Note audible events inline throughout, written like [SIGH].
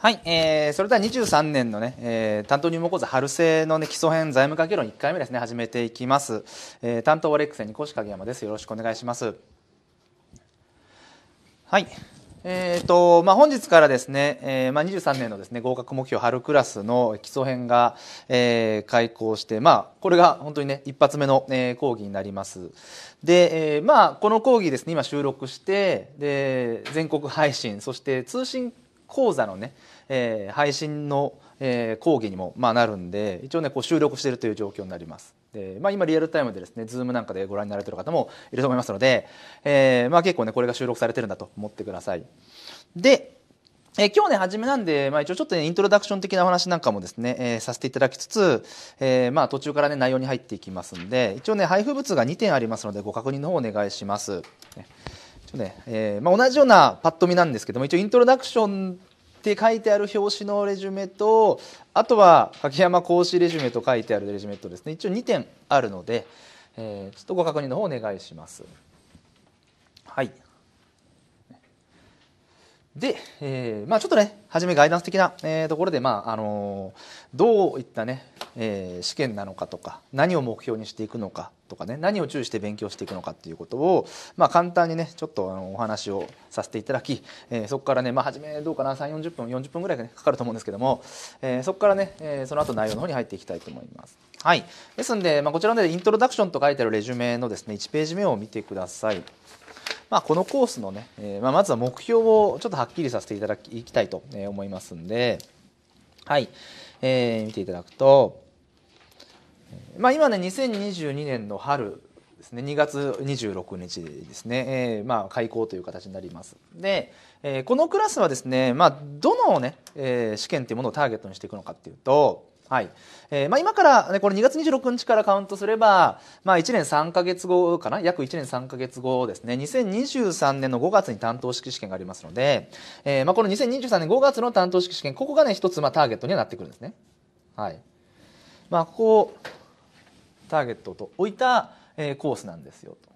はい、えー、それでは23年のね、えー、担当入門講座春生の、ね、基礎編財務関係論1回目ですね始めていきます、えー、担当はレックスに越影山ですよろしくお願いしますはいえーとまあ、本日からですね、えーまあ、23年のですね合格目標春クラスの基礎編が、えー、開講して、まあ、これが本当にね一発目の、えー、講義になりますで、えーまあ、この講義ですね今収録してで全国配信そして通信講座のね、えー、配信の、えー、講義にも、まあ、なるんで一応ねこう収録しているという状況になります。でまあ、今リアルタイムでですねズームなんかでご覧になられてる方もいると思いますので、えーまあ、結構ねこれが収録されてるんだと思ってください。でえ今日ね、初めなんで、まあ一応ちょっとね、イントロダクション的なお話なんかもですね、えー、させていただきつつ、えー、まあ途中からね、内容に入っていきますんで、一応ね、配布物が2点ありますので、ご確認の方お願いします。ちょねえー、まあ、同じようなパッと見なんですけども一応イントロダクションって書いてある表紙のレジュメとあとは柿山講師レジュメと書いてあるレジュメとですね一応2点あるので、えー、ちょっとご確認の方お願いします。はいで、えーまあ、ちょっとね初めガイダンス的な、えー、ところで、まああのー、どういったね、えー、試験なのかとか何を目標にしていくのかとかね何を注意して勉強していくのかっていうことを、まあ、簡単にねちょっとあのお話をさせていただき、えー、そこからね、まあ、初めどうかな3 4 0分40分ぐらい、ね、かかると思うんですけども、えー、そこからね、えー、その後内容の方に入っていきたいと思います。はい、ですんで、まあ、こちらで、ね、イントロダクションと書いてあるレジュメのですね1ページ目を見てください。まあ、このコースのね、えーまあ、まずは目標をちょっとはっきりさせていただきいきたいと思いますんで、はいえー、見ていただくと。まあ、今ね2022年の春ですね2月26日ですね、えー、まあ開校という形になりますで、えー、このクラスはですね、まあ、どのね、えー、試験というものをターゲットにしていくのかっていうとはいえーまあ、今から、ね、これ2月26日からカウントすれば、まあ、1年3か月後かな約1年3か月後ですね2023年の5月に担当式試験がありますので、えーまあ、この2023年5月の担当式試験ここがね一つ、まあ、ターゲットにはなってくるんですね。はいまあ、ここターゲットと置いた、えー、コースなんですよと。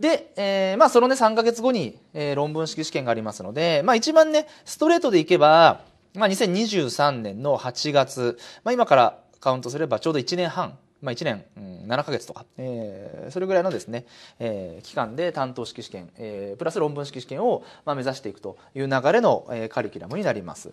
で、えー、まあそのね3ヶ月後に、えー、論文式試験がありますので、まあ一番ね、ストレートでいけば、まあ2023年の8月、まあ今からカウントすればちょうど1年半、まあ1年、うん、7ヶ月とか、えー、それぐらいのですね、えー、期間で担当式試験、えー、プラス論文式試験を、まあ、目指していくという流れの、えー、カリキュラムになります。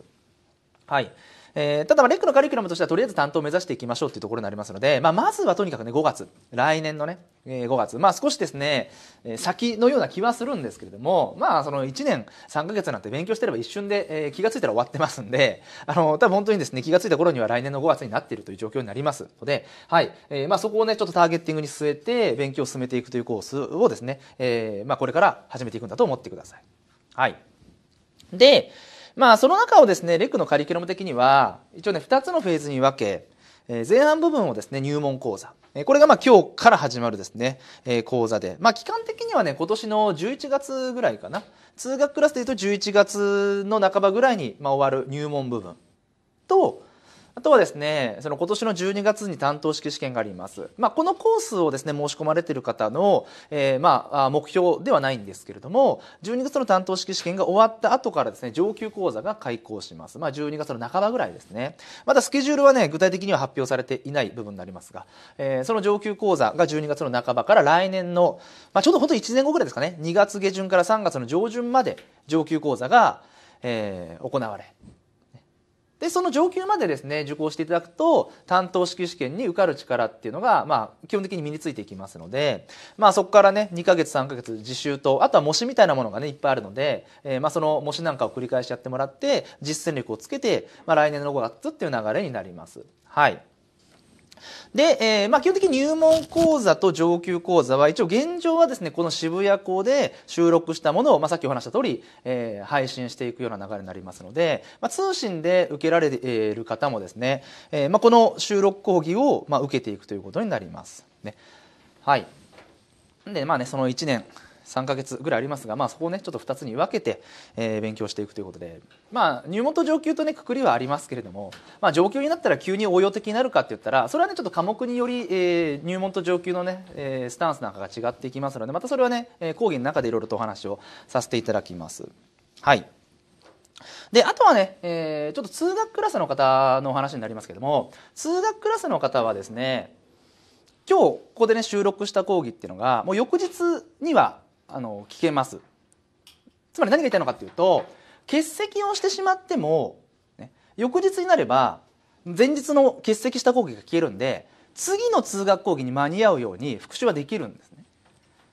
はい。えー、ただまレックのカリキュラムとしてはとりあえず担当を目指していきましょうっていうところになりますので、まあ、まずはとにかくね5月来年のね、えー、5月まあ少しですね先のような気はするんですけれどもまあその1年3ヶ月なんて勉強してれば一瞬で、えー、気が付いたら終わってますんであの多分本当にですね気が付いた頃には来年の5月になっているという状況になりますので、はいえー、まあ、そこをねちょっとターゲッティングに据えて勉強を進めていくというコースをですね、えまあ、これから始めていくんだと思ってください。はい、でまあ、その中をですね、レックのカリキュラム的には、一応ね、2つのフェーズに分け、え前半部分をですね、入門講座。えこれがまあ今日から始まるですね、え講座で。まあ期間的にはね、今年の11月ぐらいかな。通学クラスで言うと11月の半ばぐらいに、まあ、終わる入門部分と、あとはですね、その今年の12月に担当式試験があります。まあ、このコースをですね、申し込まれている方の、えー、まあ、目標ではないんですけれども、12月の担当式試験が終わった後からですね、上級講座が開講します。まあ、12月の半ばぐらいですね。まだスケジュールはね、具体的には発表されていない部分になりますが、えー、その上級講座が12月の半ばから来年の、まあ、ちょうど本当1年後ぐらいですかね、2月下旬から3月の上旬まで上級講座が、えー、行われ、で、その上級までですね、受講していただくと、担当式試験に受かる力っていうのが、まあ、基本的に身についていきますので、まあ、そこからね、2ヶ月、3ヶ月、自習と、あとは模試みたいなものがね、いっぱいあるので、えー、まあ、その模試なんかを繰り返しやってもらって、実践力をつけて、まあ、来年の5月っていう流れになります。はい。で、えーまあ、基本的に入門講座と上級講座は一応現状はですねこの渋谷校で収録したものを、まあ、さっきお話した通り、えー、配信していくような流れになりますので、まあ、通信で受けられる方もですね、えーまあ、この収録講義を、まあ、受けていくということになります。ね、はいでまあねその1年3ヶ月ぐらいありますが、まあ、そこをねちょっと2つに分けて、えー、勉強していくということで、まあ、入門と上級とねくくりはありますけれども、まあ、上級になったら急に応用的になるかって言ったらそれはねちょっと科目により、えー、入門と上級のね、えー、スタンスなんかが違っていきますのでまたそれはね、えー、講義の中でいろいろとお話をさせていただきます。はいであとはね、えー、ちょっと通学クラスの方のお話になりますけども通学クラスの方はですね今日ここでね収録した講義っていうのがもう翌日にはあの聞けますつまり何が言いたいのかっていうと欠席をしてしまっても、ね、翌日になれば前日の欠席した講義が消えるんで次の通学講義に間に合うように復習はできるんですね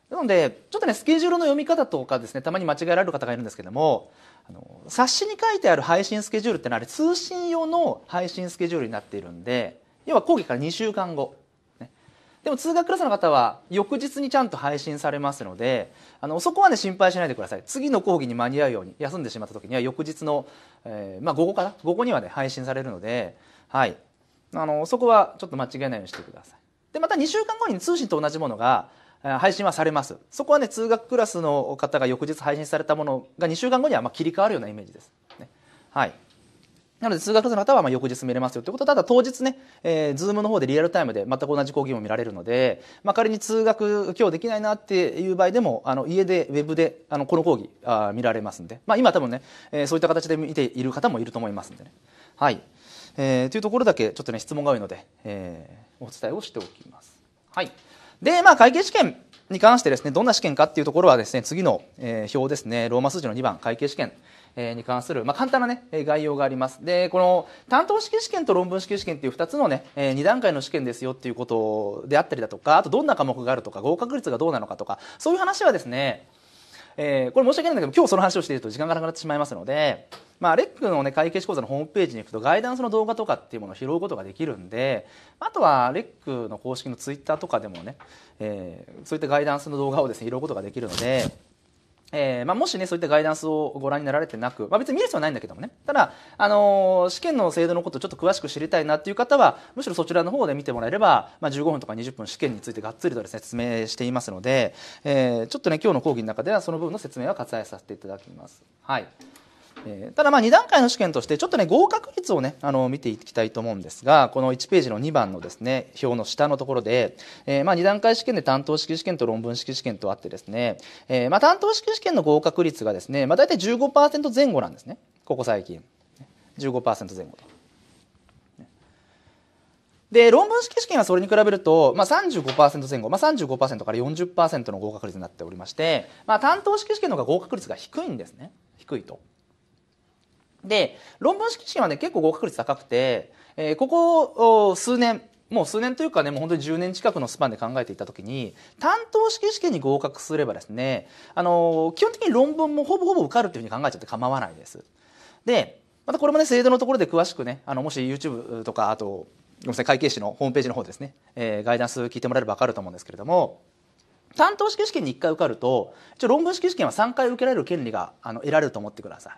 なのでちょっとねスケジュールの読み方とかですねたまに間違えられる方がいるんですけどもあの冊子に書いてある配信スケジュールってのはあれ通信用の配信スケジュールになっているんで要は講義から2週間後でも通学クラスの方は翌日にちゃんと配信されますのであのそこはね心配しないでください次の講義に間に合うように休んでしまった時には翌日の、えー、まあ、午後かな午後にはね配信されるので、はい、あのそこはちょっと間違えないようにしてくださいでまた2週間後に通信と同じものが配信はされますそこはね通学クラスの方が翌日配信されたものが2週間後にはま切り替わるようなイメージです、ね、はいなので、数学の方はまあ翌日見れますよということただ当日ね、えー、Zoom の方でリアルタイムで全く同じ講義も見られるので、まあ、仮に通学今日できないなっていう場合でも、あの家で、ウェブであのこの講義あ見られますんで、まあ、今多分ね、えー、そういった形で見ている方もいると思いますんでね。はい。えー、というところだけちょっとね、質問が多いので、えー、お伝えをしておきます。はい。で、まあ、会計試験に関してですね、どんな試験かっていうところはですね、次の、えー、表ですね、ローマ数字の2番、会計試験。えに関する、まあ、簡単な、ね、概要があります。で、この担当式試験と論文式試験っていう2つのね、え2段階の試験ですよっていうことであったりだとか、あとどんな科目があるとか、合格率がどうなのかとか、そういう話はですね、えー、これ申し訳ないんだけど今日その話をしていると時間がなくなってしまいますので、まあ、レックの、ね、会計士講座のホームページに行くとガイダンスの動画とかっていうものを拾うことができるんであとはレックの公式のツイッターとかでもね、えー、そういったガイダンスの動画をですね拾うことができるのでえーまあ、もしねそういったガイダンスをご覧になられてなく、まあ、別に見る必要はないんだけどもねただ、あのー、試験の制度のことをちょっと詳しく知りたいなっていう方はむしろそちらの方で見てもらえれば、まあ、15分とか20分試験についてがっつりとですね説明していますので、えー、ちょっとね今日の講義の中ではその部分の説明は割愛させていただきます。はいえー、ただまあ2段階の試験としてちょっとね合格率をねあの見ていきたいと思うんですがこの1ページの2番のですね表の下のところで、えー、まあ2段階試験で担当式試験と論文式試験とあってですね、えー、まあ担当式試験の合格率がですね、まあ、大体15%前後なんですねここ最近15%前後と。で論文式試験はそれに比べると、まあ35、前後、まあ35、35%から40%の合格率になっておりまして、まあ、担当式試験の方が合格率が低いんですね低いと。で、論文式試験はね、結構合格率高くて、えー、ここ数年、もう数年というかね、もう本当に10年近くのスパンで考えていたときに、担当式試験に合格すればですね、あのー、基本的に論文もほぼほぼ受かるというふうに考えちゃって構わないです。で、またこれもね、制度のところで詳しくね、あの、もし YouTube とか、あと、ごめんなさい、会計士のホームページの方ですね、えー、ガイダンス聞いてもらえればわかると思うんですけれども、担当式試験に1回受かると、一応論文式試験は3回受けられる権利があの得られると思ってください。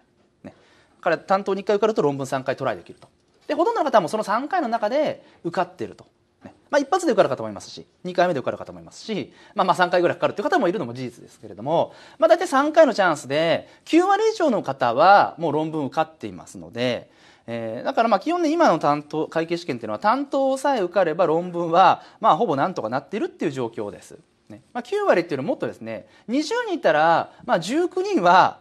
から担当に1回受かると論文3回トライできるとでほとんどの方はもうその3回の中で受かってると、ね、まあ、一発で受かる方もいますし2回目で受かる方もいますし、まあ、まあ3回ぐらいかかるという方もいるのも事実ですけれども、まあ、大体3回のチャンスで9割以上の方はもう論文受かっていますので。えー、だからまあ基本ね今の担当会計試験っていうのは担当さえ受かれば論文はまあほぼなんとかなっているっていう状況です。ねまあ、9割っていうのはもっとですね20人いたらまあ19人は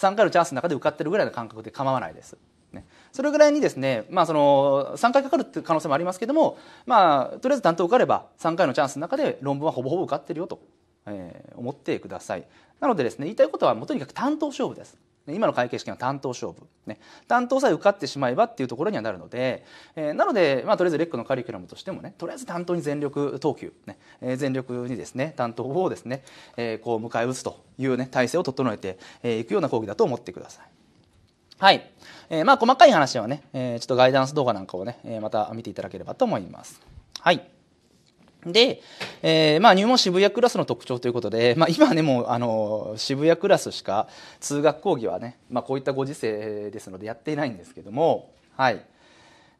3回のチャンスの中で受かってるぐらいの感覚で構わないです。ね、それぐらいにですね、まあ、その3回かかるっていう可能性もありますけども、まあ、とりあえず担当受かれば3回のチャンスの中で論文はほぼほぼ受かってるよと、えー、思ってくださいなのでですね言いたいことはもうとにかく担当勝負です今の会計試験は担当勝負、ね、担当さえ受かってしまえばっていうところにはなるので、えー、なので、まあ、とりあえずレックのカリキュラムとしてもねとりあえず担当に全力投球、ねえー、全力にですね担当をですね、えー、こう迎え撃つという、ね、体制を整えていくような講義だと思ってください。はい、えー、まあ細かい話はね、えー、ちょっとガイダンス動画なんかをね、えー、また見ていただければと思います。はい。で、えーまあ、入門渋谷クラスの特徴ということで、まあ、今ねもうあの渋谷クラスしか通学講義はね、まあ、こういったご時世ですのでやっていないんですけども、はい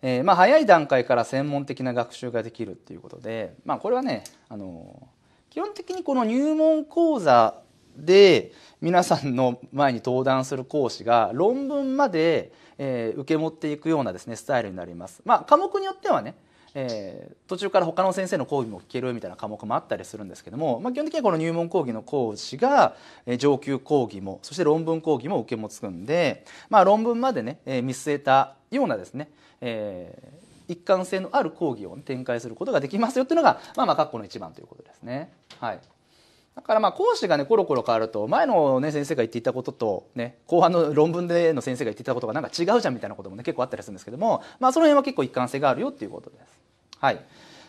えーまあ、早い段階から専門的な学習ができるっていうことで、まあ、これはねあの基本的にこの入門講座で皆さんの前に登壇する講師が論文まで、えー、受け持っていくようなですねスタイルになります。まあ、科目によってはねえー、途中から他の先生の講義も聞けるみたいな科目もあったりするんですけども、まあ、基本的にはこの入門講義の講師が、え上級講義もそして論文講義も受け持つんで、まあ、論文までね、えー、見据えたようなですね、えー、一貫性のある講義を、ね、展開することができますよっていうのが、まあ、まあ括弧の一番ということですね。はいだからまあ講師がねコロコロ変わると前のね先生が言っていたこととね後半の論文での先生が言っていたことがなんか違うじゃんみたいなこともね結構あったりするんですけどもまあその辺は結構一貫性があるよっていうことです。はい、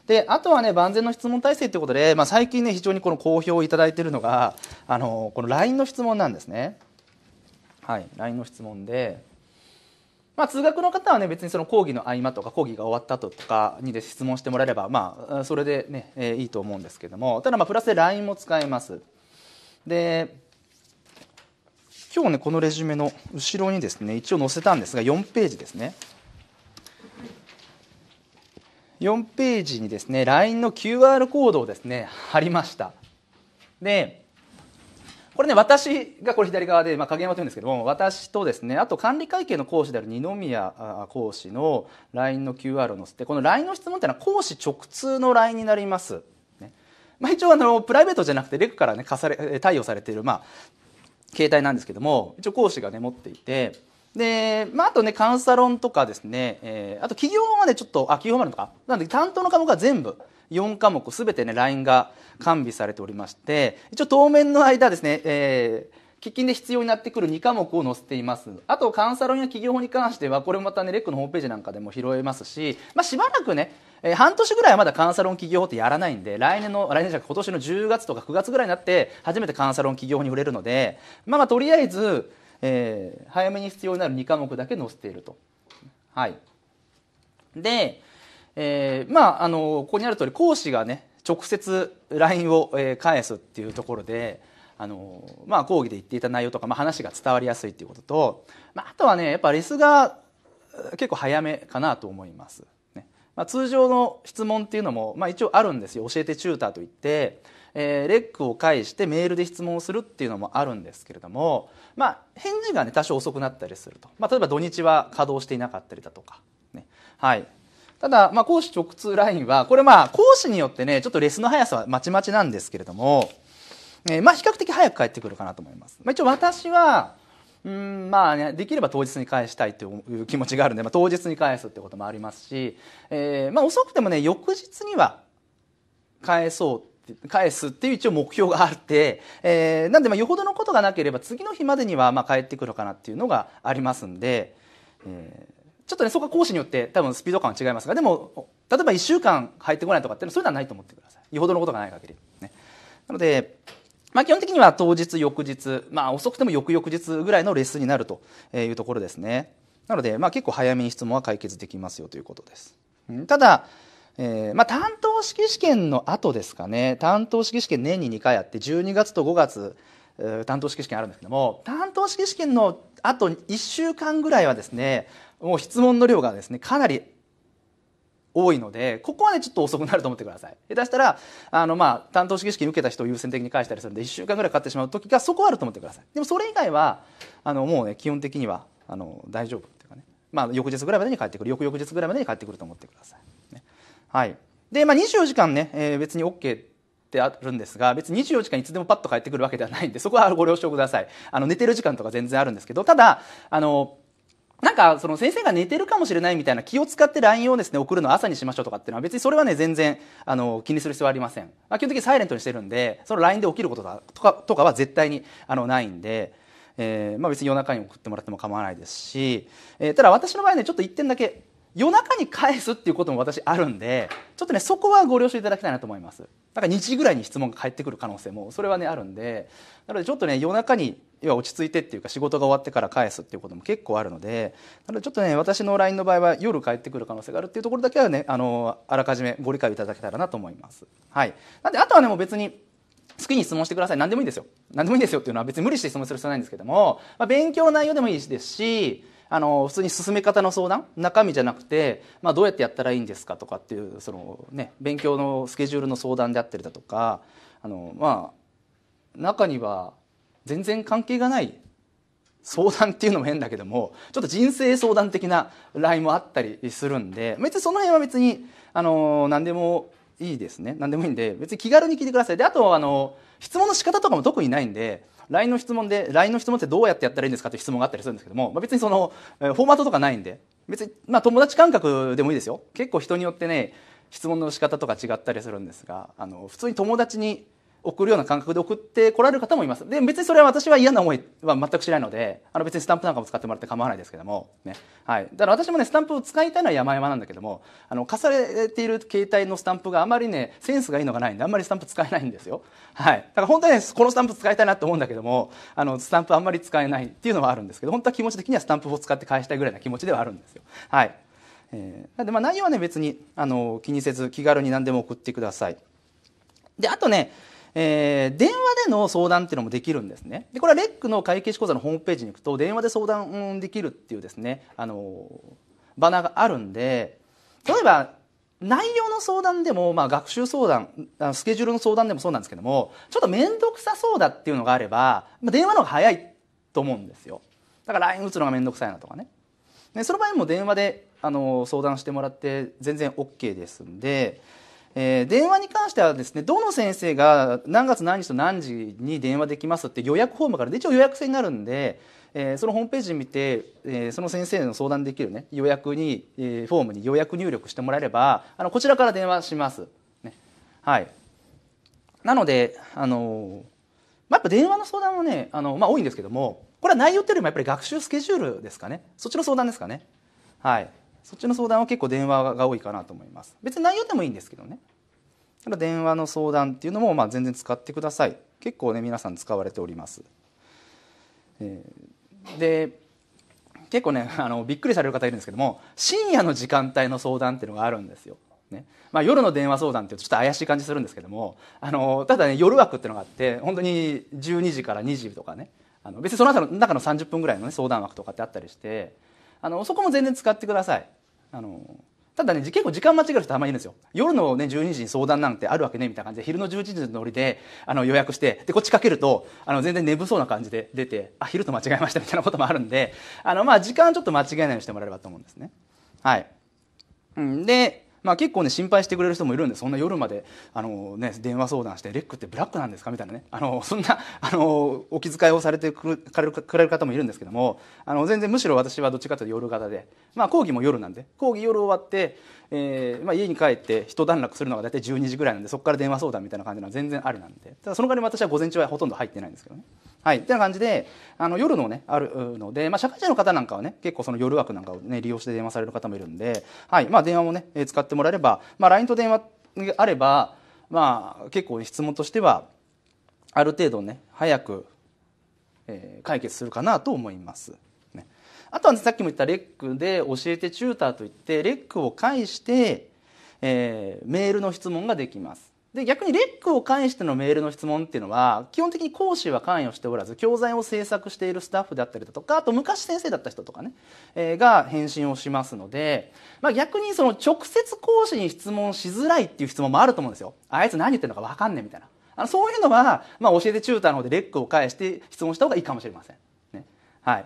であとはね万全の質問体制ということで、まあ、最近ね非常にこの好評を頂いているのがあのこの LINE の質問なんですね。はい、LINE の質問でまあ、通学の方はね別にその講義の合間とか講義が終わった後とかにで質問してもらえればまあそれでね、えいいと思うんですけどもただまあプラスで LINE も使えますで今日ねこのレジュメの後ろにですね一応載せたんですが4ページですね4ページにですね LINE の QR コードをですね貼りましたでこれね私がこれ左側で、まあ、影山というんですけども私とですねあと管理会計の講師である二宮講師の LINE の QR を載せてこの LINE の質問っていうのは講師直通の LINE になります。ね、まあ、一応あのプライベートじゃなくてレクからね貸され対与されている、まあ、携帯なんですけども一応講師がね持っていてで、まあ、あとねカウンサロンとかですね、えー、あと企業はね、ちょっとあ企業あるのかなんで担当の科目は全部4科目全てね、ラインが完備されておりまして、一応当面の間ですね、えー、喫緊で必要になってくる2科目を載せています。あと、カ査ンサロンや企業法に関しては、これもまたね、レックのホームページなんかでも拾えますし、まあ、しばらくね、えー、半年ぐらいはまだカ査ンサロン企業法ってやらないんで、来年の、来年じゃ今年の10月とか9月ぐらいになって、初めてカ査ンサロン企業法に触れるので、まあまあ、とりあえず、えー、早めに必要になる2科目だけ載せていると。はい。で、えー、まあ、あのここにある通り講師がね直接 LINE を、え返すっていうところで。あのまあ、講義で言っていた内容とか、まあ、話が伝わりやすいっていうことと、まあ、あとはねやっぱレスが結構早めかなと思います、ねまあ、通常の質問っていうのも、まあ、一応あるんですよ教えてチューターといって、えー、レックを介してメールで質問をするっていうのもあるんですけれども、まあ、返事がね多少遅くなったりすると、まあ、例えば土日は稼働していなかったりだとか、ねはい、ただ、まあ、講師直通ラインは、これまあ、講師によってね、ちょっとレスの速さはまちまちなんですけれども、えー、まあ、比較的早く帰ってくるかなと思います。まあ、一応私は、うんまあね、できれば当日に返したいという気持ちがあるんで、まあ、当日に返すってこともありますし、えーまあ、遅くてもね翌日には返そう返すっていう一応目標があって、えー、なんでまあよほどのことがなければ次の日までにはまあ帰ってくるかなっていうのがありますんで、えー、ちょっとね、そこは講師によって多分スピード感は違いますが、でも、例えば1週間入ってこないとかってそういうのはないと思ってください。よほどのことがない限り。ね。なので、まあ、基本的には当日、翌日、まあ、遅くても翌々日ぐらいのレッスンになるというところですね。なので、まあ、結構早めに質問は解決できますよということです。ただ、えーまあ、担当式試験の後ですかね担当式試験年に2回あって12月と5月、担当式試験あるんですけども担当式試験のあと1週間ぐらいはですねもう質問の量がですねかなり多いのでここはねちょっと遅くなると思ってください下手したらあのまあ担当式試験受けた人を優先的に返したりするんで1週間ぐらいかかってしまう時がそこあると思ってくださいでもそれ以外はあのもうね基本的にはあの大丈夫っていうかねまあ翌日ぐらいまでに帰ってくる翌々日ぐらいまでに帰ってくると思ってください、ね、はいで、まあ、24時間ね、えー、別に OK ってあるんですが別に24時間いつでもパッと帰ってくるわけではないんでそこはご了承くださいあの寝てる時間とか全然あるんですけどただあのなんかその先生が寝てるかもしれないみたいな気を使って LINE をですね送るの朝にしましょうとかっていうのは別にそれはね全然あの気にする必要はありません、まあ、基本的にサイレントにしてるんでその LINE で起きることだとかとかは絶対にあのないんで。えーまあ、別に夜中に送ってもらっても構わないですし、えー、ただ私の場合ねちょっと1点だけ夜中に返すっていうことも私あるんでちょっとねそこはご了承いただきたいなと思いますだから2時ぐらいに質問が返ってくる可能性もそれはねあるんでなのでちょっとね夜中に要は落ち着いてっていうか仕事が終わってから返すっていうことも結構あるのでなのでちょっとね私の LINE の場合は夜帰ってくる可能性があるっていうところだけはねあのあらかじめご理解いただけたらなと思います。はい、なんであとはねもう別に好きに質問してください何でもいいですよ何でもいいですよっていうのは別に無理して質問する必要ないんですけども、まあ、勉強の内容でもいいですしあの普通に進め方の相談中身じゃなくて、まあ、どうやってやったらいいんですかとかっていうその、ね、勉強のスケジュールの相談であったりだとかあの、まあ、中には全然関係がない相談っていうのも変だけどもちょっと人生相談的なラインもあったりするんで別にその辺は別に、あの何でもいいですね何でもいいんで別に気軽に聞いてくださいであと、あの質問の仕方とかも特にないんで LINE の質問で LINE の質問ってどうやってやったらいいんですかって質問があったりするんですけども、まあ、別にその、フォーマットとかないんで別に、まあ、友達感覚でもいいですよ結構人によってね質問の仕方とか違ったりするんですがあの普通に友達に送るような感覚で送ってこられる方もいます。で、別にそれは私は嫌な思いは全くしないので、あの別にスタンプなんかも使ってもらって構わないですけども、ね。はい。だから私もね、スタンプを使いたいのは山々なんだけども、あの、貸されている携帯のスタンプがあまりね、センスがいいのがないんで、あんまりスタンプ使えないんですよ。はい。だから本当はね、このスタンプ使いたいなと思うんだけども、あの、スタンプあんまり使えないっていうのはあるんですけど、本当は気持ち的にはスタンプを使って返したいぐらいな気持ちではあるんですよ。はい。えー、でまあ内容はね、別に、あの、気にせず気軽に何でも送ってください。で、あとね、えー、電話での相談っていうのもできるんですねでこれはレックの会計士講座のホームページに行くと電話で相談できるっていうですね、あのバナーがあるんで例えば内容の相談でも、まあ、学習相談スケジュールの相談でもそうなんですけどもちょっと面倒くさそうだっていうのがあれば、まあ、電話の方が早いと思うんですよだから LINE 打つのが面倒くさいなとかねでその場合も電話であの相談してもらって全然 OK ですんでえー、電話に関してはですねどの先生が何月何日と何時に電話できますって予約フォームから一応予約制になるんで、えー、そのホームページ見て、えー、その先生の相談できる、ね、予約に、えー、フォームに予約入力してもらえればあのこちらから電話します。ね、はいなので、あのまあ、やっぱ電話の相談もねあの、まあ、多いんですけどもこれは内容というよりもやっぱり学習スケジュールですかねそっちの相談ですかね。はいそっちの相談は結構電話が多いかなと思います別に内容でもいいんですけどねただ電話の相談っていうのもまあ全然使ってください結構ね皆さん使われております、えー、で結構ね [LAUGHS] あのびっくりされる方いるんですけども深夜の時間帯の相談っていうのがあるんですよ、ねまあ、夜の電話相談っていうとちょっと怪しい感じするんですけどもあのただね夜枠っていうのがあって本当に12時から2時とかねあの別にその後の中の30分ぐらいの、ね、相談枠とかってあったりしてあのそこも全然使ってくださいあのただね結構時間間違える人たまにいるんですよ夜の、ね、12時に相談なんてあるわけねみたいな感じで昼の11時のノリであの予約してでこっちかけるとあの全然眠そうな感じで出てあ昼と間違えましたみたいなこともあるんであの、まあ、時間ちょっと間違えないようにしてもらえればと思うんですね。はい、うん、でまあ、結構ね心配してくれる人もいるんでそんな夜まであの、ね、電話相談して「レックってブラックなんですか?」みたいなねあのそんなあのお気遣いをされてくれる方もいるんですけどもあの全然むしろ私はどっちかというと夜型で、まあ、講義も夜なんで講義夜終わってえーまあ、家に帰って一段落するのが大体12時ぐらいなんでそこから電話相談みたいな感じのは全然ありなんでただその代わり私は午前中はほとんど入ってないんですけどね。はい、ってな感じであの夜のねあるので、まあ、社会人の方なんかはね結構その夜枠なんかを、ね、利用して電話される方もいるんで、はいまあ、電話もね使ってもらえれば、まあ、LINE と電話があれば、まあ、結構質問としてはある程度ね早く、え解決するかなと思います。あとは、ね、さっきも言ったレックで教えてチューターといってレックを介して、えー、メールの質問ができます。で逆にレックを介してのメールの質問っていうのは基本的に講師は関与しておらず教材を制作しているスタッフであったりだとかあと昔先生だった人とかね、えー、が返信をしますので、まあ、逆にその直接講師に質問しづらいっていう質問もあると思うんですよ。あいつ何言ってるのか分かんねえみたいな。あのそういうのは、まあ、教えてチューターの方でレックを返して質問した方がいいかもしれません。ねはい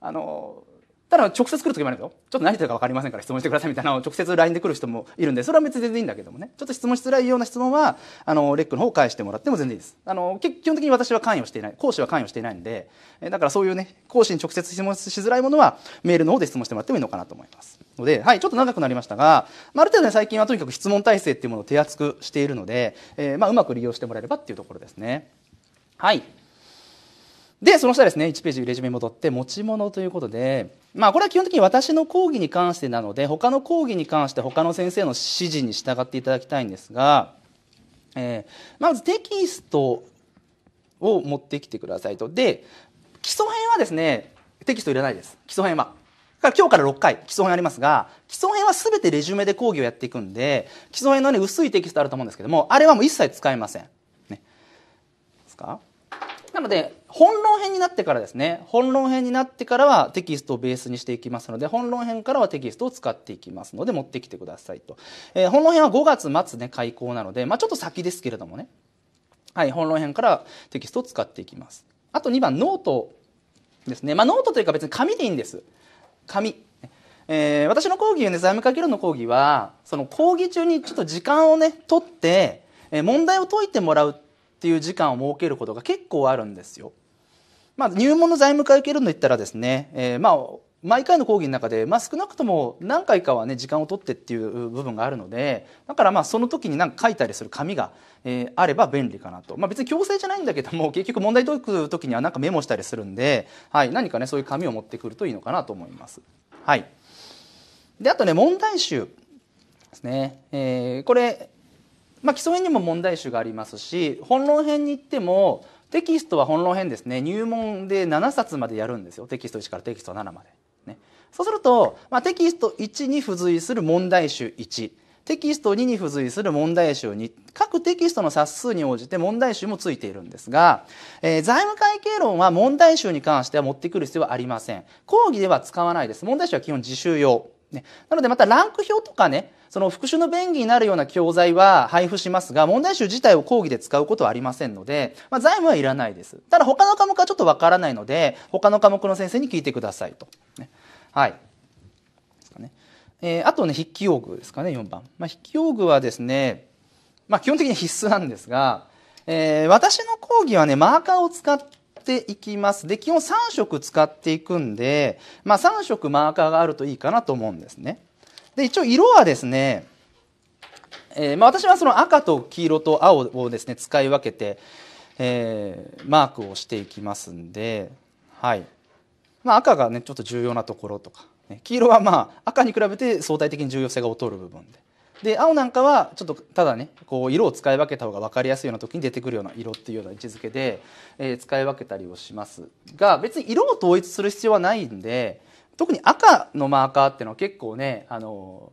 あのただ直接来る時もあるんですよちょっと何言ってるか分かりませんから質問してくださいみたいなのを直接 LINE で来る人もいるんでそれは別に全然いいんだけどもねちょっと質問しづらいような質問はあのレックの方を返してもらっても全然いいですあの基本的に私は関与していない講師は関与していないんでだからそういうね講師に直接質問しづらいものはメールの方で質問してもらってもいいのかなと思いますので、はい、ちょっと長くなりましたが、まあ、ある程度ね最近はとにかく質問体制っていうものを手厚くしているので、えー、まあ、うまく利用してもらえればっていうところですねはいで、その下ですね、1ページレジュメ戻って、持ち物ということで、まあこれは基本的に私の講義に関してなので、他の講義に関して他の先生の指示に従っていただきたいんですが、えー、まずテキストを持ってきてくださいと。で、基礎編はですね、テキストいらないです。基礎編は。だから今日から6回基礎編ありますが、基礎編はすべてレジュメで講義をやっていくんで、基礎編のね、薄いテキストあると思うんですけども、あれはもう一切使いません。ね。ですかなので、本論編になってからですね本論編になってからはテキストをベースにしていきますので本論編からはテキストを使っていきますので持ってきてくださいと、えー、本論編は5月末ね開講なので、まあ、ちょっと先ですけれどもねはい本論編からテキストを使っていきますあと2番ノートですねまあ、ノートというか別に紙でいいんです紙えー、私の講義ね財務課議論の講義はその講義中にちょっと時間をね取って、えー、問題を解いてもらうっていう時間を設けることが結構あるんですよまあ、入門の財務会受けるで言ったらですね、えー、まあ、毎回の講義の中で、まあ、少なくとも何回かはね時間を取ってっていう部分があるのでだからまあその時に何か書いたりする紙が、えー、あれば便利かなと、まあ、別に強制じゃないんだけども [LAUGHS] 結局問題解く時には何かメモしたりするんで、はい、何かねそういう紙を持ってくるといいのかなと思います。はい、であとね問題集ですね、えー、これ、まあ、基礎編にも問題集がありますし本論編に行ってもテキストは本論編ですね入門で7冊までやるんですよテキスト1からテキスト7まで。ね、そうすると、まあ、テキスト1に付随する問題集1テキスト2に付随する問題集2各テキストの冊数に応じて問題集もついているんですが、えー、財務会計論は問題集に関しては持ってくる必要はありません講義では使わないです問題集は基本自習用ね、なのでまたランク表とかねその復習の便宜になるような教材は配布しますが問題集自体を講義で使うことはありませんので、まあ、財務はいらないですただ他の科目はちょっとわからないので他の科目の先生に聞いてくださいと、ね、はいですかね、えー、あとね筆記用具ですかね4番、まあ、筆記用具はですね、まあ、基本的に必須なんですが、えー、私の講義はねマーカーを使ってっていきます。で、基本3色使っていくんで、まあ、3色マーカーがあるといいかなと思うんですね。で、一応色はですね、えー、まあ、私はその赤と黄色と青をですね、使い分けて、えー、マークをしていきますんで、はい。まあ、赤がね、ちょっと重要なところとか、ね、黄色はまあ、赤に比べて相対的に重要性が劣る部分で。で青なんかはちょっとただねこう色を使い分けた方が分かりやすいような時に出てくるような色っていうような位置づけで、えー、使い分けたりをしますが別に色を統一する必要はないんで特に赤のマーカーっていうのは結構ね、あの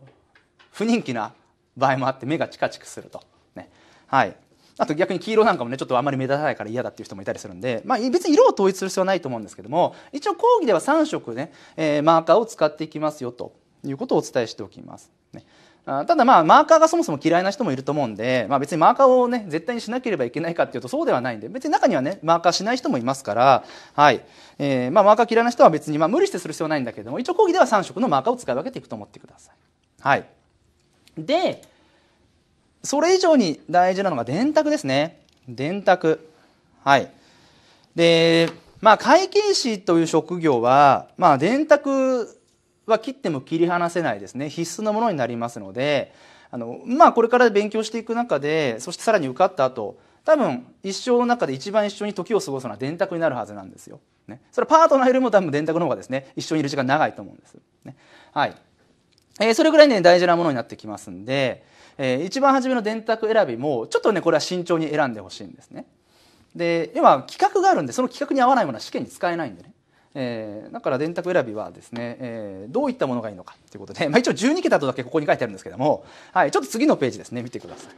不人気な場合もあって目がチカチカすると。ねはい、あと逆に黄色なんかもねちょっとあんまり目立たないから嫌だっていう人もいたりするんで、まあ、別に色を統一する必要はないと思うんですけども一応講義では3色ね、えー、マーカーを使っていきますよということをお伝えしておきます。ただまあマーカーがそもそも嫌いな人もいると思うんで、まあ、別にマーカーをね絶対にしなければいけないかっていうとそうではないんで別に中にはねマーカーしない人もいますから、はいえー、まあ、マーカー嫌いな人は別に、まあ、無理してする必要はないんだけども一応講義では3色のマーカーを使い分けていくと思ってください。はい、でそれ以上に大事なのが電卓ですね。電卓。はい。で、まあ、会計士という職業は、まあ、電卓は切っても切り離せないですね必須のものになりますのであのまあこれから勉強していく中でそしてさらに受かった後多分一生の中で一番一緒に時を過ごすのは電卓になるはずなんですよ。ね、それはパートナーよりも多分電卓の方がですね一緒にいる時間長いと思うんです。ね、はいえー、それぐらいね大事なものになってきますんで、えー、一番初めの電卓選びもちょっとねこれは慎重に選んでほしいんですね。で要は企画があるんでその企画に合わないものは試験に使えないんでね。えー、だから電卓選びはですね、えー、どういったものがいいのかということで、[LAUGHS] まあ、一応12桁とだけここに書いてあるんですけども、はい、ちょっと次のページですね見てください。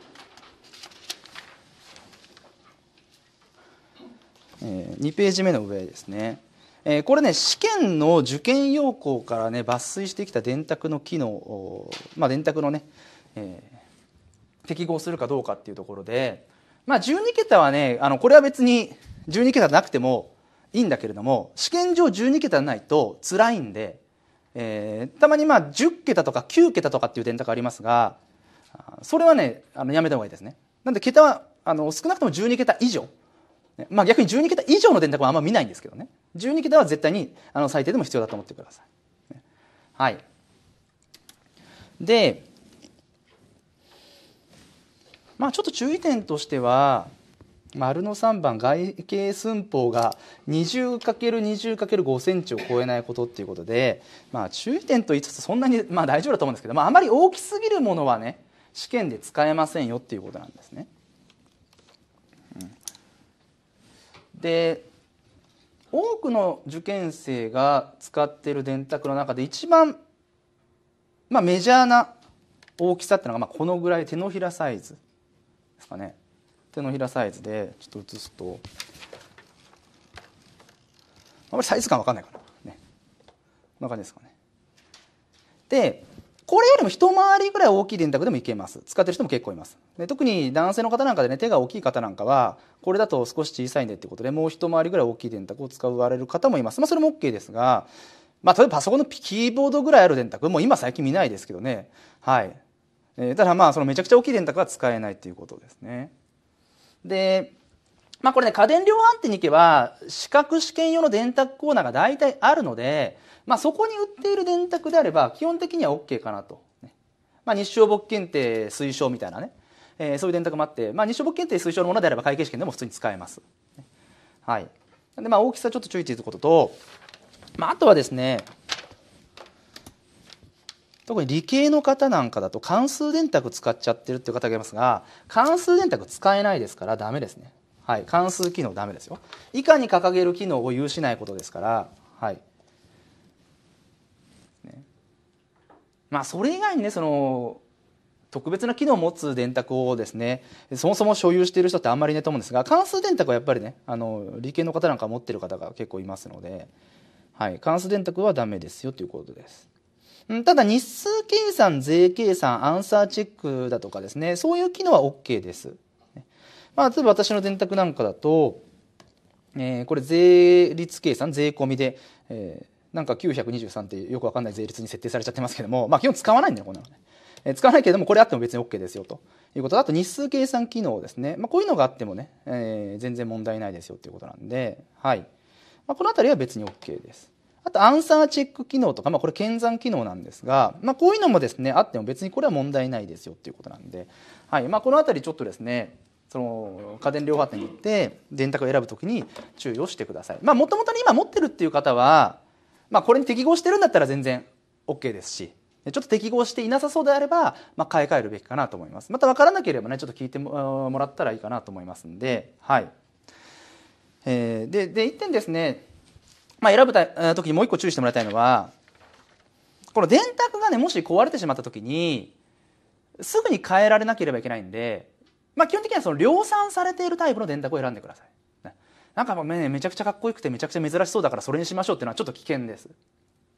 えー、2ページ目の上ですね。えー、これね試験の受験要項からね抜粋してきた電卓の機能、まあ、電卓のね、えー、適合するかどうかっていうところで、まあ、12桁はねあのこれは別に12桁なくてもいいんだけれども試験上12桁ないと辛いんで、えー、たまにまあ10桁とか9桁とかっていう電卓ありますがそれはねあのやめた方がいいですね。なんで桁はあの少なくとも12桁以上、まあ、逆に12桁以上の電卓はあんま見ないんですけどね12桁は絶対にあの最低でも必要だと思ってください。はい、でまあちょっと注意点としては丸の3番外形寸法が 20×20×5 センチを超えないことっていうことで、まあ、注意点と言いつつそんなに、まあ、大丈夫だと思うんですけど、まあ、あまり大きすぎるものはね試験で使えませんよっていうことなんですね。で多くの受験生が使ってる電卓の中で一番、まあ、メジャーな大きさっていうのが、まあ、このぐらい手のひらサイズですかね。手のひらサイズでちょっと写すとあんまりサイズ感わかんないかなねこんな感じですかねでこれよりも一回りぐらい大きい電卓でもいけます使ってる人も結構いますで特に男性の方なんかでね手が大きい方なんかはこれだと少し小さいんでってことでもう一回りぐらい大きい電卓を使われる方もいます、まあ、それも OK ですが、まあ、例えばパソコンのキーボードぐらいある電卓もう今最近見ないですけどねはい、えー、ただまあそのめちゃくちゃ大きい電卓は使えないっていうことですねで、まあ、これね、家電量販店に行けば、資格試験用の電卓コーナーが大体あるので、まあ、そこに売っている電卓であれば、基本的には OK かなと。まあ、日照簿記検定推奨みたいなね、えー、そういう電卓もあって、まあ、日照簿記検定推奨のものであれば会計試験でも普通に使えます。はい。で、まあ、大きさちょっと注意ということと、まあ、あとはですね、特に理系の方なんかだと関数電卓使っちゃってるっていう方がいますが関数電卓使えないですからダメですねはい関数機能ダメですよ以下に掲げる機能を有しないことですからはいまあそれ以外にねその特別な機能を持つ電卓をですねそもそも所有している人ってあんまりいないと思うんですが関数電卓はやっぱりねあの理系の方なんか持ってる方が結構いますので、はい、関数電卓はダメですよということです。ただ日数計算、税計算、アンサーチェックだとかですね、そういう機能は OK です。まあ、例えば私の電卓なんかだと、えー、これ税率計算、税込みで、えー、なんか923ってよくわかんない税率に設定されちゃってますけども、まあ基本使わないんだよ、こんなのね。えー、使わないけれども、これあっても別に OK ですよということあと日数計算機能ですね。まあこういうのがあってもね、えー、全然問題ないですよということなんで、はい。まあ、この辺りは別に OK です。あと、アンサーチェック機能とか、まあ、これ、検算機能なんですが、まあ、こういうのもですね、あっても別にこれは問題ないですよっていうことなんで、はい。まあ、このあたりちょっとですね、その家電量販店に行って電卓を選ぶときに注意をしてください。まあ、もともと今持ってるっていう方は、まあ、これに適合してるんだったら全然 OK ですし、ちょっと適合していなさそうであれば、まあ、買い替えるべきかなと思います。また分からなければね、ちょっと聞いてもらったらいいかなと思いますんで、はい。えー、で、で、一点ですね、まあ、選ぶた時にもう一個注意してもらいたいのは、この電卓がね、もし壊れてしまった時に、すぐに変えられなければいけないんで、まあ、基本的にはその量産されているタイプの電卓を選んでください。なんかめめちゃくちゃかっこよくてめちゃくちゃ珍しそうだからそれにしましょうっていうのはちょっと危険です。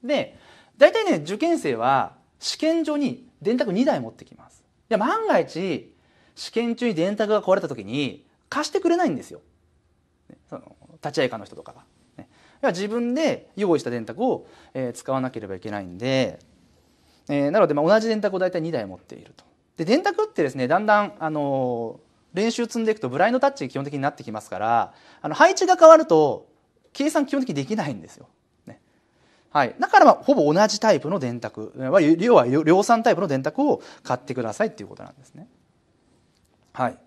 で、大体ね、受験生は試験場に電卓2台持ってきます。で、万が一、試験中に電卓が壊れた時に貸してくれないんですよ。その立ち会い課の人とかが。自分で用意した電卓を、えー、使わなければいけないんで、えー、なのでまあ同じ電卓を大体2台持っていると。で電卓ってですねだんだん、あのー、練習積んでいくとブラインドタッチ基本的になってきますからあの配置が変わると計算基本的にできないんですよ。ね、はい、だからまあほぼ同じタイプの電卓要は量産タイプの電卓を買ってくださいっていうことなんですね。はい、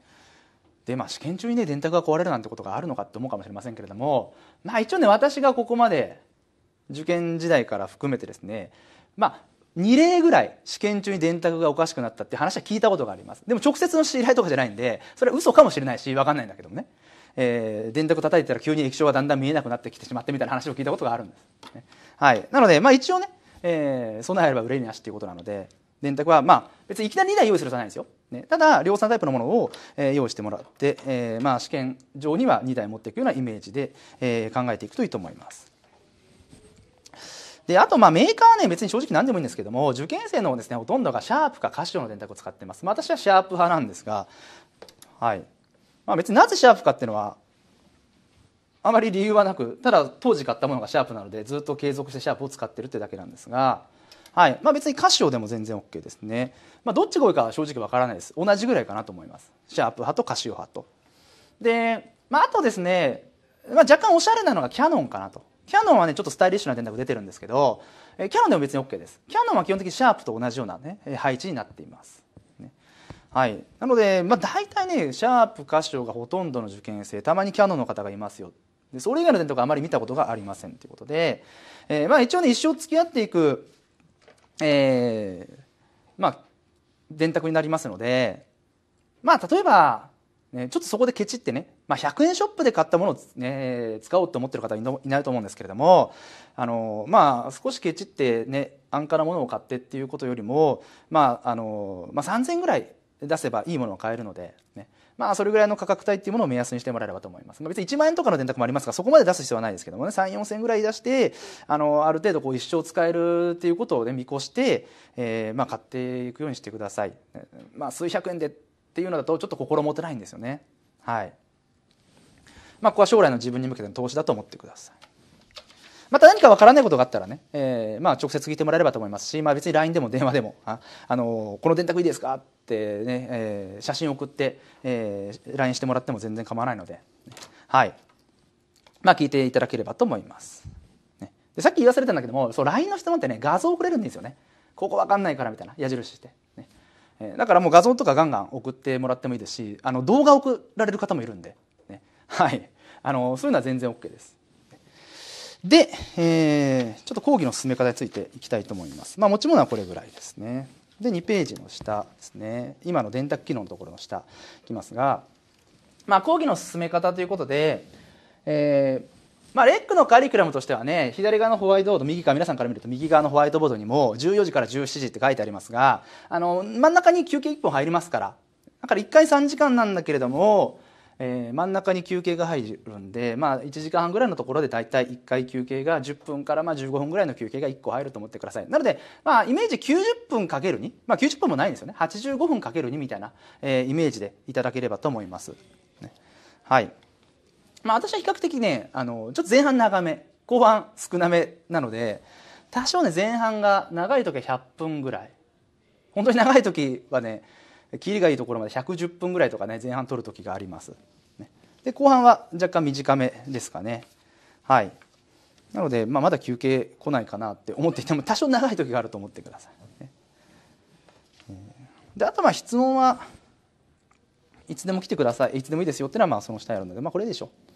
でまあ試験中にね電卓が壊れるなんてことがあるのかって思うかもしれませんけれどもまあ一応ね、私がここまで受験時代から含めてですね、まあ2例ぐらい試験中に電卓がおかしくなったって話は聞いたことがあります。でも直接の知り合いとかじゃないんで、それは嘘かもしれないし、わかんないんだけどもね。えー、電卓叩いてたら急に液晶がだんだん見えなくなってきてしまってみたいな話を聞いたことがあるんです。ね、はい。なので、まあ一応ね、えー、備えれば憂いなしっていうことなので、電卓はまあ別にいきなり2台用意するじゃないんですよ。ね、ただ量産タイプのものを、えー、用意してもらって、えーまあ、試験場には2台持っていくようなイメージで、えー、考えていくといいと思います。であとまあメーカーはね別に正直何でもいいんですけども受験生のですねほとんどがシャープかカシオの電卓を使ってます、まあ、私はシャープ派なんですが、はいまあ、別になぜシャープかっていうのはあまり理由はなくただ当時買ったものがシャープなのでずっと継続してシャープを使ってるってだけなんですが。はい。まあ別にカシオでも全然 OK ですね。まあどっちが多いかは正直わからないです。同じぐらいかなと思います。シャープ派とカシオ派と。で、まああとですね、まあ若干おしゃれなのがキヤノンかなと。キヤノンはね、ちょっとスタイリッシュな電卓出てるんですけど、えキヤノンでも別に OK です。キヤノンは基本的にシャープと同じようなね、配置になっています。はい、なので、まあ、大体ねシャープカシオがほとんどの受験生たまにキャノンの方がいますよでそれ以外の点とかあまり見たことがありませんということで、えー、まあ、一応ね一生付き合っていくえー、まあ電卓になりますのでまあ例えば、ね、ちょっとそこでケチってね、まあ、100円ショップで買ったものを、ね、使おうと思ってる方いないと思うんですけれどもあのまあ少しケチってね安価なものを買ってっていうことよりも、まああのまあ、3,000円ぐらい出せばいいものを買えるので、ね、まあそれぐらいの価格帯っていうものを目安にしてもらえればと思います。別に1万円とかの電卓もありますが、そこまで出す必要はないですけどもね、3、4000円ぐらい出して、あの、ある程度こう一生使えるっていうことをね、見越して、えー、まあ買っていくようにしてください。まあ数百円でっていうのだとちょっと心もてないんですよね。はい。まあここは将来の自分に向けての投資だと思ってください。また何かわからないことがあったらね、えー、まあ直接聞いてもらえればと思いますし、まあ、別に LINE でも電話でも「[LAUGHS] あ、あのー、この電卓いいですか?」ってね、えー、写真送って、えー、LINE してもらっても全然構わないので、はいまあ、聞いていただければと思います。ね、でさっき言わされたんだけどもそう LINE の質問ってね画像送れるんですよね。ここわかんないからみたいな矢印して、ねえー、だからもう画像とかガンガン送ってもらってもいいですしあの動画送られる方もいるんで、ね、はいあのそういうのは全然 OK です。で、えー、ちょっと講義の進め方についていきたいと思います。まあ、持ち物はこれぐらいですね。で、2ページの下ですね。今の電卓機能のところの下いきますが、まあ、講義の進め方ということで、えー、まあ、レックのカリキュラムとしてはね左側のホワイトボード右側皆さんから見ると右側のホワイトボードにも14時から17時って書いてありますがあの真ん中に休憩1本入りますからだから1回3時間なんだけれどもえー、真ん中に休憩が入るんで、まあ、1時間半ぐらいのところで大体1回休憩が10分からまあ15分ぐらいの休憩が1個入ると思ってくださいなので、まあ、イメージ90分かける2、まあ、90分もないんですよね85分かける2みたいな、えー、イメージでいただければと思います、ね、はいまあ、私は比較的ねあのちょっと前半長め後半少なめなので多少ね前半が長い時は100分ぐらい本当に長い時はね切りがいいところまで110分ぐらいとかね前半取る時があります。で後半は若干短めですかね。はいなので、まあ、まだ休憩来ないかなって思っていても多少長い時があると思ってください。であとは質問はいつでも来てくださいいつでもいいですよっていうのはまあその下にあるので、まあ、これでしょう。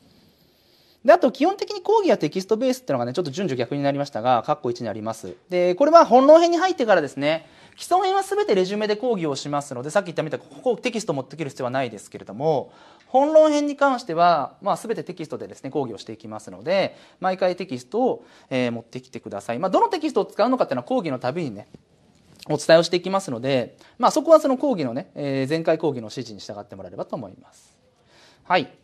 で、あと基本的に講義やテキストベースっていうのがね、ちょっと順序逆になりましたが、括弧1にあります。で、これは本論編に入ってからですね、基礎編は全てレジュメで講義をしますので、さっき言ったみたいにここテキスト持ってくる必要はないですけれども、本論編に関しては、まあ、全てテキストでですね、講義をしていきますので、毎回テキストを、えー、持ってきてください。まあ、どのテキストを使うのかっていうのは講義のたびにね、お伝えをしていきますので、まあ、そこはその講義のね、えー、前回講義の指示に従ってもらえればと思います。はい。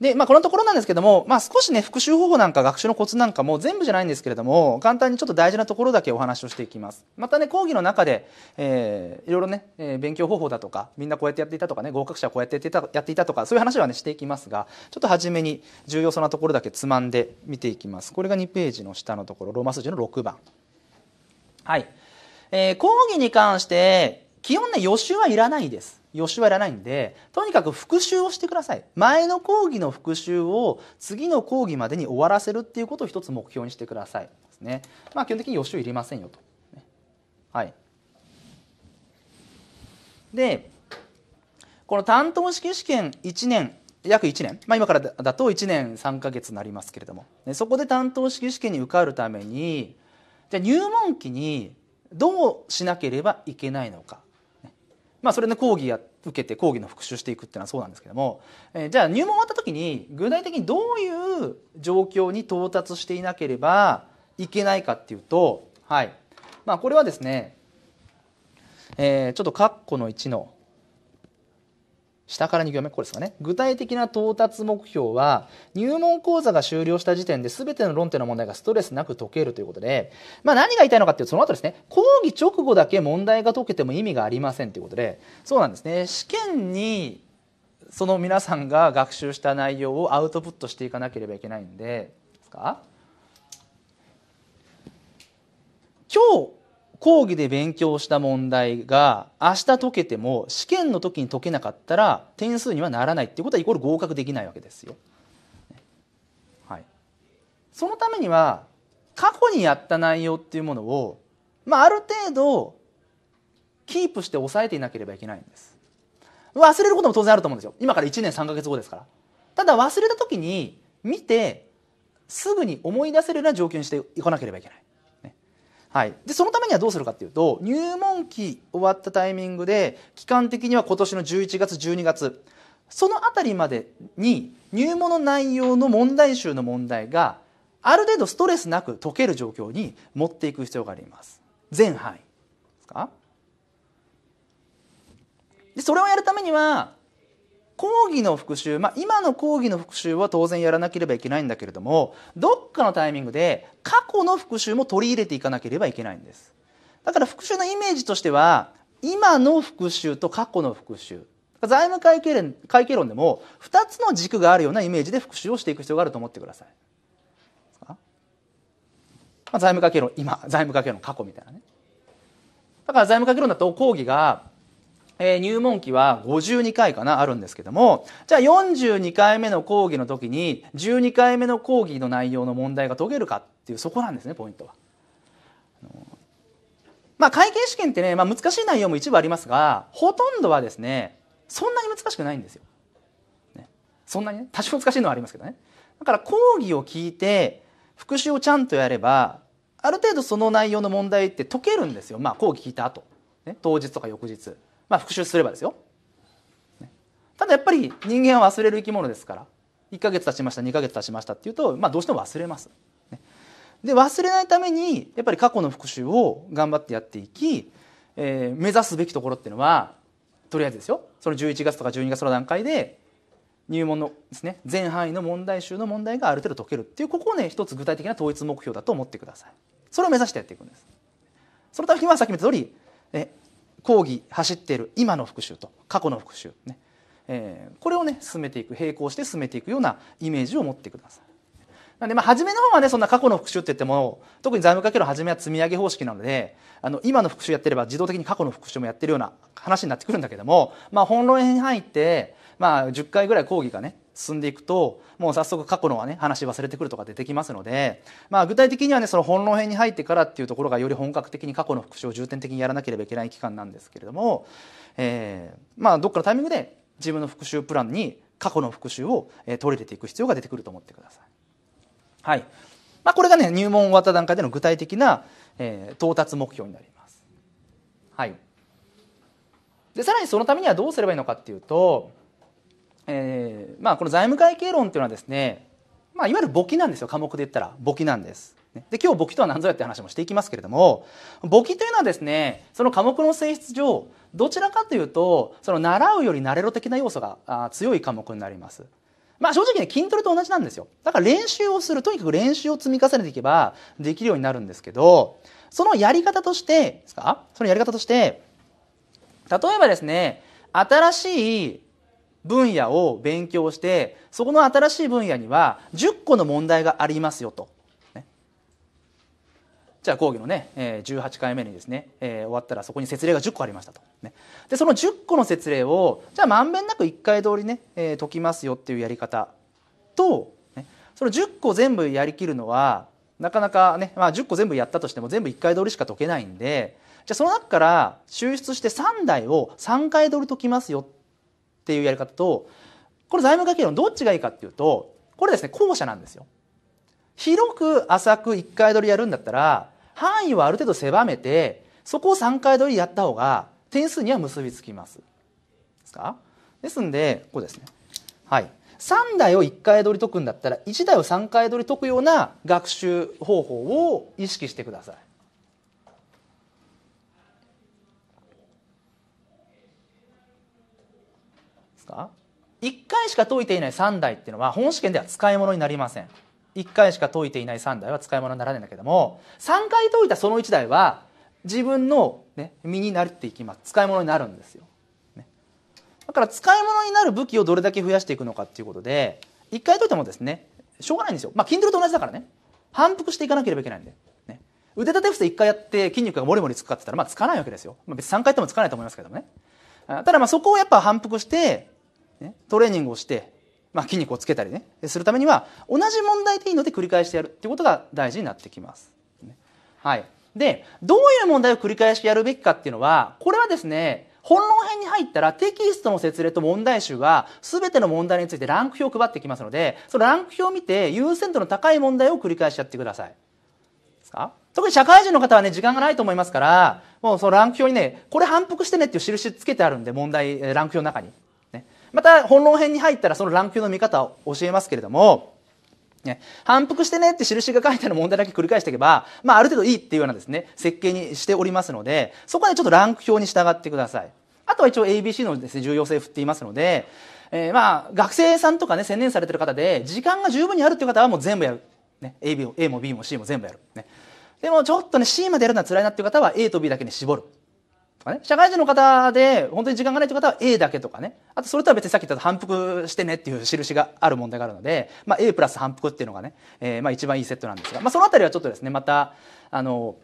で、まあ、このところなんですけども、まあ、少しね、復習方法なんか学習のコツなんかも全部じゃないんですけれども、簡単にちょっと大事なところだけお話をしていきます。またね、講義の中で、えー、いろいろね、えー、勉強方法だとか、みんなこうやってやっていたとかね、合格者はこうやってやっていたやっていたとか、そういう話はね、していきますが、ちょっと初めに重要そうなところだけつまんで見ていきます。これが2ページの下のところ、ローマ数字の6番。はい。えー、講義に関して、基本ね、予習はいらないです。予習はいらないんで、とにかく復習をしてください。前の講義の復習を次の講義までに終わらせるっていうことを一つ目標にしてください。ですね。まあ基本的に予習いりませんよと。はい。で、この担当式試験1年約1年、まあ、今からだと1年3か月になりますけれども、ね、そこで担当式試験に受かるためにじゃ入門期にどうしなければいけないのかまあ、それの講義や受けて講義の復習していくっていうのはそうなんですけども、えー、じゃあ入門終わった時に具体的にどういう状況に到達していなければいけないかっていうと、はいまあ、これはですね、えー、ちょっと括弧の1の下から2行目、これですかね。具体的な到達目標は、入門講座が終了した時点で全ての論点の問題がストレスなく解けるということで、まあ何が言いたいのかっていうと、その後ですね、講義直後だけ問題が解けても意味がありませんということで、そうなんですね。試験に、その皆さんが学習した内容をアウトプットしていかなければいけないんで、ですか今日講義で勉強した問題が明日解けても試験の時に解けなかったら点数にはならないっていうことはイコール合格できないわけですよ。はい、そのためには過去にやった内容っていうものを、まあ、ある程度キープして抑えていなければいけないんです。忘れることも当然あると思うんですよ。今から1年3ヶ月後ですから。ただ忘れた時に見てすぐに思い出せるような状況にしていかなければいけない。はい、でそのためにはどうするかっていうと入門期終わったタイミングで期間的には今年の11月12月その辺りまでに入門の内容の問題集の問題がある程度ストレスなく解ける状況に持っていく必要があります。全範囲ですかでそれをやるためには講義の復習、まあ、今の講義の復習は当然やらなければいけないんだけれどもどっかのタイミングで過去の復習も取り入れていかなければいけないんですだから復習のイメージとしては今の復習と過去の復習財務会計論会計論でも2つの軸があるようなイメージで復習をしていく必要があると思ってください、まあ、財務会計論今財務会計論過去みたいなねだから財務会計論だと講義がえー、入門期は52回かなあるんですけども、じゃあ42回目の講義の時に12回目の講義の内容の問題が解けるかっていうそこなんですね、ポイントは。まあ会計試験ってね、まあ難しい内容も一部ありますが、ほとんどはですね、そんなに難しくないんですよ。ね、そんなにね、多少難しいのはありますけどね。だから講義を聞いて、復習をちゃんとやれば、ある程度その内容の問題って解けるんですよ。まあ講義聞いた後。ね、当日とか翌日。まあ、復習すればですよ。ただやっぱり人間は忘れる生き物ですから1か月経ちました2か月経ちましたっていうと、まあ、どうしても忘れます。で忘れないためにやっぱり過去の復習を頑張ってやっていき、えー、目指すべきところっていうのはとりあえずですよその11月とか12月の段階で入門のですね全範囲の問題集の問題がある程度解けるっていうここをね一つ具体的な統一目標だと思ってくださいそれを目指してやっていくんですそのためにはさっきも言った通りえ講義走っている今の復習と過去の復習ね、えー、これをね進めていく並行して進めていくようなイメージを持ってください。なんでまあ初めの方はねそんな過去の復習って言っても特に財務かける初めは積み上げ方式なのであの今の復習やってれば自動的に過去の復習もやってるような話になってくるんだけども、まあ、本論編入って、まあ、10回ぐらい講義がね進んでいくともう早速過去のはね話忘れてくるとか出てきますので、まあ、具体的にはねその本論編に入ってからっていうところがより本格的に過去の復習を重点的にやらなければいけない期間なんですけれども、えまあどっかのタイミングで自分の復習プランに過去の復習を取り入れていく必要が出てくると思ってください。はいまあ、これがね入門終わった段階での具体的な、え到達目標になります。はい、でさらにそのためにはどうすればいいのかっていうとえーまあ、この財務会計論っていうのはですね、まあ、いわゆる簿記なんですよ科目で言ったら簿記なんです。で今日簿記とは何ぞやって話もしていきますけれども簿記というのはですねその科目の性質上どちらかというとその習うより慣れろ的な要素が強い科目になります。まあ正直ね筋トレと同じなんですよだから練習をするとにかく練習を積み重ねていけばできるようになるんですけどそのやり方としてですかそのやり方として例えばですね新しい分野を勉強してそこの新しい分野には10個の問題がありますよと。ね、じゃあ講義のね、えー、18回目にですね、えー、終わったらそこに説例が10個ありましたと、ね、でその10個の説例をじゃあまんべんなく1回通りね、えー、解きますよっていうやり方と、ね、その10個全部やりきるのはなかなかね、まあ、10個全部やったとしても全部1回通りしか解けないんでじゃあその中から抽出して3台を3回通り解きますよってっていうやり方とこの財務会計論どっちがいいかっていうとこれですね後者なんですよ。広く浅く1回取りやるんだったら範囲はある程度狭めてそこを3回取りやった方が点数には結びつきます。ですかですんでこうですね。はい、3台を1回取り解くんだったら1台を3回取り解くような学習方法を意識してください。か1回しか解いていない3台っていうのは本試験では使い物になりません1回しか解いていない3台は使い物にならないんだけども3回解いたその1台は自分の、ね、身になるっていきます使い物になるんですよ、ね、だから使い物になる武器をどれだけ増やしていくのかっていうことで1回解いてもですねしょうがないんですよまあ筋トレと同じだからね反復していかなければいけないんで、ね、腕立て伏せ1回やって筋肉がもりもりつくかって言ったらまあつかないわけですよ、まあ、別に3回やってもつかないと思いますけどもねただまあそこをやっぱ反復してね、トレーニングをして、まあ、筋肉をつけたりねするためには同じ問題でいいので繰り返してやるっていうことが大事になってきます。はい、でどういう問題を繰り返しやるべきかっていうのはこれはですね本論編に入ったらテキストの説例と問題集が全ての問題についてランク表を配ってきますのでそのランク表を見て優先度の高い問題を繰り返しやってください。ですか特に社会人の方はね、時間がないと思いますから、もうそのランク表にね、これ反復してねっていう印つけてあるんで、問題、ランク表の中に。また本論編に入ったらその乱球の見方を教えますけれども、ね、反復してねって印が書いてある問題だけ繰り返していけば、まあ、ある程度いいっていうようなですね設計にしておりますのでそこは、ね、ちょっとランク表に従ってくださいあとは一応 ABC のです、ね、重要性を振っていますので、えー、まあ学生さんとかね専念されてる方で時間が十分にあるっていう方はもう全部やる、ね、A, B A も B も C も全部やる、ね、でもちょっとね C までやるのは辛いなっていう方は A と B だけに絞るとかね、社会人の方で本当に時間がないという方は A だけとかね、あとそれとは別にさっき言った反復してねっていう印がある問題があるので、まあ、A プラス反復っていうのがね、えー、まあ一番いいセットなんですが、まあ、その辺りはちょっとですね、また、あの、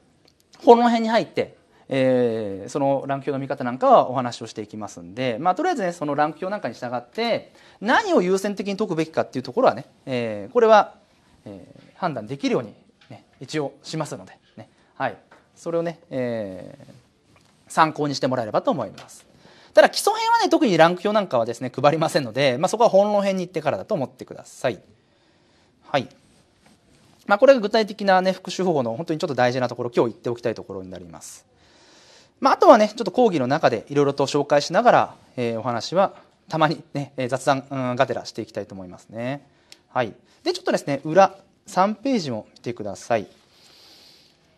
この辺に入って、えー、そのランク表の見方なんかはお話をしていきますんで、まあ、とりあえずねそのランク表なんかに従って何を優先的に解くべきかっていうところはね、えー、これは、えー、判断できるように、ね、一応しますので、ねはい、それをね、えー、参考にしてもらえればと思います。ただ基礎編はね特にランク表なんかはですね配りませんので、まあ、そこは本論編に行ってからだと思ってください。はいまあ、これが具体的な、ね、復習方法の本当にちょっと大事なところ今日言っておきたいところになります。まあ、あとはねちょっと講義の中でいろいろと紹介しながら、えー、お話はたまにね雑談、うん、がてらしていきたいと思いますね。はい、でちょっとですね裏3ページも見てください。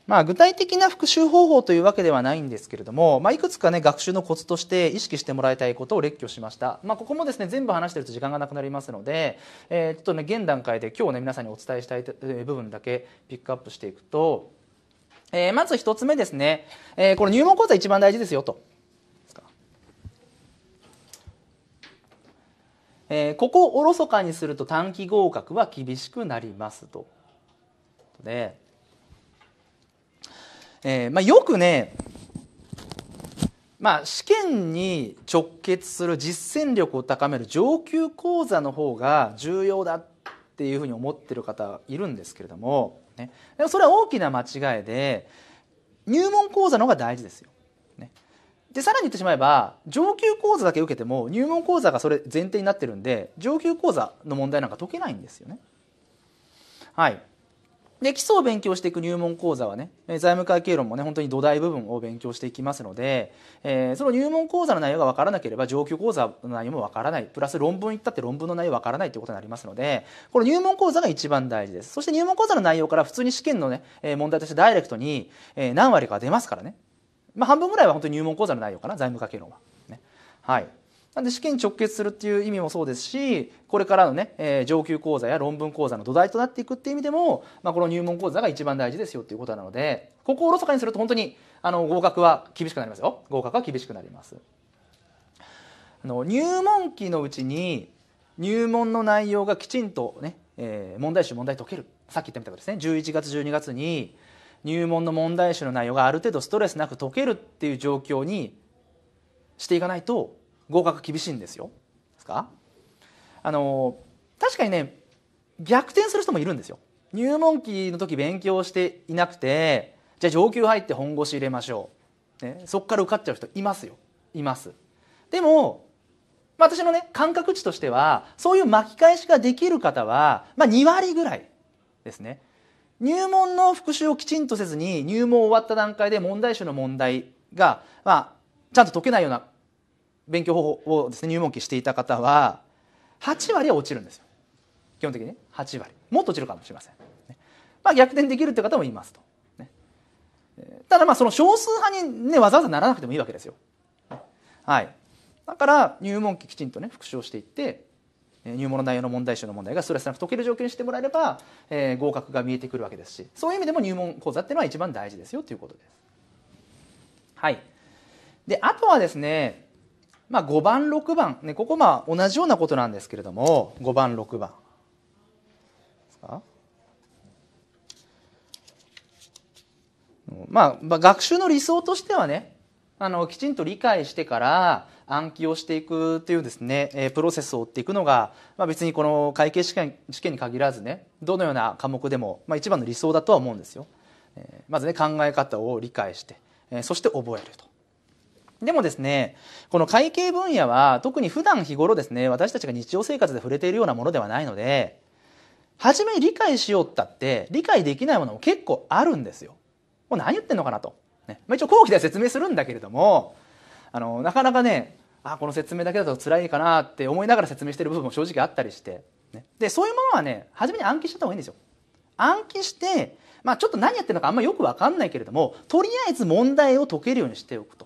まあ、具体的な復習方法というわけではないんですけれども、まあ、いくつかね学習のコツとして意識してもらいたいことを列挙しました、まあ、ここもですね全部話してると時間がなくなりますので、えー、ちょっとね現段階で今日ね皆さんにお伝えしたい部分だけピックアップしていくと、えー、まず1つ目ですね、えー、この入門講座一番大事ですよと。えー、ここをおろそかにすると短期合格は厳しくなりますと。でえー、まあ、よくね、まあ、試験に直結する実践力を高める上級講座の方が重要だっていうふうに思ってる方いるんですけれども、ね、でもそれは大きな間違いで入門講座の方が大事ですよ。ね、でさらに言ってしまえば上級講座だけ受けても入門講座がそれ前提になってるんで上級講座の問題なんか解けないんですよね。はい、で基礎を勉強していく入門講座はね財務会計論もね本当に土台部分を勉強していきますので、えー、その入門講座の内容が分からなければ上級講座の内容も分からないプラス論文いったって論文の内容分からないということになりますのでこの入門講座が一番大事ですそして入門講座の内容から普通に試験のね問題としてダイレクトに何割か出ますからね、まあ、半分ぐらいは本当に入門講座の内容かな財務会計論は、ね。はいなんで試験に直結するっていう意味もそうですしこれからのね、えー、上級講座や論文講座の土台となっていくっていう意味でも、まあ、この入門講座が一番大事ですよっていうことなのでここをおろそかにすると本当にあの合格は厳しくなりますよ合格は厳しくなります。あの入門期のうちに入門の内容がきちんとね、えー、問題集問題解けるさっき言ったみたいですね11月12月に入門の問題集の内容がある程度ストレスなく解けるっていう状況にしていかないと合格厳しいんですよですかあの確かにね逆転する人もいるんですよ入門期の時勉強していなくてじゃあ上級入って本腰入れましょう、ね、そっから受かっちゃう人いますよいますでも、私のね感覚値としてはそういう巻き返しができる方は、まあ、2割ぐらいですね入門の復習をきちんとせずに入門終わった段階で問題集の問題が、まあ、ちゃんと解けないような勉強方法をですね入門期していた方は8割は落ちるんですよ基本的にね8割もっと落ちるかもしれません、ね、まあ、逆転できるという方もいますと、ね、ただまあその少数派にねわざわざならなくてもいいわけですよはいだから入門期きちんとね復習をしていって入門の内容の問題集の問題がストレスなく解ける状況にしてもらえれば、えー、合格が見えてくるわけですしそういう意味でも入門講座っていうのは一番大事ですよということです。はい、であとはですねまあ、5番6番、ね、ここまあ同じようなことなんですけれども5番6番まあ、まあ、学習の理想としてはねあのきちんと理解してから暗記をしていくというですね、えプロセスを追っていくのが、まあ、別にこの会計試験試験に限らずねどのような科目でも、まあ、一番の理想だとは思うんですよ。えまずね考え方を理解して、えそして覚えると。でもですね、この会計分野は特に普段日頃ですね、私たちが日常生活で触れているようなものではないので、初めに理解しようったって、理解できないものも結構あるんですよ。もう何言ってんのかなと。ね。まあ、一応後期では説明するんだけれども、あの、なかなかね、あ、この説明だけだと辛いかなって思いながら説明してる部分も正直あったりして、ね。で、そういうものはね、初めに暗記しちゃった方がいいんですよ。暗記して、まあ、ちょっと何やってるのかあんまよくわかんないけれども、とりあえず問題を解けるようにしておくと。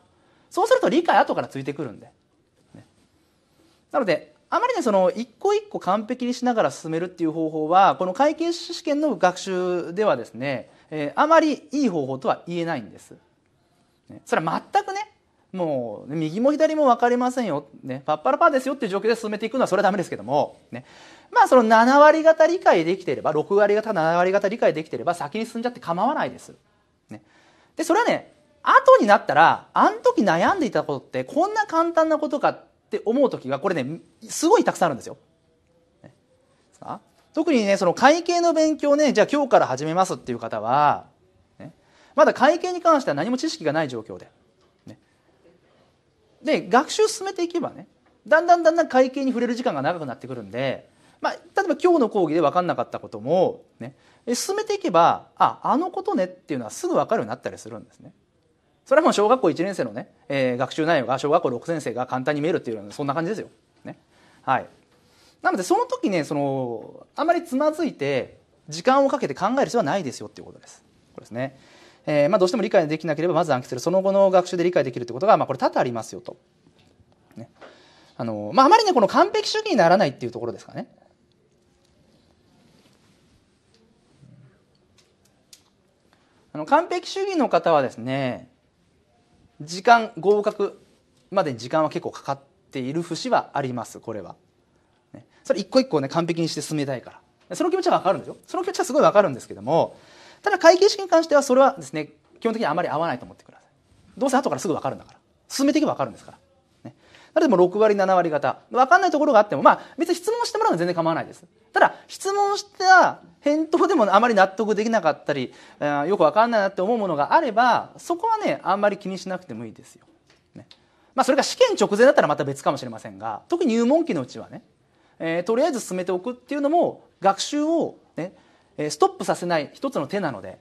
そうすると理解後からついてくるんで、ね、なのであまりねその一個一個完璧にしながら進めるっていう方法はこの会計士試験の学習ではですね、えー、あまりいい方法とは言えないんです、ね、それは全くねもう右も左も分かりませんよ、ね、パッパラパーですよっていう状況で進めていくのはそれはダメですけども、ね、まあその7割方理解できていれば6割方7割方理解できていれば先に進んじゃって構わないです、ね、でそれはね後になったら、あの時悩んでいたことってこんな簡単なことかって思う時が、これね、すごいたくさんあるんですよ。ね、すか特にね、その会計の勉強ね、じゃあ今日から始めますっていう方は、ね、まだ会計に関しては何も知識がない状況で。ね、で、学習進めていけばね、だんだんだんだん会計に触れる時間が長くなってくるんで、まあ、例えば今日の講義で分かんなかったことも、ね、進めていけば、あ、あのことねっていうのはすぐ分かるようになったりするんですね。それはもう小学校1年生のね、えー、学習内容が小学校6年生が簡単に見えるっていうようなそんな感じですよ。ね、はいなのでその時ねそのあまりつまずいて時間をかけて考える必要はないですよっていうことです。これですねえーまあ、どうしても理解できなければまず暗記するその後の学習で理解できるってことが、まあ、これ多々ありますよと。ねあのまあ、あまりねこの完璧主義にならないっていうところですかね。あの完璧主義の方はですね時間合格までに時間は結構かかっている節はありますこれは、ね、それ一個一個ね完璧にして進めたいからその気持ちは分かるんですよその気持ちはすごい分かるんですけどもただ会計士に関してはそれはですね基本的にあまり合わないと思ってくださいどうせ後からすぐ分かるんだから進めていけば分かるんですからなのでも6割7割方分かんないところがあってもまあ別に質問してもらうのは全然構わないですただ質問した返答でもあまり納得できなかったり、えー、よく分かんないなって思うものがあればそこはねあんまり気にしなくてもいいですよ、ねまあ、それが試験直前だったらまた別かもしれませんが特に入門期のうちはね、えー、とりあえず進めておくっていうのも学習を、ね、ストップさせない一つの手なので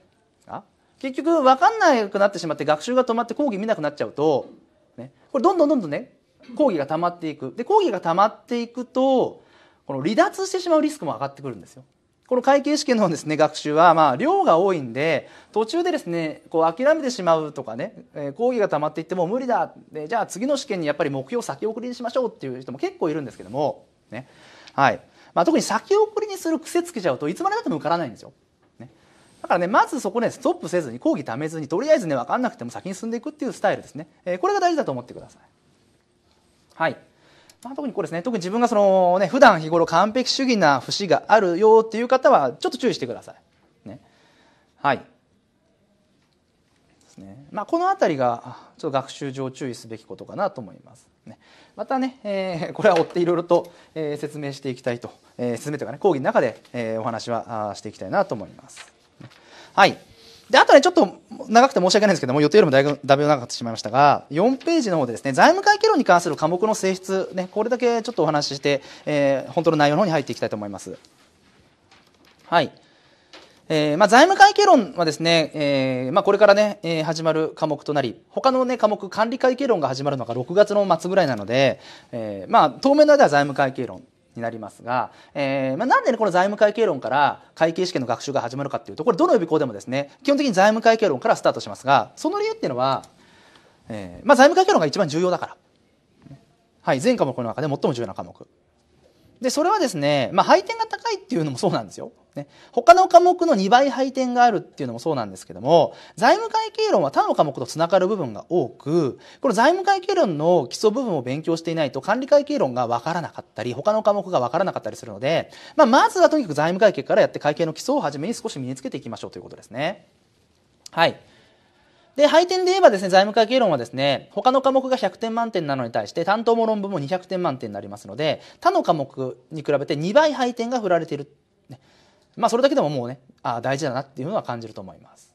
結局分かんなくなってしまって学習が止まって講義見なくなっちゃうと、ね、これどんどんどんどんね抗議が溜まっていく。で、抗議が溜まっていくと、この離脱してしまうリスクも上がってくるんですよ。この会計試験のですね、学習は、まあ、量が多いんで、途中でですね、こう諦めてしまうとかね、えー、講義が溜まっていっても無理だ、でじゃあ次の試験にやっぱり目標を先送りにしましょうっていう人も結構いるんですけども、ね。はい。まあ、特に先送りにする癖つけちゃうといつまでたっても受からないんですよ。ね。だからね、まずそこね、ストップせずに、講義溜めずに、とりあえずね、分かんなくても先に進んでいくっていうスタイルですね。えー、これが大事だと思ってください。はいまあ、特にこれですね特に自分がその、ね、普段日頃完璧主義な節があるよっていう方はちょっと注意してください。ね、はいですねまあ、この辺りがちょっと学習上注意すべきことかなと思います。ね、またね、えー、[LAUGHS] これは追っていろいろと、えー、説明していきたいと、えー、説明というかね講義の中で、えー、お話はしていきたいなと思います。はいであとねちょっと長くて申し訳ないんですけども予定よりもだいぶだいぶ長くなってしまいましたが4ページの方でですね財務会計論に関する科目の性質、ね、これだけちょっとお話しして、えー、本当の内容の方に入っていきたいと思います。はいえーまあ、財務会計論はですね、えーまあ、これからね、えー、始まる科目となり他の、ね、科目管理会計論が始まるのが6月の末ぐらいなので、えーまあ、当面の間は財務会計論になりますが、えーまあ、なんで、ね、この財務会計論から会計試験の学習が始まるかっていうとこれどの予備校でもですね基本的に財務会計論からスタートしますがその理由っていうのは、えーまあ、財務会計論が一番重要だから、はい、全科目の中で最も重要な科目でそれはですね、まあ、配点が高いっていうのもそうなんですよね、他の科目の2倍配点があるっていうのもそうなんですけども財務会計論は他の科目とつながる部分が多くこの財務会計論の基礎部分を勉強していないと管理会計論が分からなかったり他の科目が分からなかったりするので、まあ、まずはとにかく財務会計からやって会計の基礎をはじめに少し身につけていきましょうということですね。はいで、配点で言えばですね、財務会計論はですね、他の科目が100点満点なのに対して、担当も論文も200点満点になりますので、他の科目に比べて2倍配点が振られているまあそれだけでももうねあ大事だなっていうのは感じると思います。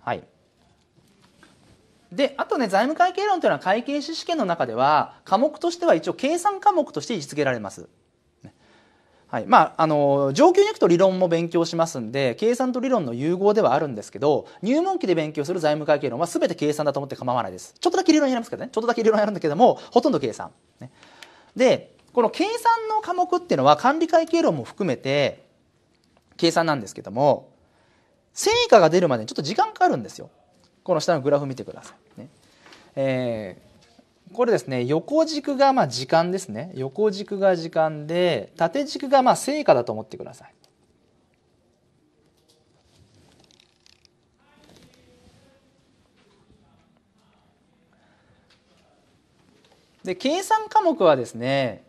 はいであとね財務会計論というのは会計士試験の中では科目としては一応計算科目として位置づけられます。はいまあ、あの上級に行くと理論も勉強しますんで計算と理論の融合ではあるんですけど入門期で勉強する財務会計論は全て計算だと思って構わないですちょっとだけ理論やりますけどねちょっとだけ理論やるんだけどもほとんど計算、ね、でこの計算の科目っていうのは管理会計論も含めて計算なんですけども成果が出るまでにちょっと時間かかるんですよこの下のグラフ見てくださいね、えー、これですね横軸がまあ時間ですね横軸が時間で縦軸がまあ成果だと思ってくださいで計算科目はですね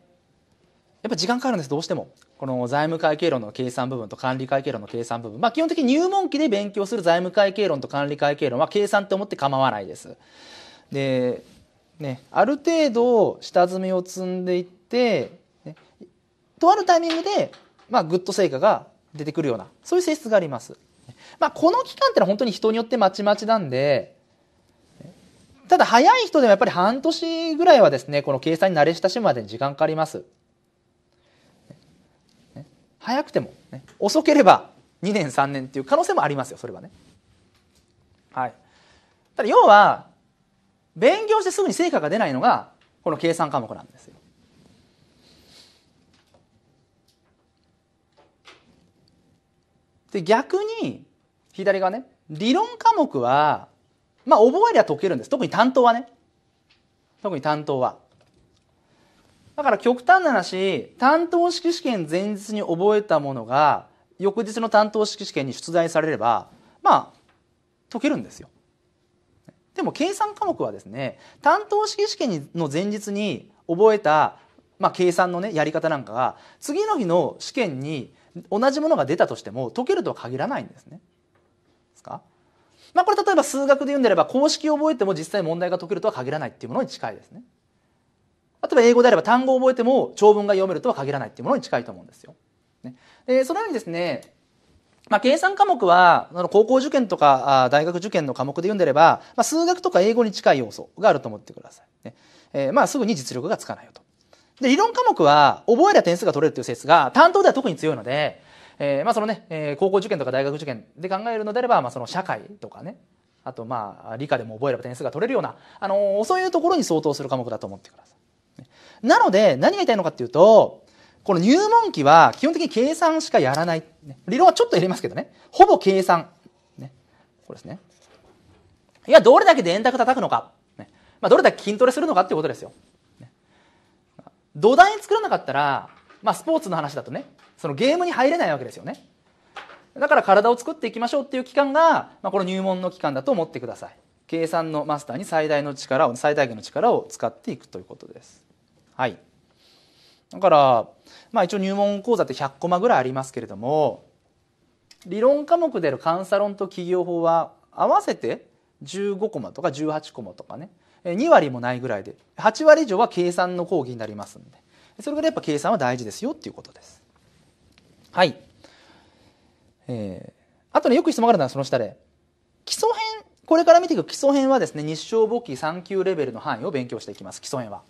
やっぱ時間かかるんですどうしてもこの財務会計論の計算部分と管理会計論の計算部分、まあ、基本的に入門期で勉強する財務会計論と管理会計論は計算って思って構わないです。で、ね、ある程度下積みを積んでいって、ね、とあるタイミングで、まあ、グッと成果が出てくるようなそういう性質があります。まあ、この期間ってのは本当に人によってまちまちなんでただ早い人でもやっぱり半年ぐらいはですねこの計算に慣れ親しむまでに時間かかります。早くても、ね、遅ければ2年3年っていう可能性もありますよそれはね。はい、ただ要は勉強してすぐに成果が出ないのがこの計算科目なんですよ。で逆に左側ね理論科目はまあ覚えりゃ解けるんです特に担当はね特に担当は。だから極端な話、担当式試験前日に覚えたものが、翌日の担当式試験に出題されれば、まあ、解けるんですよ。でも計算科目はですね、担当式試験の前日に覚えた、まあ、計算のね、やり方なんかが、次の日の試験に同じものが出たとしても、解けるとは限らないんですね。ですかまあ、これ例えば数学で言うんであれば、公式を覚えても実際問題が解けるとは限らないっていうものに近いですね。例えば英語であれば単語を覚えても長文が読めるとは限らないっていうものに近いと思うんですよ。ね、でそのようにですねまあ、計算科目は、高校受験とか大学受験の科目で読んでれば、まあ、数学とか英語に近い要素があると思ってください。ねえー、まあ、すぐに実力がつかないよと。で、理論科目は、覚えれば点数が取れるという性質が、担当では特に強いので、えー、まあ、そのね、えー、高校受験とか大学受験で考えるのであれば、まあ、その社会とかね、あと、まあ、理科でも覚えれば点数が取れるような、あのー、そういうところに相当する科目だと思ってください。なので、何が言いたいのかっていうと、この入門期は基本的に計算しかやらない。理論はちょっと入れますけどね。ほぼ計算。ね。これですね。いや、どれだけ電卓叩くのか。ね。まあ、どれだけ筋トレするのかっていうことですよ。ね、土台作らなかったら、まあ、スポーツの話だとね、そのゲームに入れないわけですよね。だから体を作っていきましょうっていう期間が、まあ、この入門の期間だと思ってください。計算のマスターに最大の力を、最大限の力を使っていくということです。はい。だから、まあ一応入門講座って100コマぐらいありますけれども、理論科目でる監査論と企業法は合わせて15コマとか18コマとかね、2割もないぐらいで、8割以上は計算の講義になりますんで、それぐらいやっぱ計算は大事ですよっていうことです。はい。えー、あとね、よく質問があるのはその下で、基礎編、これから見ていく基礎編はですね、日照簿記3級レベルの範囲を勉強していきます、基礎編は。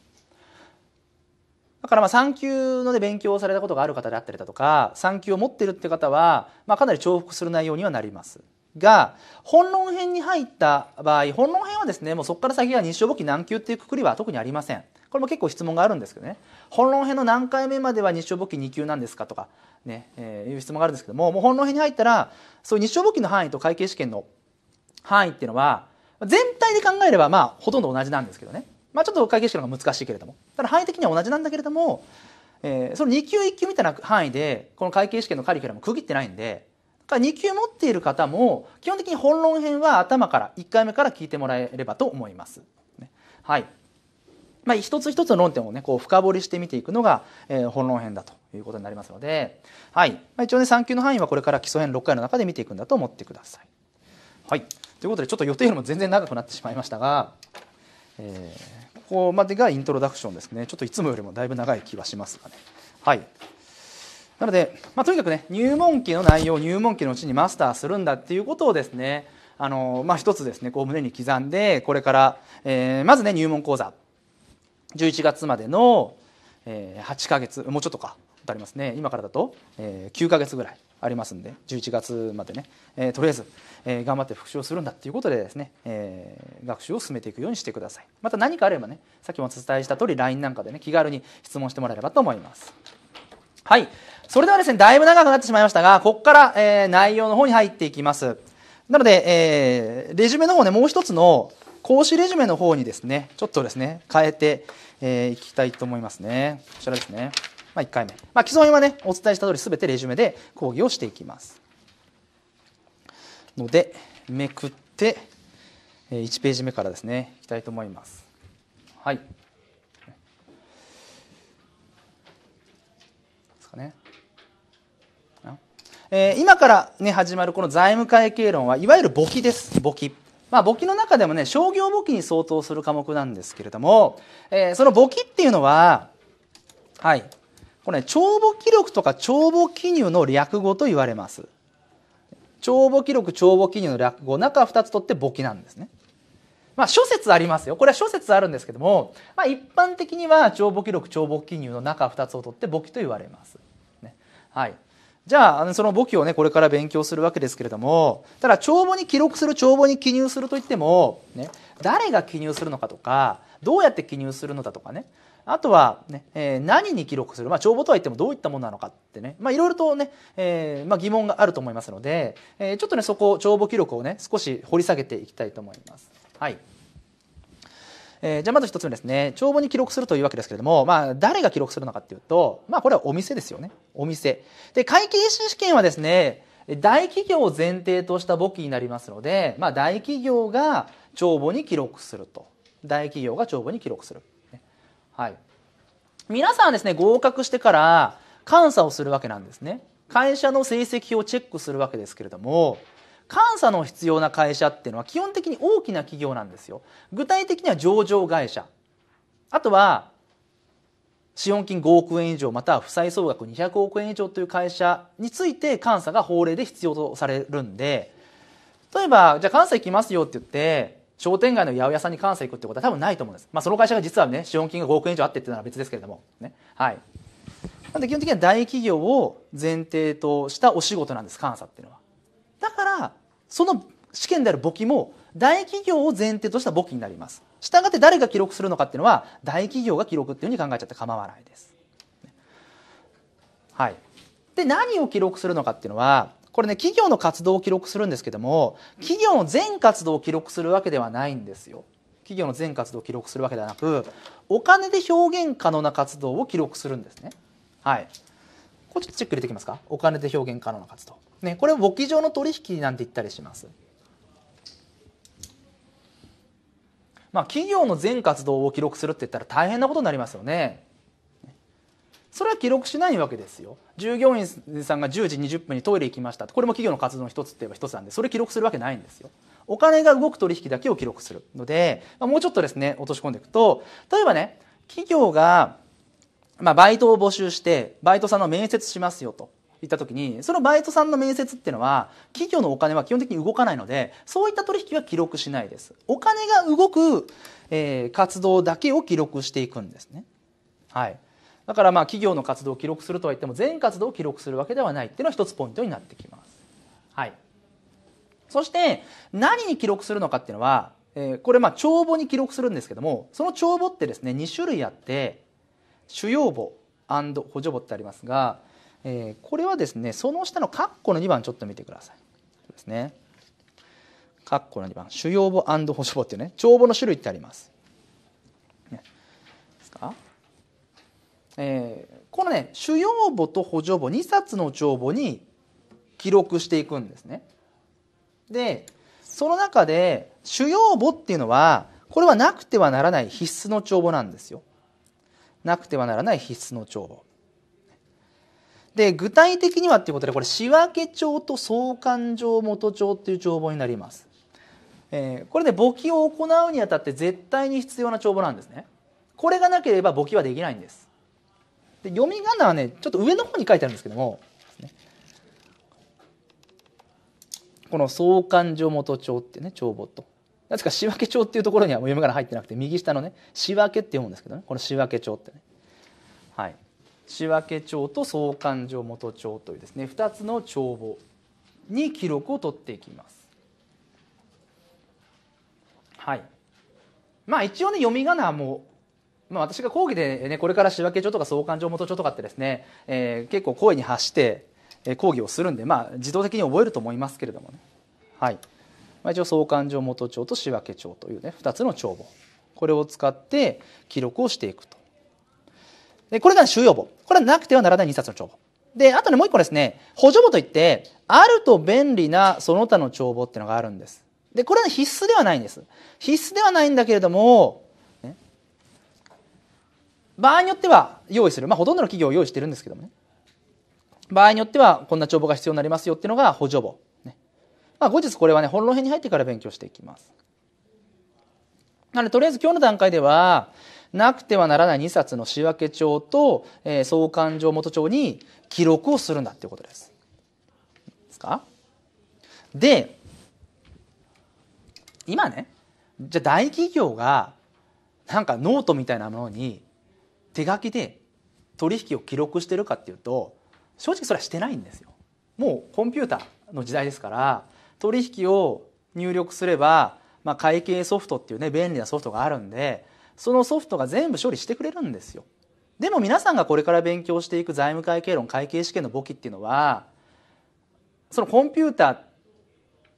だからまあ3級ので勉強されたことがある方であったりだとか3級を持ってるって方は、まあ、かなり重複する内容にはなります。が本論編に入った場合本論編はですねもうそこから先は日照簿記何級っていうくくりは特にありませんこれも結構質問があるんですけどね本論編の何回目までは日照簿記2級なんですかとかね、えー、いう質問があるんですけどももう本論編に入ったらそういう日照簿記の範囲と会計試験の範囲っていうのは全体で考えればまあほとんど同じなんですけどねまあ、ちょっと会計士の方が難しいけれどもただ範囲的には同じなんだけれども、えー、その2級1級みたいな範囲でこの会計試験のカリキュラム区切ってないんでだから2級持っている方も基本的に本論編は頭から1回目から聞いてもらえればと思います。ね、はいまあ、一つ一つの論点をねこう深掘りして見ていくのが、えー、本論編だということになりますので、はいまあ、一応ね3級の範囲はこれから基礎編6回の中で見ていくんだと思ってください。はい、ということでちょっと予定よりも全然長くなってしまいましたが、えーこまでがイントロダクションですねちょっといつもよりもだいぶ長い気はしますがねはいなので、まあ、とにかくね入門期の内容入門期のうちにマスターするんだっていうことをですねあの、まあ、一つですねこう胸に刻んでこれから、えー、まずね入門講座11月までの、えー、8か月もうちょっとかありますね今からだと、えー、9か月ぐらいありますんで11月までね、えー、とりあえず、えー、頑張って復習をするんだっていうことでですね、えー、学習を進めていくようにしてくださいまた何かあればねさっきもお伝えした通り LINE なんかでね気軽に質問してもらえればと思いますはいそれではですねだいぶ長くなってしまいましたがここから、えー、内容の方に入っていきますなので、えー、レジュメの方ねもう一つの講師レジュメの方にですねちょっとですね変えて、えー、いきたいと思いますねこちらですねまあ、1回目、まあ、基礎編はねお伝えした通り全てレジュメで講義をしていきますのでめくって1ページ目からですねいきたいと思いますはいですかねえ今からね始まるこの財務会計論はいわゆる簿記です簿記まあ、簿記の中でもね商業簿記に相当する科目なんですけれども、えー、その簿記っていうのは、はいこれね帳簿記録とか帳簿記入の略語と言われます帳簿記録帳簿記入の略語中二つ取って簿記なんですねまあ諸説ありますよこれは諸説あるんですけども、まあ、一般的には帳簿記録帳簿記入の中二つを取って簿記と言われます、ね、はいじゃあその簿記をねこれから勉強するわけですけれどもただ帳簿に記録する帳簿に記入するといっても、ね、誰が記入するのかとかどうやって記入するのだとかねあとはね、えー、何に記録する、まあ、帳簿とは言ってもどういったものなのかってね、まあ、いろいろとね、えーまあ、疑問があると思いますので、えー、ちょっとねそこ帳簿記録をね少し掘り下げていきたいと思います。はいえー、じゃあまず1つ目ですね帳簿に記録するというわけですけれども、まあ、誰が記録するのかっていうと、まあ、これはお店ですよねお店で会計士試験はですね大企業を前提とした簿記になりますので、まあ、大企業が帳簿に記録すると大企業が帳簿に記録するはい、皆さんはですね合格してから監査をするわけなんですね会社の成績をチェックするわけですけれども監査の必要な会社っていうのは基本的に大きな企業なんですよ具体的には上場会社あとは資本金5億円以上または負債総額200億円以上という会社について監査が法令で必要とされるんで例えばじゃあ監査行きますよって言って商店街の八百屋さんに関西行くってことは多分ないと思うんです、まあ、その会社が実はね資本金が5億円以上あってっていうのは別ですけれどもねはいなんで基本的には大企業を前提としたお仕事なんです監査っていうのはだからその試験である簿記も大企業を前提とした簿記になりますしたがって誰が記録するのかっていうのは大企業が記録っていうふうに考えちゃって構わないですはいで何を記録するのかっていうのはこれね企業の活動を記録するんですけども企業の全活動を記録するわけではないんですよ。企業の全活動を記録するわけではなくお金で表現可能な活動を記録するんですね。はい、これちょっとチェック入れてきますかお金で表現可能な活動。ね、これ簿記上の取引なんて言ったりします。まあ、企業の全活動を記録するって言ったら大変なことになりますよね。それは記録しないわけですよ。従業員さんが10時20分にトイレ行きましたこれも企業の活動の一つって言えば一つなんで、それ記録するわけないんですよ。お金が動く取引だけを記録するので、まあ、もうちょっとですね、落とし込んでいくと、例えばね、企業が、まあ、バイトを募集して、バイトさんの面接しますよと。言った時にそのバイトさんの面接っていうのは企業のお金は基本的に動かないのでそういった取引は記録しないですお金が動く、えー、活動だけを記録していくんですねはいだからまあ企業の活動を記録するとは言っても全活動を記録するわけではないっていうのは一つポイントになってきます。はい、そして何に記録するのかっていうのは、えー、これまあ帳簿に記録するんですけどもその帳簿ってですね2種類あって主要簿補助簿ってありますが、えー、これはですねその下の括弧の2番ちょっと見てください。ですね。括弧の2番主要簿補助簿っていうね帳簿の種類ってあります。ね、ですかえー、このね主要簿と補助簿2冊の帳簿に記録していくんですね。でその中で主要簿っていうのはこれはなくてはならない必須の帳簿なんですよ。なくてはならない必須の帳簿。で具体的にはっていうことでこれ仕分帳と相関定元帳っていう帳簿になります。えー、これで簿記を行うにあたって絶対に必要な帳簿なんですね。これがなければ簿記はできないんです。で読み仮名はねちょっと上の方に書いてあるんですけどもこの総勘定元帳ってね帳簿と。なぜか仕分帳っていうところにはもう読み仮名入ってなくて右下のね仕分けって読むんですけどねこの仕分帳ってね。はい、仕分帳と総勘定元帳というですね2つの帳簿に記録を取っていきます。はい、まあ一応ね読み仮名もうまあ、私が講義で、ね、これから仕分け帳とか総勘定元帳とかってですね、えー、結構声に発して、え講義をするんで、まあ、自動的に覚えると思いますけれどもね、はいまあ、一応総勘定元帳と仕分け帳というね2つの帳簿これを使って記録をしていくとでこれが収容簿これはなくてはならない2冊の帳簿であとねもう一個ですね補助簿といってあると便利なその他の帳簿っていうのがあるんですでこれは必須ではないんです必須ではないんだけれども場合によっては用意する、まあ、ほとんどの企業を用意してるんですけどもね場合によってはこんな帳簿が必要になりますよっていうのが補助簿、ねまあ、後日これはね本論編に入ってから勉強していきますなのでとりあえず今日の段階ではなくてはならない2冊の仕分帳と、えー、総勘定元帳に記録をするんだっていうことですですかで今ねじゃあ大企業がなんかノートみたいなものに手書きで取引を記録してるかっていうと正直それはしてないんですよ。もうコンピューターの時代ですから取引を入力すれば、まあ、会計ソフトっていうね便利なソフトがあるんでそのソフトが全部処理してくれるんですよ。でも皆さんがこれから勉強していく財務会計論会計試験の簿記っていうのはそのコンピューターっ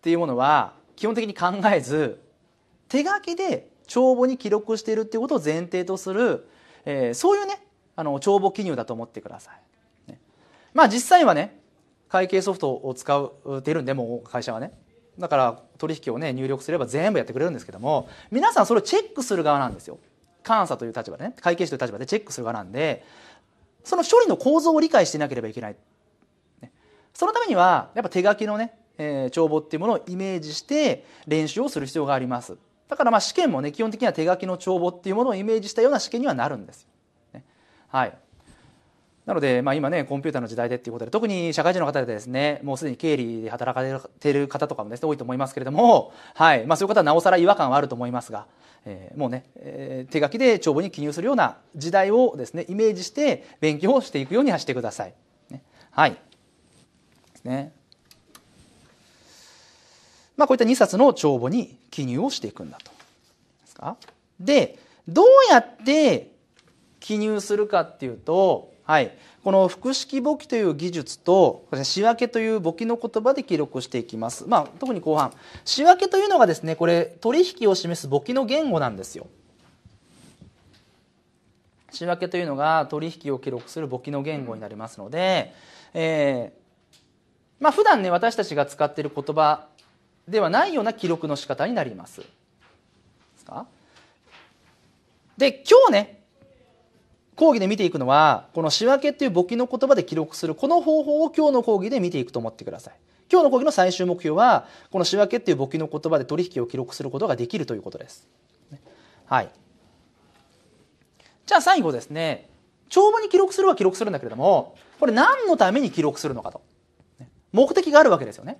ていうものは基本的に考えず手書きで帳簿に記録しているっていうことを前提とするえー、そういうねあの帳簿記入だと思ってください、ね、まあ実際はね会計ソフトを使うてるんでもう会社はねだから取引をね入力すれば全部やってくれるんですけども皆さんそれをチェックする側なんですよ監査という立場でね会計士という立場でチェックする側なんでその処理の構造を理解していなければいけない、ね、そのためにはやっぱ手書きのね、えー、帳簿っていうものをイメージして練習をする必要がありますだからまあ試験もね基本的には手書きの帳簿っていうものをイメージしたような試験にはなるんですよ、ね、はいなので、まあ、今ねコンピューターの時代でっていうことで特に社会人の方でですねもうすでに経理で働かれてる方とかもですね多いと思いますけれども、はいまあ、そういう方はなおさら違和感はあると思いますが、えー、もうね、えー、手書きで帳簿に記入するような時代をですねイメージして勉強をしていくようにはしてください。ね、はいねまあ、こういった2冊の帳簿に記入をしていくんだと。で、どうやって記入するかっていうと、はい、この複式簿記という技術と仕分けという簿記の言葉で記録していきます、まあ、特に後半仕分けというのがですねこれ取引を示す簿記の言語なんですよ仕分けというのが取引を記録する簿記の言語になりますので、えーまあ普段ね私たちが使っている言葉ではないような記録の仕方になります。で今日ね講義で見ていくのはこの仕分けっていう簿記の言葉で記録するこの方法を今日の講義で見ていくと思ってください。今日の講義の最終目標はこの仕分けっていう簿記の言葉で取引を記録することができるということです。はい、じゃあ最後ですね帳簿に記録するは記録するんだけれどもこれ何のために記録するのかと目的があるわけですよね。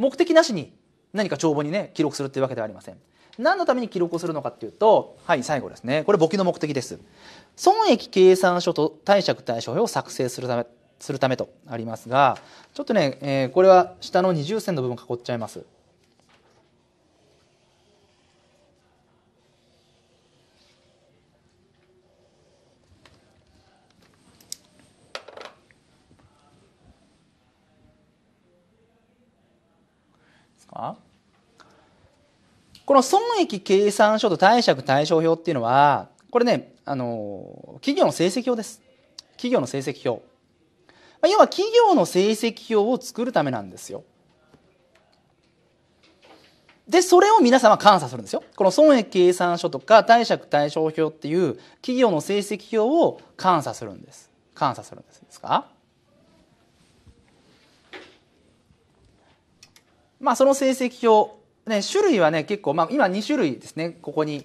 目的なしに何か帳簿にね記録するっていうわけではありません何のために記録をするのかっていうとはい最後ですねこれ簿記の目的です損益計算書と貸借対照表を作成するためするためとありますがちょっとね、えー、これは下の二重線の部分囲っちゃいますこの損益計算書と貸借対照表っていうのは、これね、あの、企業の成績表です。企業の成績表。まあ、要は企業の成績表を作るためなんですよ。で、それを皆様監査するんですよ。この損益計算書とか貸借対照表っていう企業の成績表を監査するんです。監査するんです。ですかまあ、その成績表、ね、種類はね結構、まあ、今2種類ですねここに、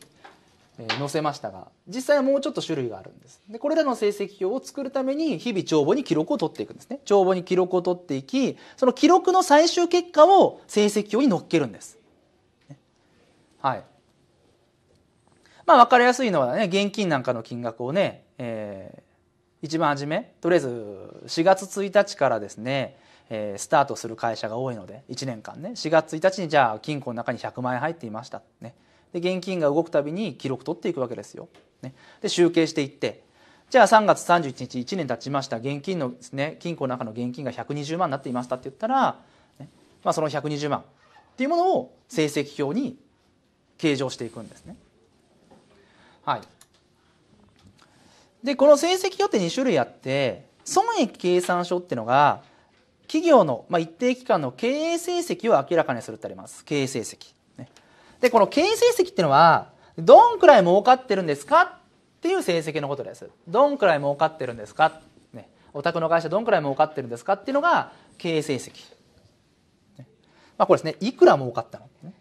え載せましたが実際はもうちょっと種類があるんですでこれらの成績表を作るために日々帳簿に記録を取っていくんですね帳簿に記録を取っていきその記録の最終結果を成績表に載っけるんです、ね、はいまあ分かりやすいのはね現金なんかの金額をね、えー、一番初めとりあえず4月1日からですねえー、スタートする会社が多いので1年間ね4月1日にじゃあ金庫の中に100万円入っていました、ね、で現金が動くたびに記録取っていくわけですよ、ね、で集計していってじゃあ3月31日1年経ちました現金のですね金庫の中の現金が120万になっていましたって言ったら、ね、まあ、その120万っていうものを成績表に計上していくんですね。はい、でこの成績表って2種類あって損益計算書っていうのが企業の、まあ、一定期間の経営成績を明らかにするってあります。経営成績。ね、で、この経営成績っていうのは、どんくらい儲かってるんですかっていう成績のことです。どんくらい儲かってるんですか、ね、お宅の会社どんくらい儲かってるんですかっていうのが経営成績。ね、まあ、これですね、いくら儲かったの、ね、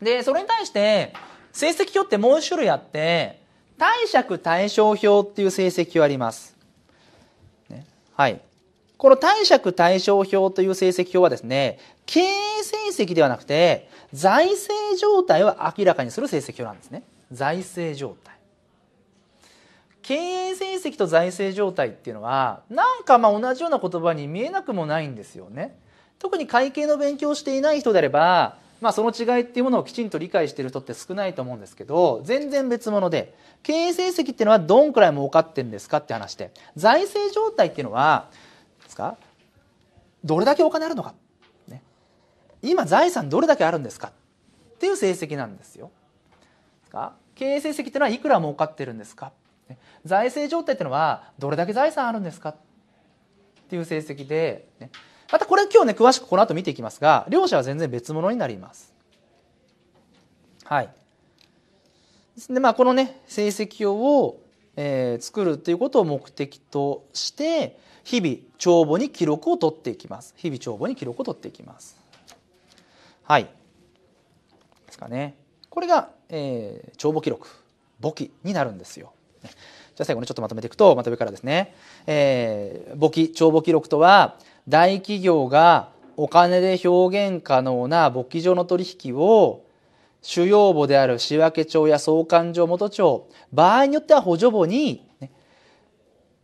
で、それに対して、成績表ってもう一種類あって、貸借対照表っていう成績表あります。はい、この貸借対照表という成績表はですね経営成績ではなくて財政状態を明らかにする成績表なんですね財政状態経営成績と財政状態っていうのはなんかまあ同じような言葉に見えなくもないんですよね特に会計の勉強していない人であればまあ、その違いっていうものをきちんと理解してる人って少ないと思うんですけど全然別物で経営成績っていうのはどんくらい儲かってんですかって話で財政状態っていうのはですかどれだけお金あるのか、ね、今財産どれだけあるんですかっていう成績なんですよ。経営成績っていうのはいくら儲かってるんですか財政状態っていうのはどれだけ財産あるんですかっていう成績で、ね、またこれ今日ね詳しくこの後見ていきますが両者は全然別物になりますはいでまあこのね成績表を、えー、作るということを目的として日々帳簿に記録を取っていきます日々帳簿に記録を取っていきますはいですかねこれが、えー、帳簿記録簿記になるんですよじゃあ最後にちょっとまとめていくとまた上からですね、えー、簿記帳簿記録とは大企業がお金で表現可能な簿記上の取引を主要簿である仕分帳や総勘定元帳場合によっては補助簿に、ね、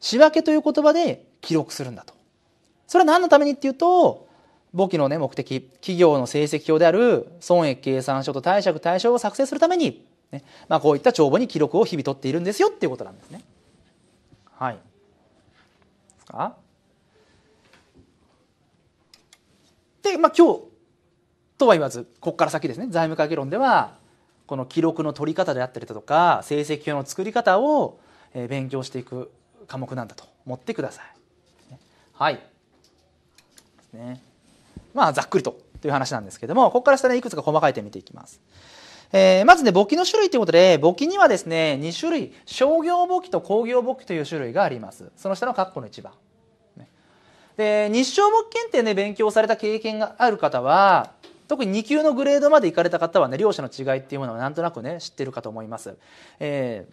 仕分という言葉で記録するんだと。それは何のためにっていうと簿記の、ね、目的企業の成績表である損益計算書と貸借対照を作成するためにねまあ、こういった帳簿に記録を日々取っているんですよっていうことなんですね。はい。ですかで、まあ、今日とは言わずここから先ですね財務会議論ではこの記録の取り方であったりだとか成績表の作り方を勉強していく科目なんだと思ってください。はい、ね、まあざっくりとという話なんですけどもここから下ねいくつか細かい点見ていきます。えー、まずね、簿記の種類ということで、簿記にはですね、2種類、商業簿記と工業簿記という種類があります。その下の括弧の1番。で日照木検定ね、勉強された経験がある方は特に2級のグレードまで行かれた方はね両者の違いっていうものはなんとなくね知ってるかと思います。え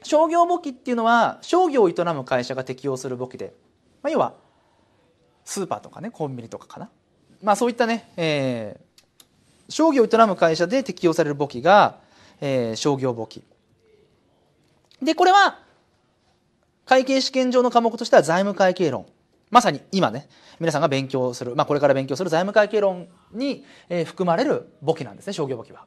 ー、商業簿記っていうのは商業を営む会社が適用する簿記で、まあ、要はスーパーとかねコンビニとかかな、まあ、そういったね、えー、商業を営む会社で適用される簿記が、えー、商業簿記でこれは会計試験上の科目としては財務会計論まさに今ね、皆さんが勉強する、まあ、これから勉強する財務会計論に、え含まれる簿記なんですね、商業簿記は。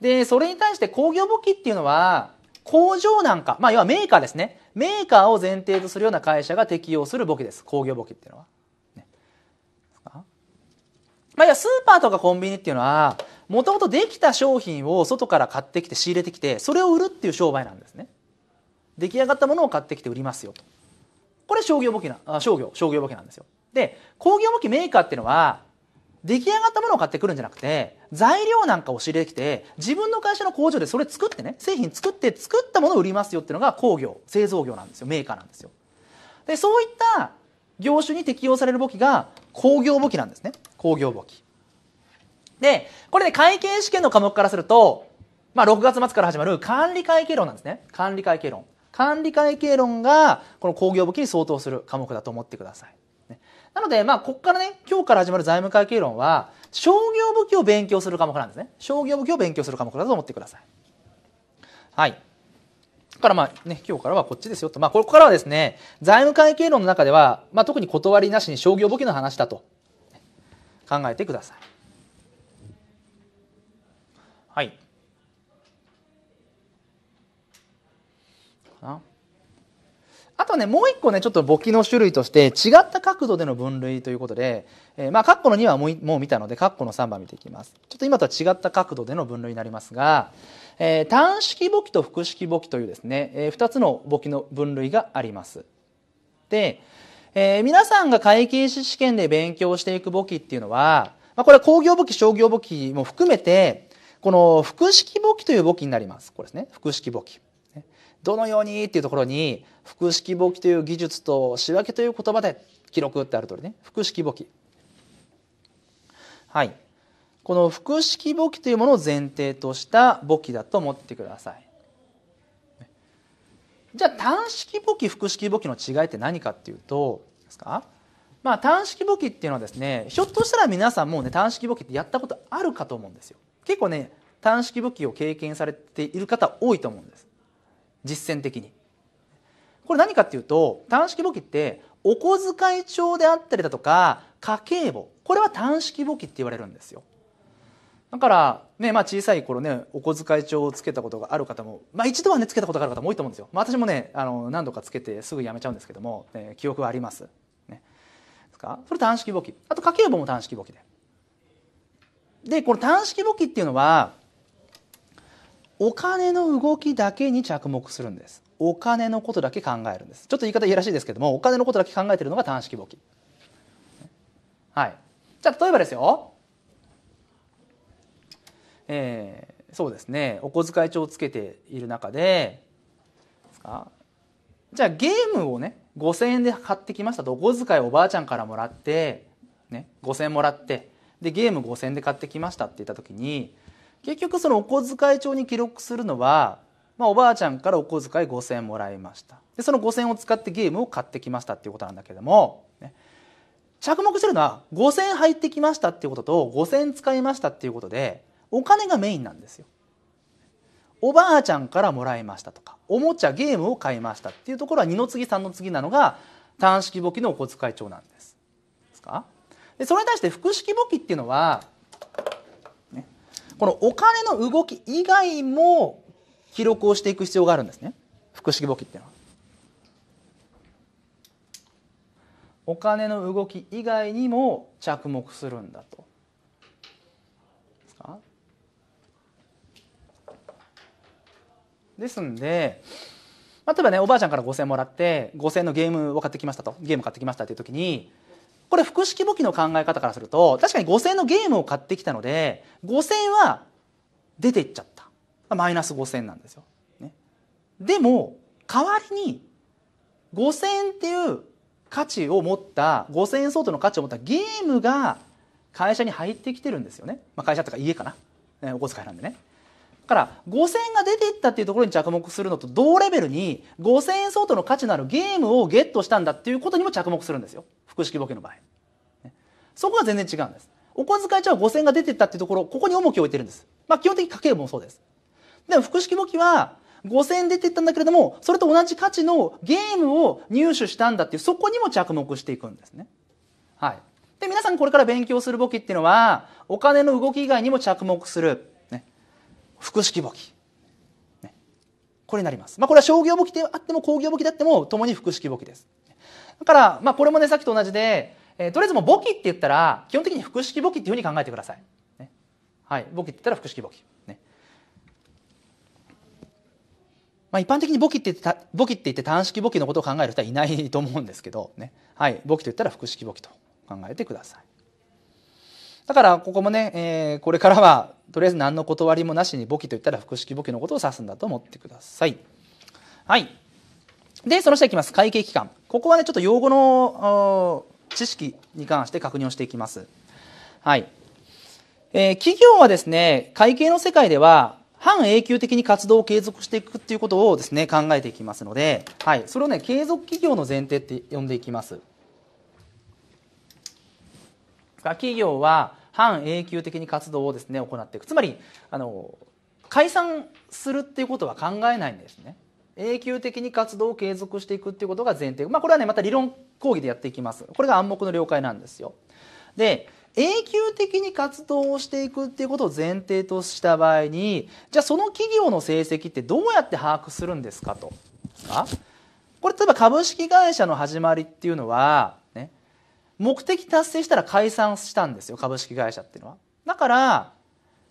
で、それに対して工業簿記っていうのは、工場なんか、まあ、要はメーカーですね。メーカーを前提とするような会社が適用する簿記です。工業簿記っていうのは。ね、まあ、いや、スーパーとかコンビニっていうのは、もともとできた商品を外から買ってきて仕入れてきて、それを売るっていう商売なんですね。出来上がったものを買ってきて売りますよと。これ商業簿記なあ商業商業簿記なんですよで工業簿記メーカーっていうのは出来上がったものを買ってくるんじゃなくて材料なんかを仕入れてきて自分の会社の工場でそれ作ってね製品作って作ったものを売りますよっていうのが工業製造業なんですよメーカーなんですよでそういった業種に適用される簿記が工業簿記なんですね工業簿記でこれね会計試験の科目からすると、まあ、6月末から始まる管理会計論なんですね管理会計論管理会計論がこの工業簿記に相当する科目だと思ってください。ね、なので、まあ、ここからね、今日から始まる財務会計論は、商業簿記を勉強する科目なんですね。商業簿記を勉強する科目だと思ってください。はい。だからまあね、今日からはこっちですよと。まあ、ここからはですね、財務会計論の中では、まあ、特に断りなしに商業簿記の話だと考えてください。な。あとね、もう一個ね、ちょっと簿記の種類として、違った角度での分類ということで、えー、まあ、括弧の2はもうもう見たので、括弧の3番見ていきます。ちょっと今とは違った角度での分類になりますが、えー、単式簿記と複式簿記というですね、えー、2つの簿記の分類があります。で、えー、皆さんが会計士試験で勉強していく簿記っていうのは、まあ、これは工業簿記、商業簿記も含めて、この複式簿記という簿記になります。これですね、複式簿記。どのようにっていうところに複式簿記という技術と仕分けという言葉で記録ってある通りね複式簿記はいこの複式簿記というものを前提とした簿記だと思ってくださいじゃあ単式簿記複式簿記の違いって何かっていうとですかまあ単式簿記っていうのはですねひょっとしたら皆さんもうね単式簿記ってやったことあるかと思うんですよ結構ね単式簿記を経験されている方多いと思うんです実践的にこれ何かっていうと単式簿記ってお小遣い帳であったりだとか家計簿これは単式簿記って言われるんですよだからね、まあ、小さい頃ねお小遣い帳をつけたことがある方も、まあ、一度はねつけたことがある方も多いと思うんですよ、まあ、私もねあの何度かつけてすぐやめちゃうんですけども、え記憶はあります、ね、ですかそれ単式簿記あと家計簿も単式簿記ででこの単式簿記っていうのはお金の動きだけに着目するんですお金のことだけ考えるんですちょっと言い方いやらしいですけどもお金のことだけ考えてるのが短式簿記はいじゃあ例えばですよえー、そうですねお小遣い帳をつけている中でじゃあゲームをね5,000円で買ってきましたとお小遣いおばあちゃんからもらって、ね、5,000円もらってでゲーム5,000円で買ってきましたって言った時に結局そのお小遣い帳に記録するのは、まあ、おばあちゃんからお小遣い5,000円もらいましたでその5,000円を使ってゲームを買ってきましたっていうことなんだけども、ね、着目してるのは5,000円入ってきましたっていうことと5,000円使いましたっていうことでお金がメインなんですよ。おばあちゃんからもらいましたとかおもちゃゲームを買いましたっていうところは二の次三の次なのが単式簿記のお小遣い帳なんです。ですかでそれに対して複式簿記っていうのはこのお金の動き以外も記録をしていく必要があるんですね複式簿記っていうのは。お金の動き以外にも着目するんだと。ですんで、例えばねおばあちゃんから5,000円もらって5,000円のゲームを買ってきましたとゲーム買ってきましたっていう時にこれ複式簿記の考え方からすると確かに5000のゲームを買ってきたので5000は出ていっちゃったマイナス5000なんですよ。ね、でも代わりに5000っていう価値を持った5000円相当の価値を持ったゲームが会社に入ってきてるんですよね、まあ、会社とか家かな、ね、お小遣いなんでねから5000円が出ていったっていうところに着目するのと同レベルに5000円相当の価値のあるゲームをゲットしたんだっていうことにも着目するんですよ複式ボケの場合そこは全然違うんですお小遣い帳は5000円が出ていったっていうところここに重きを置いてるんですまあ基本的に家計簿もそうですでも複式簿記は5000円出ていったんだけれどもそれと同じ価値のゲームを入手したんだっていうそこにも着目していくんですねはいで皆さんこれから勉強する簿記っていうのはお金の動き以外にも着目する複式簿記、ね、これになります、まあ、これは商業簿記であっても工業簿記であってもともに複式簿記ですだから、まあ、これもねさっきと同じで、えー、とりあえずもう簿記って言ったら基本的に複式簿記っていうふうに考えてください、ね、はい簿記って言ったら複式簿記、ねまあ、一般的に簿記って簿記って言って単式簿記のことを考える人はいないと思うんですけどね、はい、簿記と言ったら複式簿記と考えてくださいだからここもね、えー、これからはとりあえず何の断りもなしに簿記といったら複式簿記のことを指すんだと思ってください。はい。で、その下いきます。会計期間。ここはね、ちょっと用語の知識に関して確認をしていきます。はい。えー、企業はですね、会計の世界では、半永久的に活動を継続していくっていうことをですね、考えていきますので、はい。それをね、継続企業の前提って呼んでいきます。か企業は半永久的に活動をですね行っていくつまりあの解散するっていうことは考えないんですね永久的に活動を継続していくっていうことが前提まあこれはねまた理論講義でやっていきますこれが暗黙の了解なんですよで永久的に活動をしていくっていうことを前提とした場合にじゃあその企業の成績ってどうやって把握するんですかとこれ例えば株式会社の始まりっていうのは目的達成したら解散したんですよ株式会社っていうのは。だから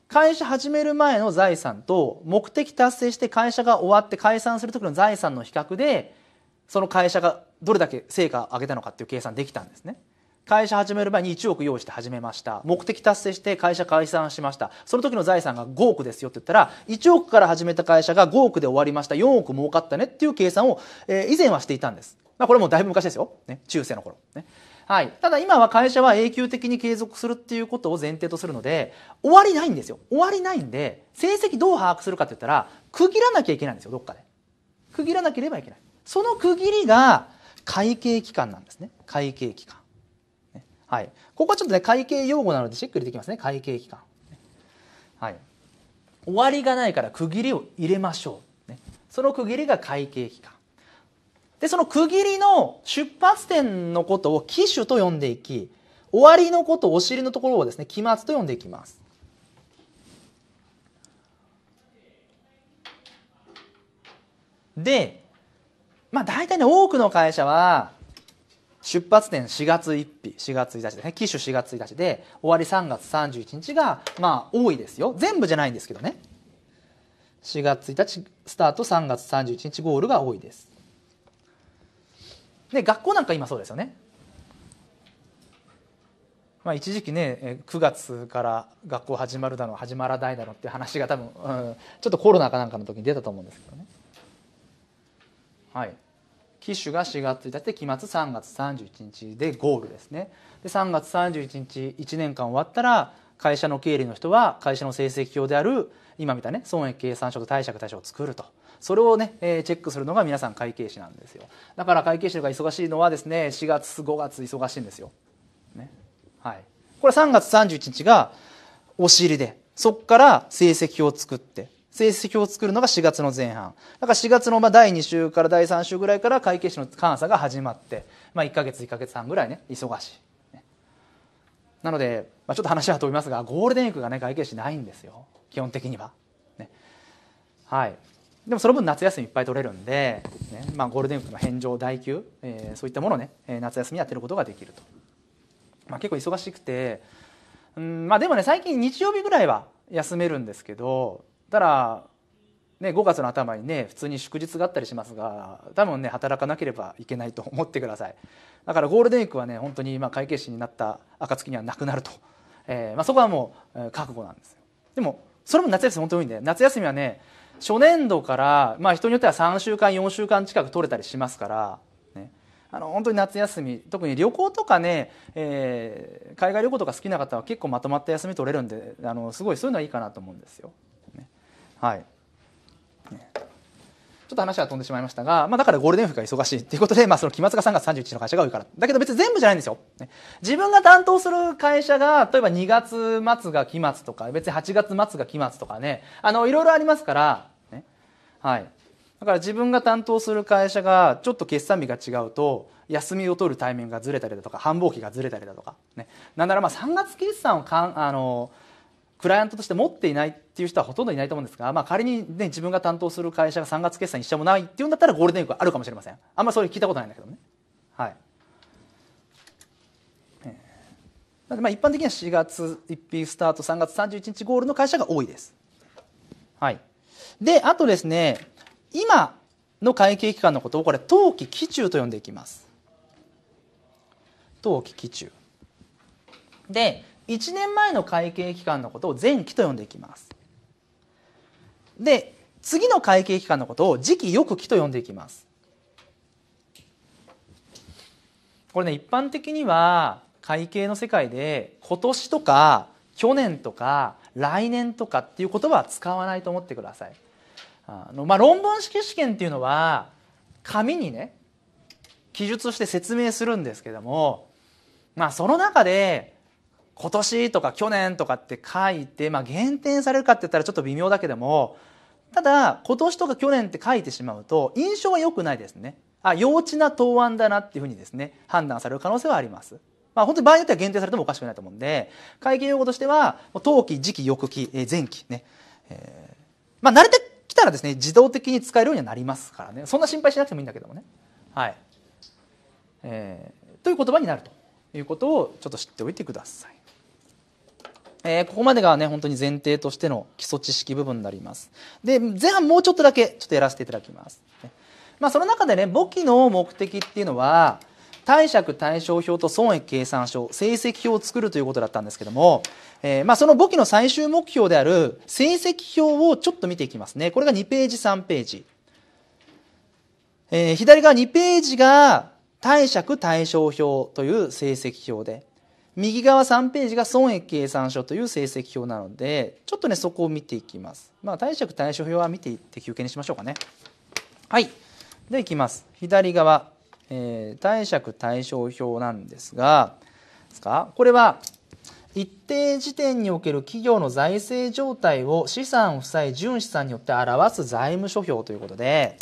会社始める前の財産と目的達成して会社が終わって解散する時の財産の比較でその会社がどれだけ成果を上げたのかっていう計算できたんですね。会社始める前に1億用意して始めました目的達成して会社解散しましたその時の財産が5億ですよって言ったら1億から始めた会社が5億で終わりました4億儲かったねっていう計算を、えー、以前はしていたんです、まあ、これもだいぶ昔ですよ、ね、中世の頃、ね、はい、ただ今は会社は永久的に継続するっていうことを前提とするので終わりないんですよ終わりないんで成績どう把握するかって言ったら区切らなきゃいけないんですよどっかで区切らなければいけないその区切りが会計期間なんですね会計期間、はいここはちょっとね会計用語なのでしっくりできますね会計期間はい終わりがないから区切りを入れましょう、ね、その区切りが会計期間でその区切りの出発点のことを機種と呼んでいき終わりのことお尻のところをですね期末と呼んでいきます。でまあ大体ね多くの会社は出発点4月1日4月1日ですね機種4月1日で終わり3月31日がまあ多いですよ全部じゃないんですけどね4月1日スタート3月31日ゴールが多いですで学校なんか今そうですよね、まあ、一時期ね9月から学校始まるだろう始まらないだろうっていう話が多分、うん、ちょっとコロナかなんかの時に出たと思うんですけどねはい機種が4月1日で期末3月31日でゴールですねで3月31日1年間終わったら会社の経理の人は会社の成績表である今見たね損益計算書と貸借対照を作るとそれをね、えー、チェックするのが皆さん会計士なんですよだから会計士が忙しいのはですね4月5月忙しいんですよ、ねはい、これ3月31日がお尻でそこから成績を作って成績を作るのが4月の前半だから4月のまあ第2週から第3週ぐらいから会計士の監査が始まって、まあ、1か月1か月半ぐらいね忙しい、ね、なので、まあ、ちょっと話は飛びますがゴールデンウィークがね会計士ないんですよ基本的には、はいでもその分夏休みいっぱい取れるんで、ねまあ、ゴールデンウィークの返上代休、えー、そういったものをね夏休みやってることができると、まあ、結構忙しくてうんまあでもね最近日曜日ぐらいは休めるんですけどただね、5月の頭にね普通に祝日があったりしますが多分ね働かなければいけないと思ってくださいだからゴールデンウィークはね本当にまあ会計士になった暁にはなくなると、えーまあ、そこはもう覚悟なんですよでもそれも夏休み本当に多いんで夏休みはね初年度から、まあ、人によっては3週間4週間近く取れたりしますから、ね、あの本当に夏休み特に旅行とかね、えー、海外旅行とか好きな方は結構まとまった休み取れるんであのすごいそういうのはいいかなと思うんですよ。ね、はい、ねちょっと話は飛んでしまいましたが、まあ、だからゴールデンウィークが忙しいということで、まあ、その期末が3月31日の会社が多いから。だけど別に全部じゃないんですよ。ね、自分が担当する会社が、例えば2月末が期末とか、別に8月末が期末とかね、あの、いろいろありますから、ね、はい。だから自分が担当する会社がちょっと決算日が違うと休みを取るタイミングがずれたりだとか繁忙期がずれたりだとか、ね、なんならまあ3月決算をかんあのクライアントとして持っていないっていう人はほとんどいないと思うんですが、まあ、仮に、ね、自分が担当する会社が3月決算一社もないっていうんだったらゴールデンウィークあるかもしれませんあんまりそれ聞いたことないんだけどねはいまあ一般的には4月1日スタート3月31日ゴールの会社が多いですはいであとですね今の会計期間のことをこれ当期期中と呼んでいきます当期期中で1年前の会計期間のことを前期と呼んでいきます。で次の会計期間のことを次期翌期と呼んでいきます。これね一般的には会計の世界で今年とか去年とか来年とかっていう言葉は使わないと思ってください。あのまあ、論文式試験っていうのは紙にね記述して説明するんですけども、まあ、その中で今年とか去年とかって書いて、まあ、減点されるかって言ったらちょっと微妙だけどもただ今年とか去年って書いてしまうと印象は良くないですねあ幼稚な答案だなっていうふうにですね判断される可能性はあります。まあ、本当に場合によっては限定されてもおかしくないと思うんで会計用語としては当期時期翌期、え前期ね、えー、まあ、慣れてきたらですね自動的に使えるようにはなりますからねそんな心配しなくてもいいんだけどもね。はいえー、という言葉になるということをちょっと知っておいてください。えー、ここまでがね、本当に前提としての基礎知識部分になります。で、前半もうちょっとだけちょっとやらせていただきます。まあ、その中でね、簿記の目的っていうのは、貸借対照表と損益計算書成績表を作るということだったんですけども、えー、まあ、その簿記の最終目標である成績表をちょっと見ていきますねこれが2ページ3ページ、えー、左側2ページが貸借対照表という成績表で右側3ページが損益計算書という成績表なのでちょっとねそこを見ていきます。まあ、貸借対照表は見ていって休憩にしましょうかね。はい。でいきます。左側、えー、貸借対照表なんですがですかこれは一定時点における企業の財政状態を資産負債純資産によって表す財務諸表ということで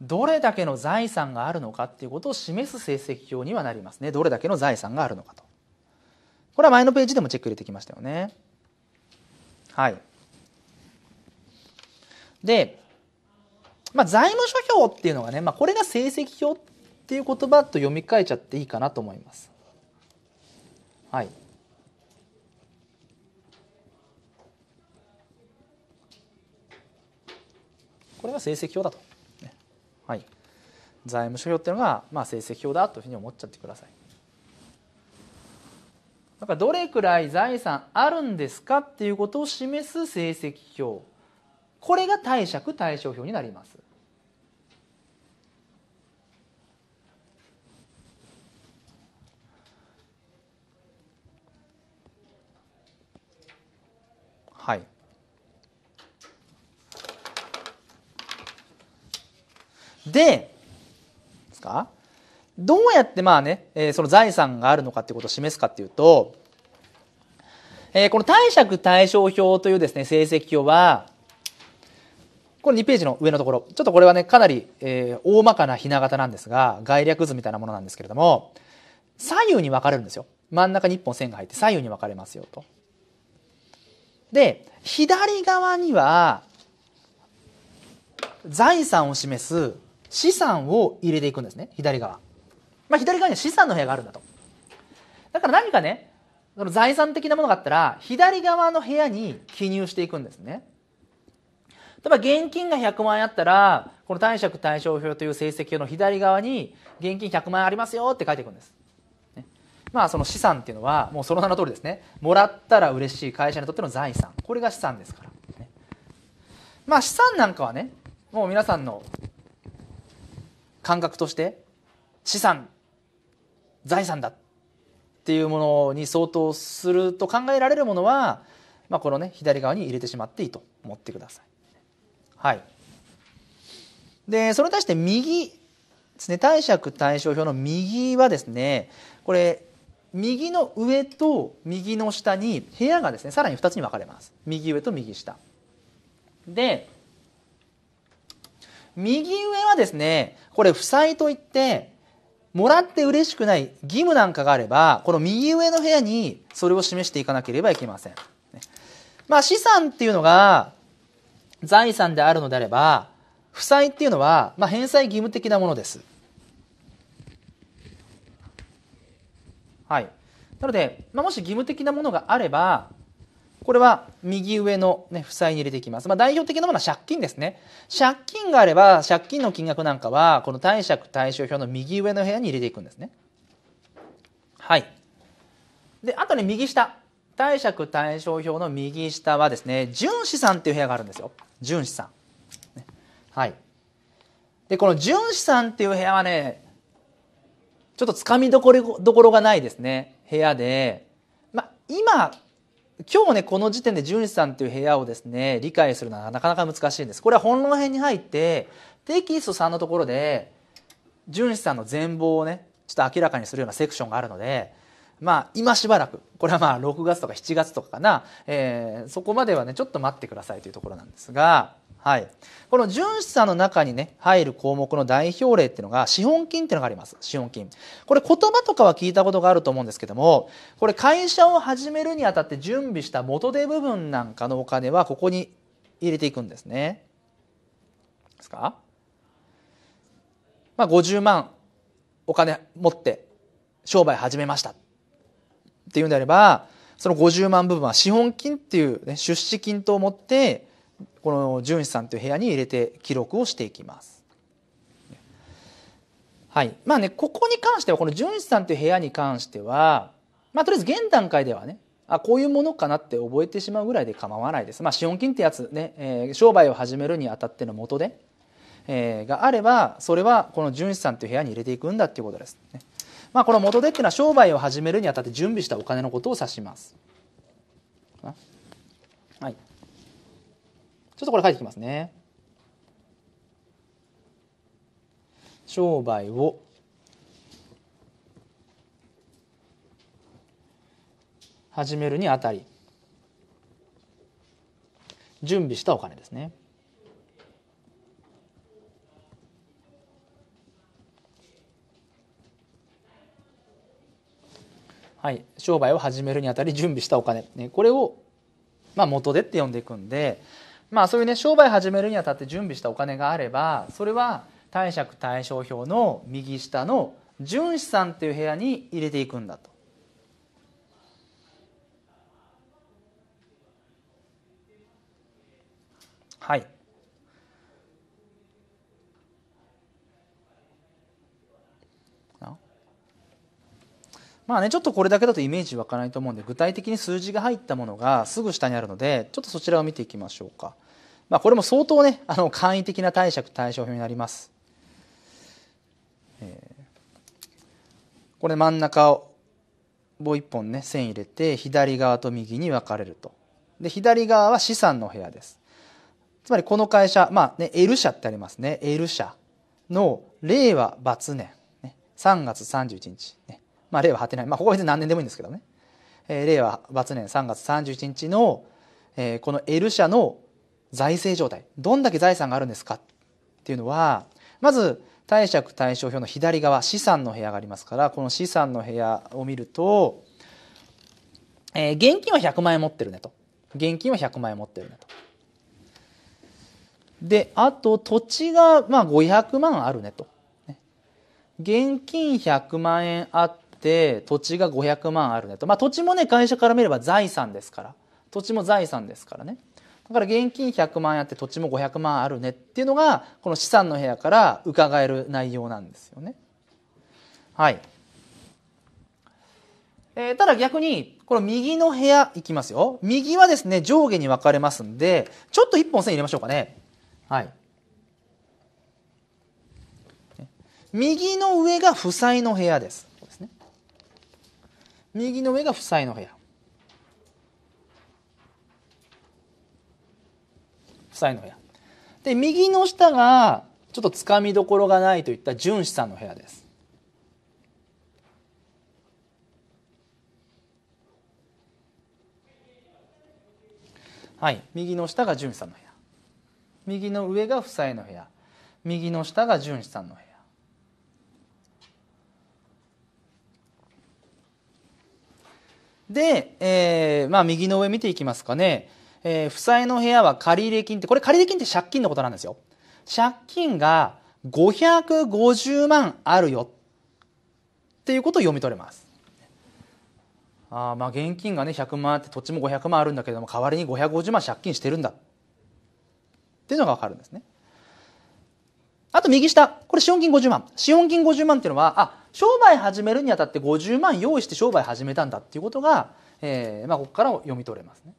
どれだけの財産があるのかっていうことを示す成績表にはなりますねどれだけの財産があるのかとこれは前のページでもチェック入れてきましたよねはいで、まあ、財務諸表っていうのがね、まあ、これが成績表っていう言葉と読み替えちゃっていいかなと思いますはいこれが成績表だとはい、財務諸表っていうのが、まあ、成績表だというふうに思っちゃってください。だからどれくらい財産あるんですかっていうことを示す成績表これが貸借対照表になります。でですかどうやってまあね、えー、その財産があるのかっていうことを示すかっていうと、えー、この貸借対照表というですね成績表はこの2ページの上のところちょっとこれはねかなり、えー、大まかなひな形なんですが概略図みたいなものなんですけれども左右に分かれるんですよ真ん中に1本線が入って左右に分かれますよと。で左側には財産を示す資産を入れていくんですね左側、まあ、左側には資産の部屋があるんだとだから何かねその財産的なものがあったら左側の部屋に記入していくんですね例えば現金が100万円あったらこの貸借対照表という成績表の左側に現金100万円ありますよって書いていくんです、ね、まあその資産っていうのはもうその名の通りですねもらったら嬉しい会社にとっての財産これが資産ですから、ね、まあ資産なんかはねもう皆さんの感覚として資産財産だっていうものに相当すると考えられるものは、まあ、このね左側に入れてしまっていいと思ってください。はい、でそれに対して右ですね貸借対照表の右はですねこれ右の上と右の下に部屋がですねさらに2つに分かれます右上と右下。で右上はですね、これ負債といって、もらって嬉しくない義務なんかがあれば、この右上の部屋にそれを示していかなければいけません。まあ資産っていうのが財産であるのであれば、負債っていうのは、まあ、返済義務的なものです。はい。なので、まあ、もし義務的なものがあれば、これは右上の、ね、負債に入れていきます。まあ、代表的なものは借金ですね。借金があれば、借金の金額なんかは、この貸借対照表の右上の部屋に入れていくんですね。はい。で、あとね、右下。貸借対照表の右下はですね、純資産っていう部屋があるんですよ。純資産。ね、はい。で、この純資産っていう部屋はね、ちょっとつかみどころどころがないですね、部屋で、まあ、今、今日ね、この時点で純一さんっていう部屋をですね、理解するのはなかなか難しいんです。これは本論編に入って、テキスト3のところで、純一さんの全貌をね、ちょっと明らかにするようなセクションがあるので、まあ、今しばらく、これはまあ、6月とか7月とかかな、えー、そこまではね、ちょっと待ってくださいというところなんですが、はい、この純資産の中にね入る項目の代表例っていうのが資本金っていうのがあります資本金これ言葉とかは聞いたことがあると思うんですけどもこれ会社を始めるにあたって準備した元手部分なんかのお金はここに入れていくんですねですか、まあ、50万お金持って商売始めましたっていうんであればその50万部分は資本金っていう、ね、出資金と思ってこの純資産という部屋に入れて記録をしていきます。はい。まあね、ここに関しては、この純資産という部屋に関しては、まあとりあえず現段階ではね、あこういうものかなって覚えてしまうぐらいで構わないです。まあ資本金ってやつね、えー、商売を始めるにあたっての元で、えー、があれば、それはこの純資産という部屋に入れていくんだっていうことです、ね。まあこの元手っていうのは商売を始めるにあたって準備したお金のことを指します。はい。ちょっとこれ書いてきますね。商売を始めるにあたり準備したお金ですね。はい、商売を始めるにあたり準備したお金、ね、これを、まあ、元でって呼んでいくんでまあそういうね商売始めるにあたって準備したお金があればそれは貸借対照表の右下の純資産っていう部屋に入れていくんだと。はいまあね、ちょっとこれだけだとイメージ湧かないと思うんで、具体的に数字が入ったものがすぐ下にあるので、ちょっとそちらを見ていきましょうか。まあ、これも相当ね、あの簡易的な貸借対照表になります。えー、これ真ん中を棒1本ね、線入れて、左側と右に分かれると。で、左側は資産の部屋です。つまりこの会社、まあね、L 社ってありますね。L 社の令和罰年、ね、3月31日、ね、まあ、令和8年、まあ、ここは別に何年でもいいんですけどね、えー、令和末年3月31日の、えー、この L 社の財政状態どんだけ財産があるんですかっていうのはまず貸借対照表の左側資産の部屋がありますからこの資産の部屋を見ると、えー、現金は100万円持ってるねと現金は100万円持ってるねと。であと土地がまあ500万あるねと。現金100万円あって土地が500万あるねとまあ土地もね会社から見れば財産ですから土地も財産ですからねだから現金100万あって土地も500万あるねっていうのがこの資産の部屋から伺える内容なんですよねはいえー、ただ逆に、この右の部屋いきますよ。右はですね、上下に分かれますんで、ちょっと一本線入れましょうかね。はい。右の上が負債の部屋です。右の上が負債の部屋負債の部屋で右の下がちょっとつかみどころがないといった純資産の部屋ですはい右の下が純資産の部屋右の上が負債の部屋右の下が純資産の部屋で、えー、まあ、右の上見ていきますかね。えー、負債の部屋は借入金って、これ借入金って借金のことなんですよ。借金が550万あるよっていうことを読み取れます。あまあ現金がね100万あって土地も500万あるんだけども代わりに550万借金してるんだっていうのが分かるんですね。あと右下これ資本金50万資本金50万っていうのはあ商売始めるにあたって50万用意して商売始めたんだっていうことが、えーまあ、ここから読み取れますね。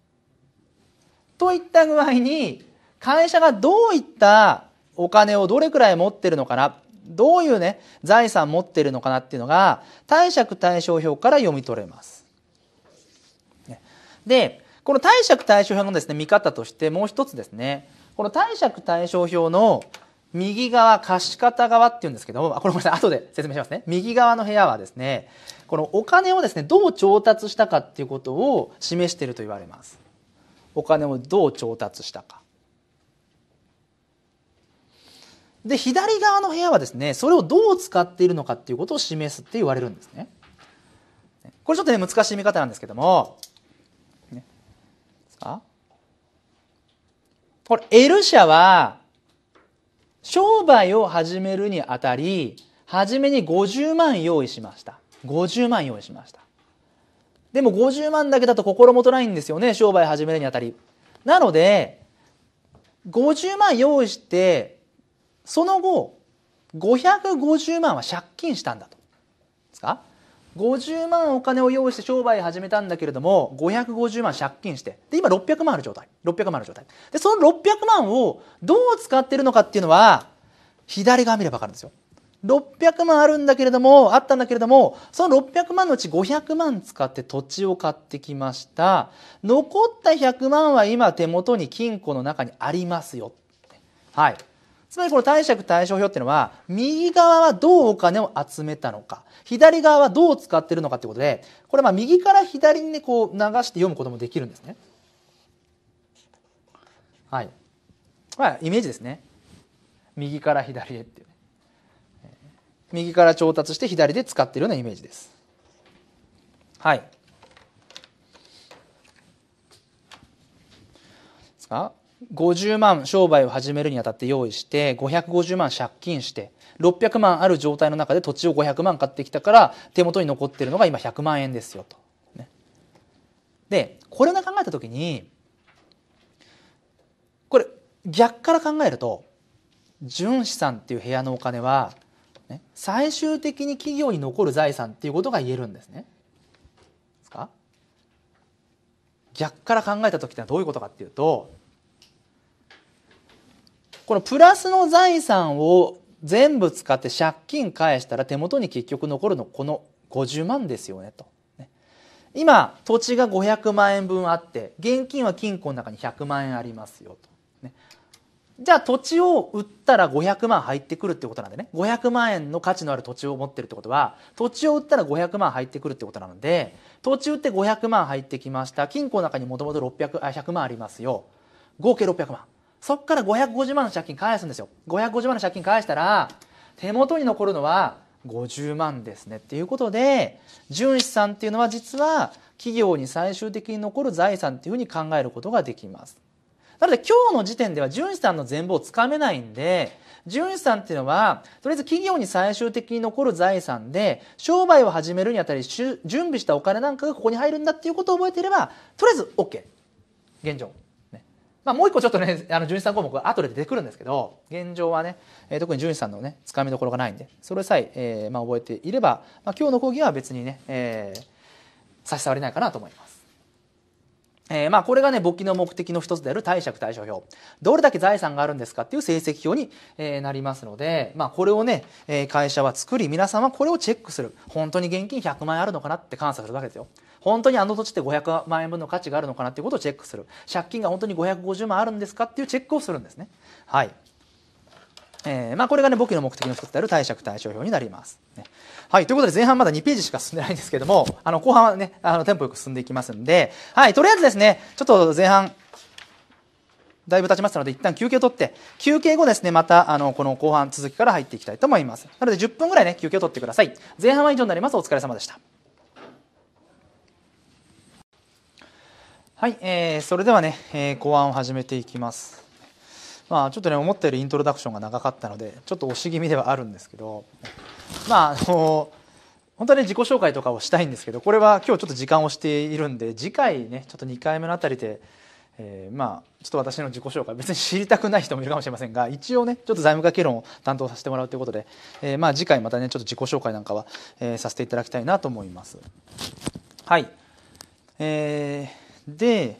といった具合に会社がどういったお金をどれくらい持ってるのかなどういうね財産持ってるのかなっていうのが貸借対照表から読み取れます。でこの貸借対照表のですね見方としてもう一つですねこの貸借対照表の右側貸方側っていうんですけども、これごめんなさい、後で説明しますね。右側の部屋はですね、このお金をですね、どう調達したかっていうことを示していると言われます。お金をどう調達したか。で、左側の部屋はですね、それをどう使っているのかっていうことを示すって言われるんですね。これちょっとね、難しい見方なんですけども、ね、これ、L 社は、商売を始めるにあたり、初めに50万用意しました。50万用意しました。でも50万だけだと心もとないんですよね、商売始めるにあたり。なので、50万用意して、その後、550万は借金したんだと。ですか50万お金を用意して商売始めたんだけれども550万借金してで今600万ある状態600万ある状態でその600万をどう使ってるのかっていうのは左側見れば分かるんですよ600万あるんだけれどもあったんだけれどもその600万のうち500万使って土地を買ってきました残った100万は今手元に金庫の中にありますよはいつまりこの貸借対照表っていうのは、右側はどうお金を集めたのか、左側はどう使ってるのかっていうことで、これまあ右から左にね、こう流して読むこともできるんですね。はい。はい、イメージですね。右から左へっていう、ね。右から調達して左で使ってるようなイメージです。はい。ですか50万商売を始めるにあたって用意して550万借金して600万ある状態の中で土地を500万買ってきたから手元に残ってるのが今100万円ですよと。ね、でこれを考えた時にこれ逆から考えると純資産っていう部屋のお金は、最終的に企業に残る財産っていうことが言えるんですね。ですか逆から考えた時ってのはどういうことかっていうとこのプラスの財産を全部使って借金返したら手元に結局残るのこの50万ですよねと。今土地が500万円分あって現金は金庫の中に100万円ありますよと、ね、じゃあ土地を売ったら500万入ってくるってことなんでね500万円の価値のある土地を持ってるってことは土地を売ったら500万入ってくるってことなので土地売って500万入ってきました金庫の中にもともと100万ありますよ合計600万そっから550万の借金返すんですよ550万の借金返したら手元に残るのは50万ですねっていうことで純資産っていうのは実は企業に最終的に残る財産っていうふうに考えることができます。なので今日の時点では純資産の全貌をつかめないんで純資産っていうのはとりあえず企業に最終的に残る財産で商売を始めるにあたり準備したお金なんかがここに入るんだっていうことを覚えていればとりあえず OK 現状。まあ、もう一個ちょっとね、あの、純資産項目は後で出てくるんですけど、現状はね、えー、特に純資産のね、つかみどころがないんで、それさええー、まあ、覚えていれば、まあ、今日の講義は別にね、えー、差し障りないかなと思います。えー、まあ、これがね、簿記の目的の一つである貸借対照表。どれだけ財産があるんですかっていう成績表に、えー、なりますので、まあ、これをね、えー、会社は作り、皆さんはこれをチェックする。本当に現金100万円あるのかなって監査するわけですよ。本当にあの土地って500万円分の価値があるのかなっていうことをチェックする借金が本当に550万あるんですかっていうチェックをするんですねはい、えー、まあ、これがね簿記の目的の一つである貸借対照表になります、ね、はいということで前半まだ2ページしか進んでないんですけどもあの後半はねあのテンポよく進んでいきますんではいとりあえずですねちょっと前半だいぶ経ちましたので、一旦休憩を取って、休憩後ですね、また、あの、この後半続きから入っていきたいと思います。なので、10分ぐらいね、休憩を取ってください。前半は以上になります。お疲れ様でした。はい、えー、それではね、えー、後を始めていきます。まあ、ちょっとね、思ったよりイントロダクションが長かったので、ちょっと押し気味ではあるんですけど、まあ、あの、本当はね、自己紹介とかをしたいんですけど、これは今日ちょっと時間をしているんで、次回ね、ちょっと2回目のあたりで、えー、まあ、ちょっと私の自己紹介、別に知りたくない人もいるかもしれませんが、一応ね、ちょっと財務課議論を担当させてもらうということで、えー、まあ、次回またね、ちょっと自己紹介なんかは、えー、させていただきたいなと思います。はい。えーで、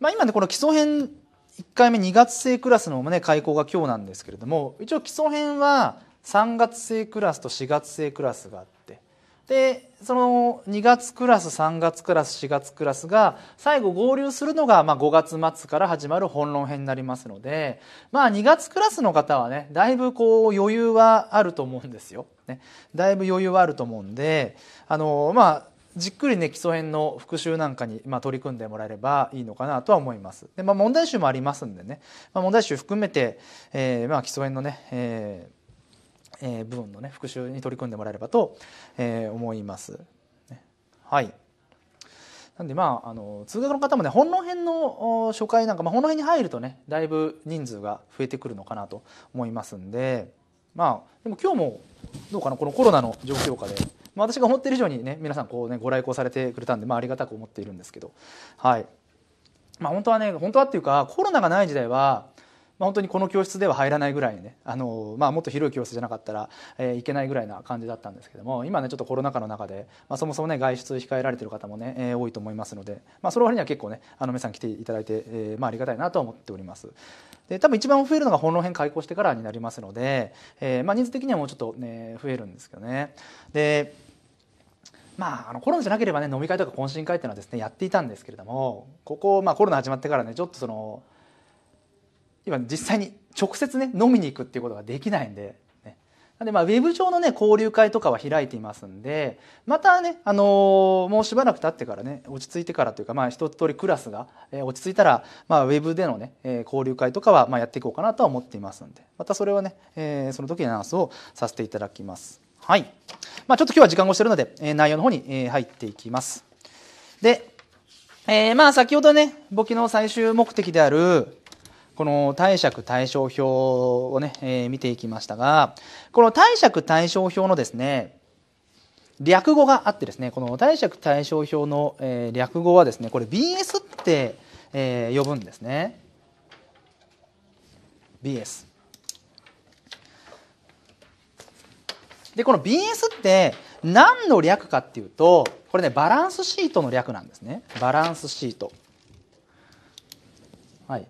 まあ、今ねこの基礎編1回目2月生クラスのね開講が今日なんですけれども一応基礎編は3月生クラスと4月生クラスがあってでその2月クラス3月クラス4月クラスが最後合流するのが、まあ、5月末から始まる本論編になりますので、まあ、2月クラスの方はねだいぶこう余裕はあると思うんですよ。ね、だいぶ余裕はあると思うんであの、まあ、じっくりね基礎編の復習なんかに、まあ、取り組んでもらえればいいのかなとは思います。でまあ、問題集もありますんでね、まあ、問題集含めて、えーまあ、基礎編のね、えーえー、部分のね復習に取り組んでもらえればと、えー、思います。ね、はいなんでまあ、あの通学の方もね本論編の初回なんか、まあ、本論編に入るとねだいぶ人数が増えてくるのかなと思いますんでまあでも今日もどうかなこのコロナの状況下でまあ、私が思ってる以上にね皆さんこうねご来光されてくれたんで、まあ、ありがたく思っているんですけどはいまあ本当はね本当はっていうかコロナがない時代はまあ、本当にこの教室では入らないぐらいねあの、まあ、もっと広い教室じゃなかったら、えー、いけないぐらいな感じだったんですけども今ねちょっとコロナ禍の中で、まあ、そもそもね外出控えられてる方もね、えー、多いと思いますので、まあ、その割には結構ねあの皆さん来ていただいて、えーまあ、ありがたいなとは思っております。で多分一番増えるのが本論編開校してからになりますので、えーまあ、人数的にはもうちょっと、ね、増えるんですけどね。でまあ、あのコロナじゃなければね飲み会とか懇親会っていうのはですねやっていたんですけれどもここ、まあ、コロナ始まってからねちょっとその今実際に直接ね飲みに行くっていうことができないんで、ね、なんでまあウェブ上のね交流会とかは開いていますんでまたね、あのー、もうしばらく経ってからね落ち着いてからというか、まあ、一通りクラスが、えー、落ち着いたら、まあ、ウェブでのね、えー、交流会とかは、まあ、やっていこうかなとは思っていますんでまたそれはね、えー、その時にアナウンスをさせていただきます。はい。まあ、ちょっと今日は時間をしてるので、えー、内容の方に、えー、入っていきます。で、えー、まあ先ほどね、簿記の最終目的である、この貸借対照表をね、えー、見ていきましたが、この貸借対照表のですね、略語があってですね、この貸借対照表の、えー、略語はですね、これ BS って、えー、呼ぶんですね。BS。でこの BS って何の略かっていうとこれねバランスシートの略なんですねバランスシートはい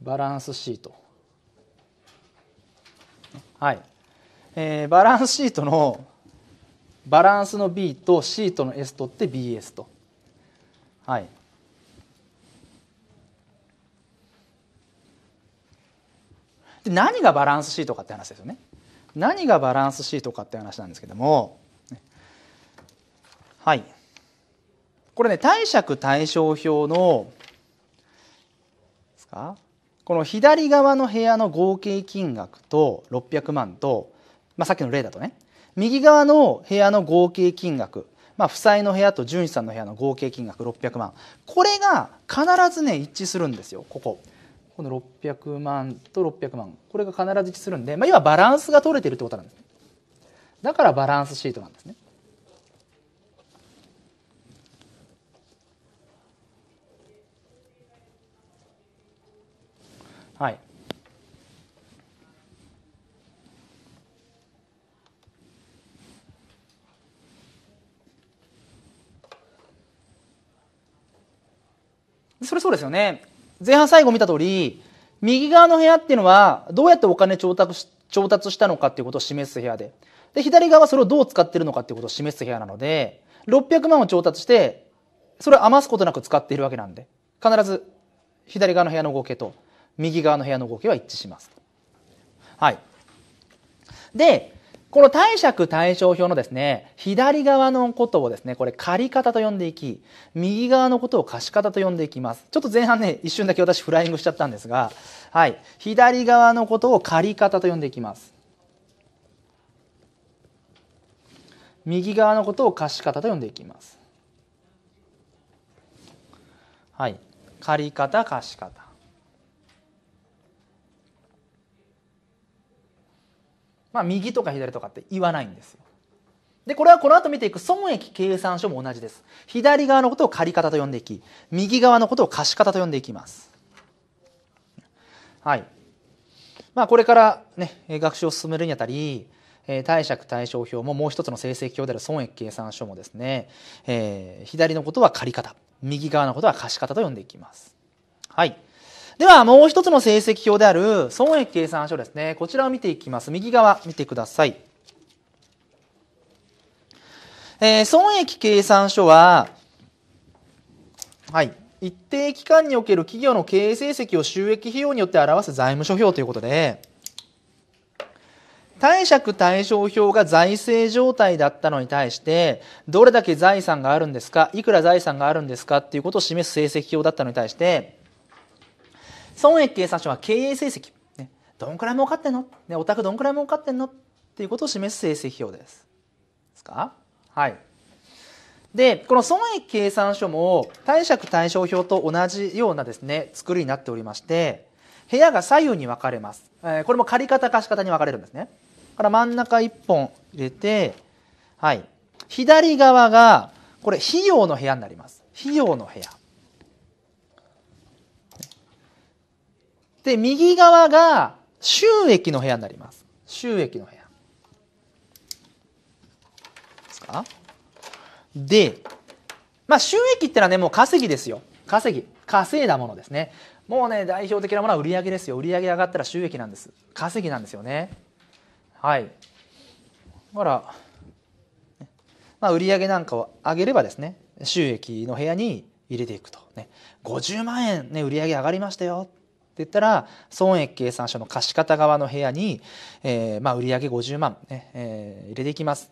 バランスシートはい、えー、バランスシートのバランスの B とシートの S とって BS とはいで何がバランスシートかって話ですよね。何がバランスシートかって話なんですけども、はい。これね、貸借対照表の、ですかこの左側の部屋の合計金額と600万と、まあ、さっきの例だとね、右側の部屋の合計金額、まあ、負債の部屋と純資産の部屋の合計金額600万これが必ずね一致するんですよこここの600万と600万これが必ず一致するんで、まあ、今バランスが取れてるってことなんですねだからバランスシートなんですねはいそれそうですよね前半最後見た通り、右側の部屋っていうのは、どうやってお金調達し調達したのかっていうことを示す部屋で。で、左側はそれをどう使ってるのかっていうことを示す部屋なので、600万を調達して、それを余すことなく使っているわけなんで、必ず左側の部屋の合計と右側の部屋の合計は一致します。はい。で、この貸借対照表のですね、左側のことをですね、これ借方と呼んでいき、右側のことを貸方と呼んでいきます。ちょっと前半ね、一瞬だけ私フライングしちゃったんですが、はい、左側のことを借方と呼んでいきます。右側のことを貸方と呼んでいきます。はい、借方貸方。まあ、右とか左とかって言わないんですよでこれはこの後見ていく損益計算書も同じです左側のことを借方と呼んでいき右側のことを貸方と呼んでいきますはいまあこれからね学習を進めるにあたり、えー、貸借対照表ももう一つの成績表である損益計算書もですね、えー、左のことは借方右側のことは貸方と呼んでいきますはいではもう一つの成績表である損益計算書ですねこちらを見ていきます右側見てください、えー、損益計算書ははい一定期間における企業の経営成績を収益費用によって表す財務諸表ということで貸借対照表が財政状態だったのに対して、どれだけ財産があるんですか、いくら財産があるんですかっていうことを示す成績表だったのに対して、損益計算書は経営成績。ね、どんくらい儲かってんの、ね、お宅どんくらい儲かってんのっていうことを示す成績表です。ですかはい。で、この損益計算書も貸借対照表と同じようなですね、作りになっておりまして、部屋が左右に分かれます。えー、これも借方貸方に分かれるんですね。から真ん中1本入れて、はい。左側が、これ費用の部屋になります。費用の部屋。で、右側が収益の部屋になります。収益の部屋。ですかで、まあ収益ってのはね、もう稼ぎですよ。稼ぎ。稼いだものですね。もうね、代表的なものは売上ですよ。売上上がったら収益なんです。稼ぎなんですよね。はい。ほら、まあ、売上なんかを上げればですね、収益の部屋に入れていくと。ね、50万円ね、売上上がりましたよ。って言ったら、損益計算書の貸方側の部屋に、えー、まあ、売上50万ね、えー、入れていきます。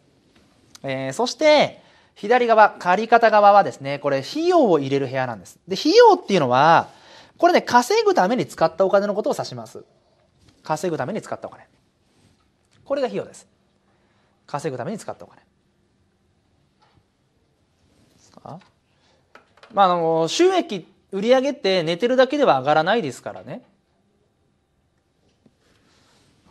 えー、そして、左側、借方側はですね、これ、費用を入れる部屋なんです。で、費用っていうのは、これね、稼ぐために使ったお金のことを指します。稼ぐために使ったお金。これが費用です。稼ぐために使ったお金。まあ、あの収益って売り上げって寝てるだけでは上がらないですからね。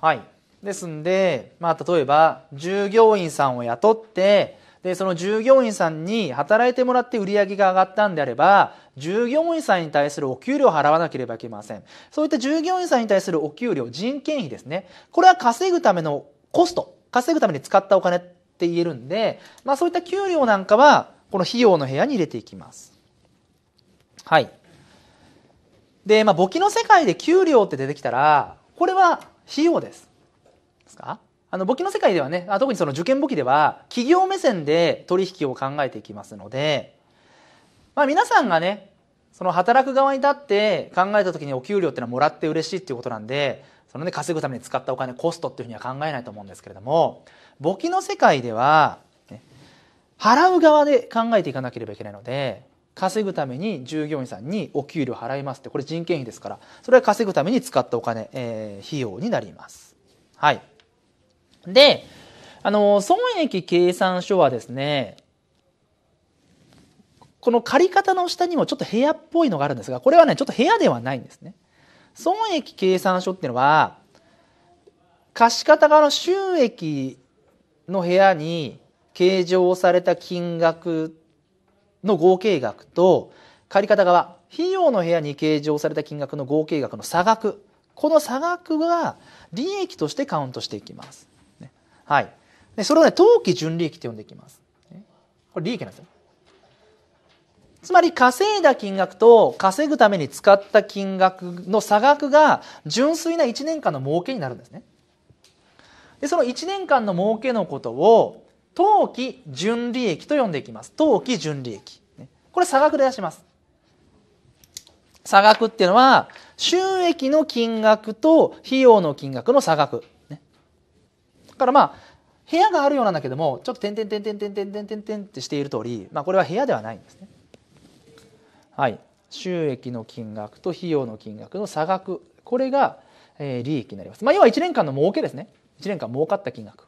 はい。ですんで、まあ、例えば、従業員さんを雇って、で、その従業員さんに働いてもらって売り上げが上がったんであれば、従業員さんに対するお給料を払わなければいけません。そういった従業員さんに対するお給料、人件費ですね。これは稼ぐためのコスト、稼ぐために使ったお金って言えるんで、まあそういった給料なんかは、この費用の部屋に入れていきます。はい。で、まあ、簿記の世界で給料って出てきたら、これは費用です。ですかあの、簿記の世界ではね、特にその受験簿記では、企業目線で取引を考えていきますので、まあ、皆さんがね、その働く側に立って考えた時にお給料ってのはもらって嬉しいっていうことなんで、そのね、稼ぐために使ったお金、コストっていうふうには考えないと思うんですけれども、簿記の世界では、払う側で考えていかなければいけないので、稼ぐために従業員さんにお給料払いますってこれ人件費ですからそれは稼ぐために使ったお金、えー、費用になります。はい、であの損益計算書はですねこの借方の下にもちょっと部屋っぽいのがあるんですがこれはねちょっと部屋ではないんですね。損益計算書っていうのは貸方側の収益の部屋に計上された金額の合計額と借方側費用の部屋に計上された金額の合計額の差額この差額が利益としてカウントしていきます。ね、はい、でそれをね当期純利益と呼んでいきます。これ利益なんですよ。つまり稼いだ金額と稼ぐために使った金額の差額が純粋な1年間の儲けになるんですね。でその1年間の儲けのことを当期純利益と呼んでいきます当期純利益これ差額で出します差額っていうのは収益の金額と費用の金額の差額、ね、だからまあ部屋があるようなんだけどもちょっと点々点々点々点々点ってしている通り、まあ、これは部屋ではないんですね。はい、収益の金額と費用の金額の差額これが、利益になります。まあ、要は1年間の儲けですね1年間儲かった金額。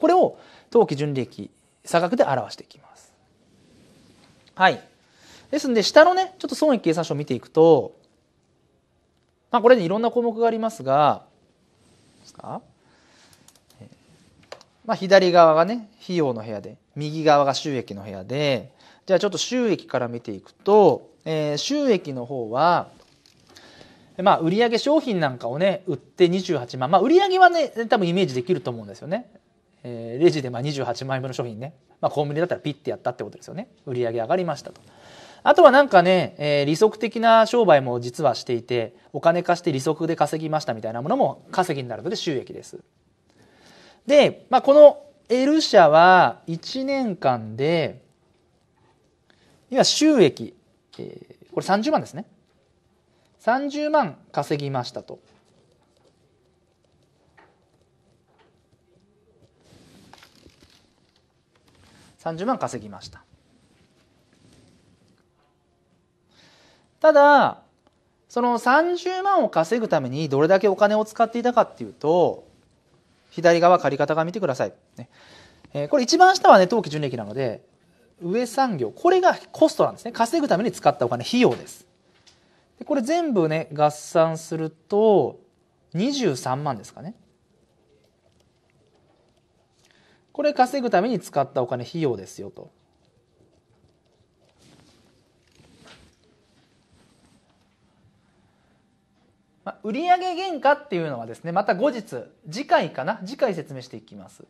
これを当期純利益差額で表していきます。はい。ですんで、下のね、ちょっと損益計算書を見ていくと、まあ、これでいろんな項目がありますが、すかまあ、左側がね、費用の部屋で、右側が収益の部屋で、じゃあちょっと収益から見ていくと、えー、収益の方は、まあ、売上商品なんかをね、売って28万。まあ、売上はね、多分イメージできると思うんですよね。えー、レジでまあ28万円分の商品ね、まあ、コンビニだったらピッてやったってことですよね売り上げ上がりましたとあとはなんかね、えー、利息的な商売も実はしていてお金貸して利息で稼ぎましたみたいなものも稼ぎになるので収益ですで、まあ、この L 社は1年間で今収益、えー、これ30万ですね30万稼ぎましたと30万稼ぎましたただその30万を稼ぐためにどれだけお金を使っていたかっていうと左側借方が見てください、ねえー、これ一番下はね当期純利益なので上産業これがコストなんですね稼ぐために使ったお金費用ですこれ全部ね合算すると23万ですかねこれ稼ぐために使ったお金費用ですよと。まあ、売上原価っていうのはですねまた後日次回かな次回説明していきます。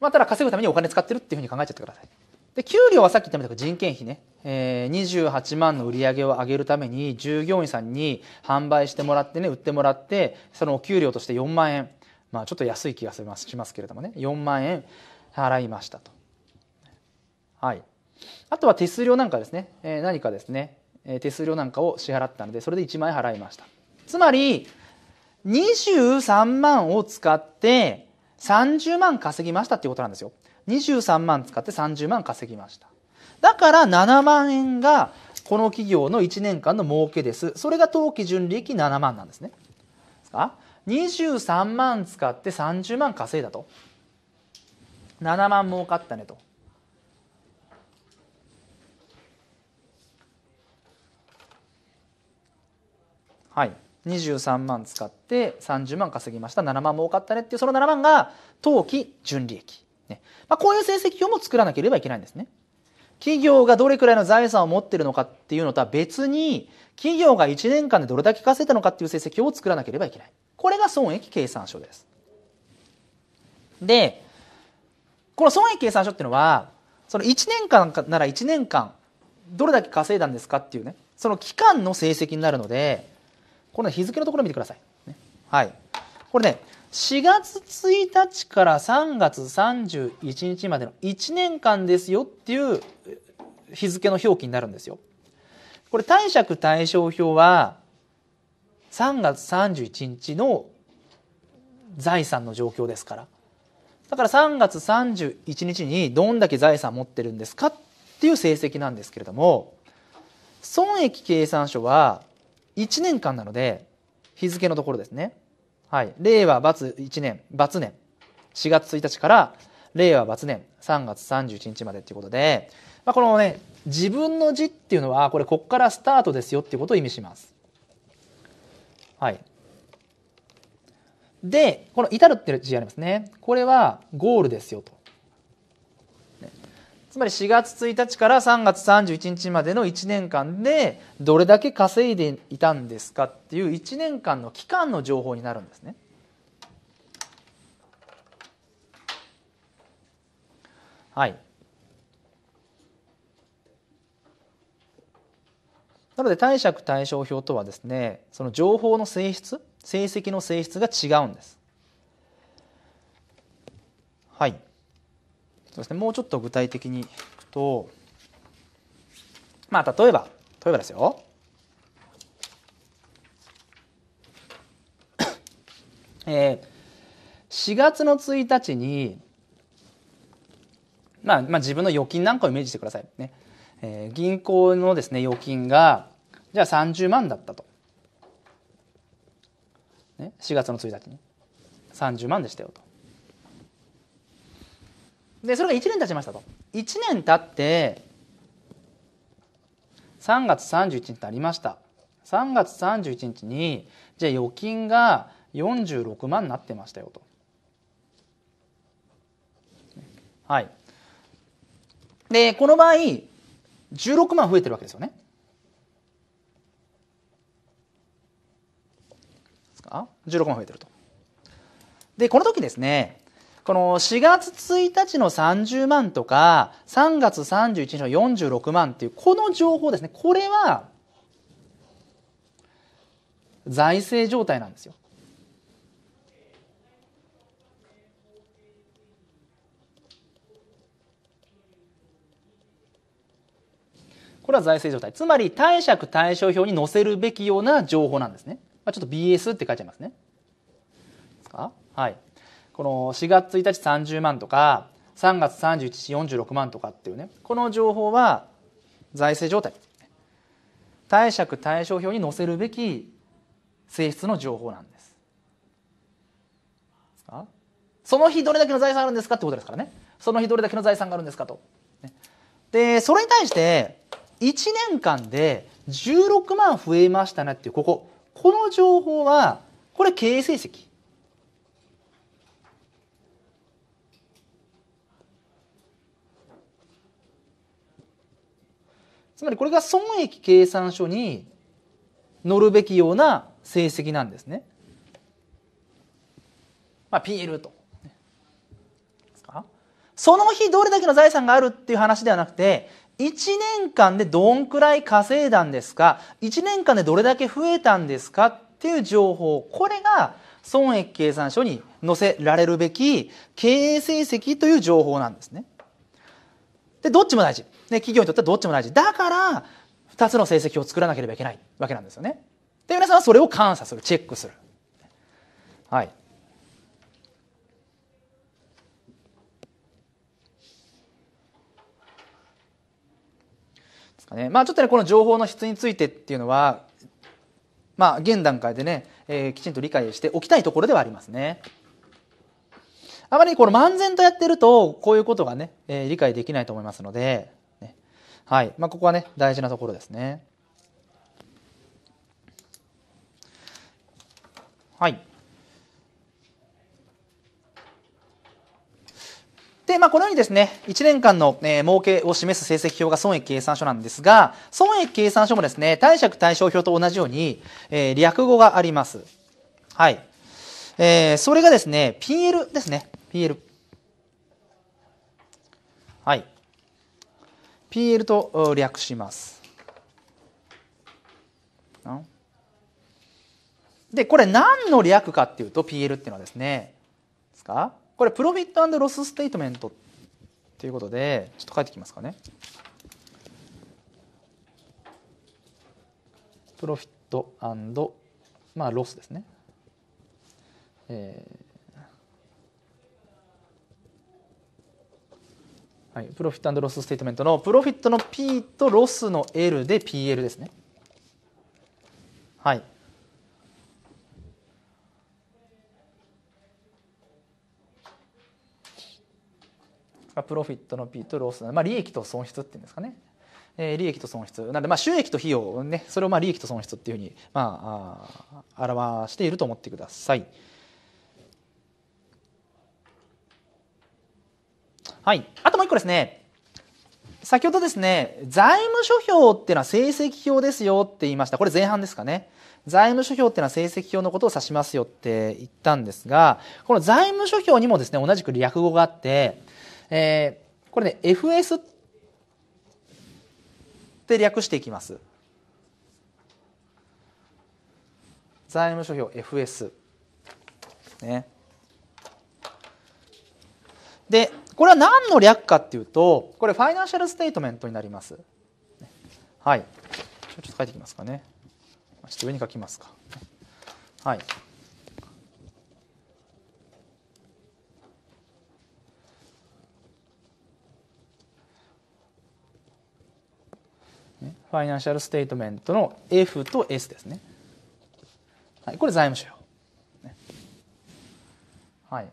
まあ、ただ稼ぐためにお金使ってるっていうふうに考えちゃってください。で給料はさっき言ったみたく人件費ね、えー、28万の売り上げを上げるために従業員さんに販売してもらってね売ってもらってそのお給料として4万円まあ、ちょっと安い気がしますけれどもね4万円払いましたと。はい、あとは手数料なんかですね、えー、何かですね、えー、手数料なんかを支払ったのでそれで1万円払いましたつまり23万を使って30万稼ぎましたっていうことなんですよ23万使って30万稼ぎましただから7万円がこの企業の1年間の儲けですそれが当期純利益7万なんですねですか23万使って30万稼いだと7万儲かったねとはい23万使って30万稼ぎました7万儲かったねっていうその7万が当期純利益、ねまあ、こういう成績表も作らなければいけないんですね企業がどれくらいの財産を持ってるのかっていうのとは別に企業が1年間でどれだけ稼いだのかっていう成績を作らなければいけないこれが損益計算書ですでこの損益計算書っていうのはその1年間なら1年間どれだけ稼いだんですかっていうねその期間の成績になるのでこの日付のところ見てください、ね、はいこれね4月1日から3月31日までの1年間ですよっていう日付の表記になるんですよ。これ貸借対照表は3月31日の財産の状況ですから。だから3月31日にどんだけ財産持ってるんですかっていう成績なんですけれども、損益計算書は1年間なので日付のところですね。はい、令和罰1年、罰年、4月1日から令和罰年、3月31日までっていうことで、まあ、このね、自分の字っていうのは、これ、こっからスタートですよっていうことを意味します。はい。で、この至るっていう字ありますね。これはゴールですよと。つまり4月1日から3月31日までの1年間でどれだけ稼いでいたんですかっていう1年間の期間の情報になるんですね。はい、なので貸借対照表とはですねその情報の性質成績の性質が違うんです。はいそうですね、もうちょっと具体的にいくと、まあ、例えば、例えばですよ。えー、4月の1日に、まあ、まあ自分の預金なんかをイメージしてください。ねえー、銀行のですね預金がじゃあ30万だったと、ね、4月の1日に30万でしたよとでそれが1年経ちましたと1年経って3月31日になりました3月31日にじゃあ預金が46万になってましたよとはいでこの場合16万増えてるわけですよねですか16万増えてるとでこの時ですねこの4月1日の30万とか、3月31日の46万っていう、この情報ですね。これは、財政状態なんですよ。これは財政状態。つまり、貸借対照表に載せるべきような情報なんですね。まあ、ちょっと BS って書いちゃいますね。ですかはい。この4月1日30万とか3月31日46万とかっていうねこの情報は財政状態貸借対照表に載せるべき性質の情報なんですその日どれだけの財産あるんですかってことですからねその日どれだけの財産があるんですかと。でそれに対して1年間で16万増えましたねっていうこここの情報はこれ経営成績つまりこれが損益計算書に載るべきような成績なんですね。まあ、PL と。その日どれだけの財産があるっていう話ではなくて、1年間でどんくらい稼いだんですか、1年間でどれだけ増えたんですかっていう情報、これが損益計算書に載せられるべき経営成績という情報なんですね。で、どっちも大事。で企業にとってはどっちも大事だから2つの成績を作らなければいけないわけなんですよねで皆さんはそれを監査するチェックするはいねまあ、ちょっとねこの情報の質についてっていうのは、まあ、現段階でね、えー、きちんと理解しておきたいところではありますね。あまりこの漫然とやってるとこういうことがね、えー、理解できないと思いますのではい。まあ、ここはね、大事なところですね。はい。で、まあ、このようにですね、1年間の、えー、儲けを示す成績表が損益計算書なんですが、損益計算書もですね、貸借対照表と同じように、えー、略語があります。はい。えー、それがですね、PL ですね。PL。はい。PL と略します。で、これ何の略かっていうと PL っていうのはですね、ですかこれプロフィットロスステートメントっていうことで、ちょっと書いてきますかね。プロフィットまあロスですね。えーはい、プロフィットロスステートメントのプロフィットの P とロスの L で PL ですね。はい。プロフィットの P とロスまあ、利益と損失っていうんですかね、えー、利益と損失なので、まあ、収益と費用、ね、それをまあ利益と損失っていうふうに、まあ、あ表していると思ってください。はい。あともう一個ですね。先ほどですね、財務諸表っていうのは成績表ですよって言いました。これ前半ですかね。財務諸表っていうのは成績表のことを指しますよって言ったんですが、この財務諸表にもですね、同じく略語があって、えー、これね、FS って略していきます。財務諸表 FS。ね。で、これは何の略かっていうと、これファイナンシャルステートメントになります。はい。ちょっと書いてきますかね。ちょっと上に書きますか。はい。ファイナンシャルステートメントの F と S ですね。はい、これ財務省。はい。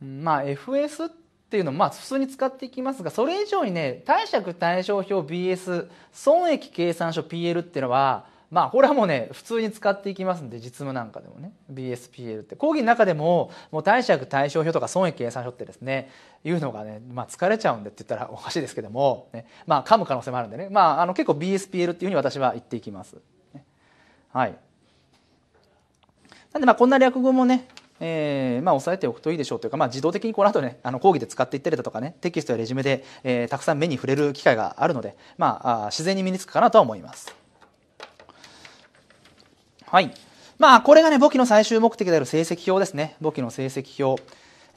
まあ FS っていうのもまあ普通に使っていきますがそれ以上にね貸借対照表 BS 損益計算書 PL っていうのはまあこれはもうね普通に使っていきますんで実務なんかでもね BSPL って講義の中でももう貸借対照表とか損益計算書ってですねいうのがね、まあ、疲れちゃうんでって言ったら [LAUGHS] おかしいですけども、ね、まあ噛む可能性もあるんでね、まあ、あの結構 BSPL っていうふうに私は言っていきます。はい、なんでまあこんな略語もねえーまあ、押さえておくといいでしょうというか、まあ、自動的にこの後ねあの講義で使っていったりだとかねテキストやレジュメで、えー、たくさん目に触れる機会があるので、まあ、あ自然に身につくかなとは思います。はいまあ、これがね簿記の最終目的である成績表ですね簿記の成績表、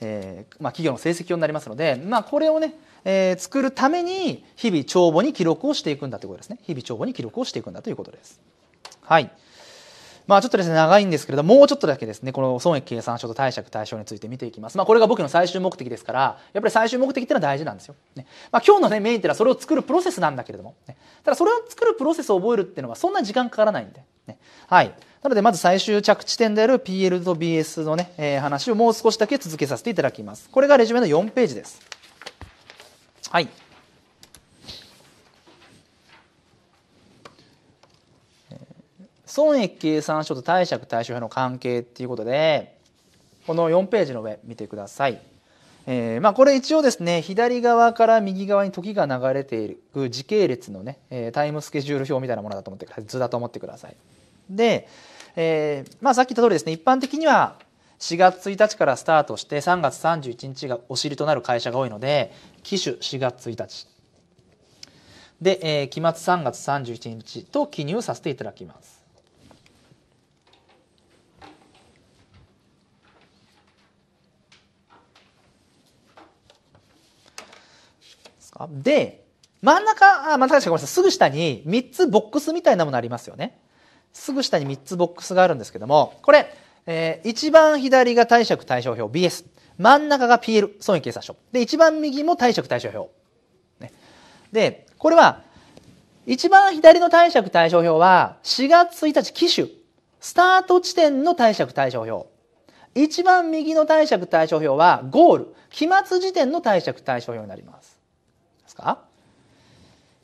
えーまあ、企業の成績表になりますので、まあ、これをね、えー、作るために日々帳簿に記録をしていくんだということですね日々帳簿に記録をしていくんだということです。はいまあ、ちょっとですね長いんですけれどもうちょっとだけですねこの損益計算書と貸借対照について見ていきます、まあ、これが僕の最終目的ですからやっぱり最終目的っていうのは大事なんですよ、ねまあ、今日の、ね、メインっていうのはそれを作るプロセスなんだけれども、ね、ただそれを作るプロセスを覚えるっていうのはそんな時間かからないんで、ね、はいなのでまず最終着地点である PL と BS のね、えー、話をもう少しだけ続けさせていただきますこれがレジュメの4ページですはい損益計算書と貸借対照表の関係っていうことでこの4ページの上見てください。えー、まあ、これ一応ですね左側から右側に時が流れている時系列のね、えタイムスケジュール表みたいなものだと思って図だと思ってください。で、えー、まあ、さっき言った通りですね一般的には4月1日からスタートして3月31日がお尻となる会社が多いので機種4月1日で、えー、期末3月31日と記入させていただきます。かで、真ん中、あ、真ん中しかごめんなさい。すぐ下に3つボックスみたいなものありますよね。すぐ下に3つボックスがあるんですけども、これ、えー、一番左が貸借対照表 BS。真ん中が PL、損益計算書。で、一番右も貸借対照表。ね、で、これは、一番左の貸借対照表は、4月1日、機種。スタート地点の貸借対照表。一番右の貸借対照表は、ゴール。期末時点の貸借対照表になります。ますか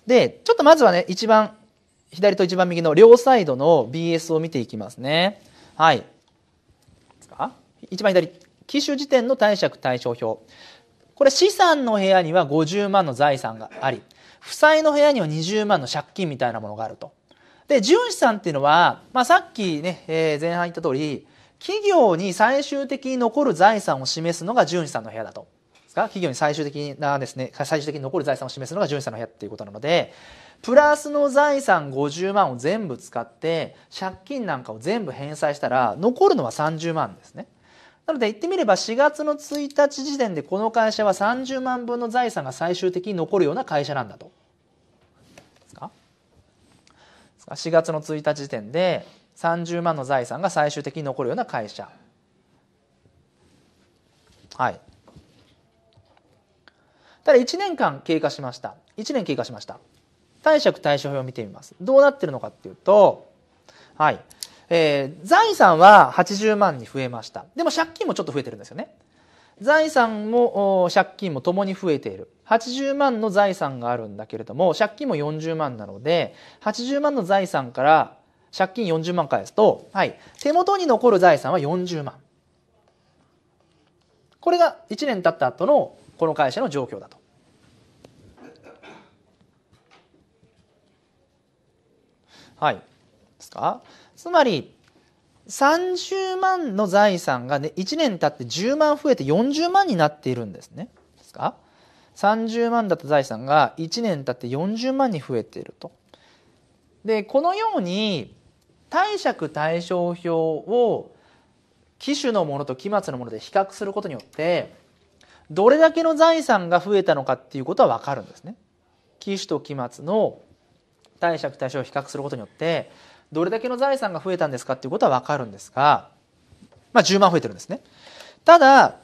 でちょっとまずはね一番左と一番右の両サイドの BS を見ていきますね。はい。一番左、機種時点の貸借対照表。これ資産の部屋には50万の財産があり、負債の部屋には20万の借金みたいなものがあると。で、純資産っていうのは、まあ、さっきね、えー、前半言った通り、企業に最終的に残る財産を示すのが純資産の部屋だと。企業に最終的なですね最終的に残る財産を示すのが純資産の部屋っていうことなのでプラスの財産50万を全部使って借金なんかを全部返済したら残るのは30万ですね。なので言ってみれば4月の1日時点でこの会社は30万分の財産が最終的に残るような会社なんだと。4月の1日時点で30万の財産が最終的に残るような会社。はい、ただ1年間経過しました。1年経過しました。貸借対照表を見てみます。どうなってるのかっていうと、はい。えー、財産は80万に増えました。でも借金もちょっと増えてるんですよね。財産も借金もともに増えている。80万の財産があるんだけれども、借金も40万なので、80万の財産から借金40万返すと、はい、手元に残る財産は40万。これが1年経った後のこの会社の状況だと。はい、ですかつまり30万の財産が、ね、1年経って10万増えて40万になっているんですね。ですか30万だった財産が1年経って40万に増えていると。でこのように貸借対照表を期首のものと期末のもので比較することによってどれだけの財産が増えたのかっていうことは分かるんですね。期首と期末の貸借対象を比較することによってどれだけの財産が増えたんですかっていうことは分かるんですが、まあ、10万増えてるんですねただ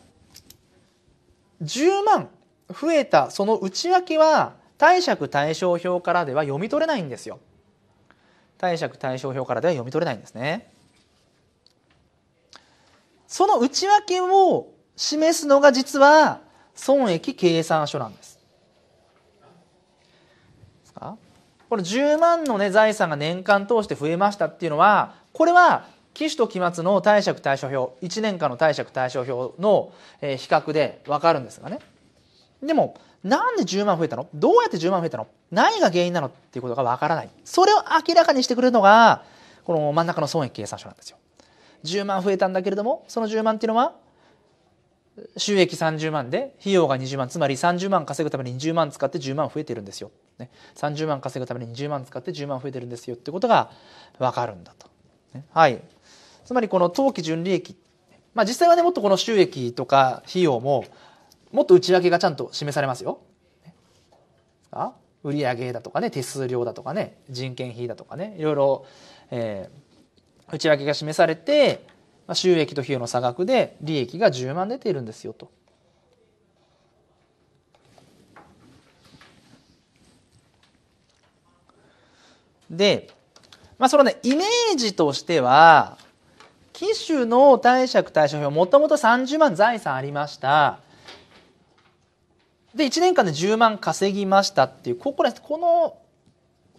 10万増えたその内訳は貸借対照表からでは読み取れないんですよ貸借対照表からでは読み取れないんですねその内訳を示すのが実は損益計算書なんですこの10万の、ね、財産が年間通して増えましたっていうのはこれは期首と期末の貸借対照表1年間の貸借対照表の、え比較で分かるんですがねでもなんで10万増えたのどうやって10万増えたの何が原因なのっていうことが分からないそれを明らかにしてくれるのがこの真ん中の損益計算書なんですよ10万増えたんだけれどもその10万っていうのは収益30万で費用が20万つまり30万稼ぐために20万使って10万増えてるんですよね、30万稼ぐために20万使って10万増えてるんですよってことが分かるんだと、ね、はいつまりこの当期純利益まあ実際はねもっとこの収益とか費用ももっと内訳がちゃんと示されますよ、ね、あ売上だとかね手数料だとかね人件費だとかねいろいろ、えー、内訳が示されて収益と費用の差額で利益が10万出ているんですよとで、まあ、そのね、イメージとしては、機種の貸借対照表、もともと30万財産ありました。で、1年間で10万稼ぎましたっていう、ここです。この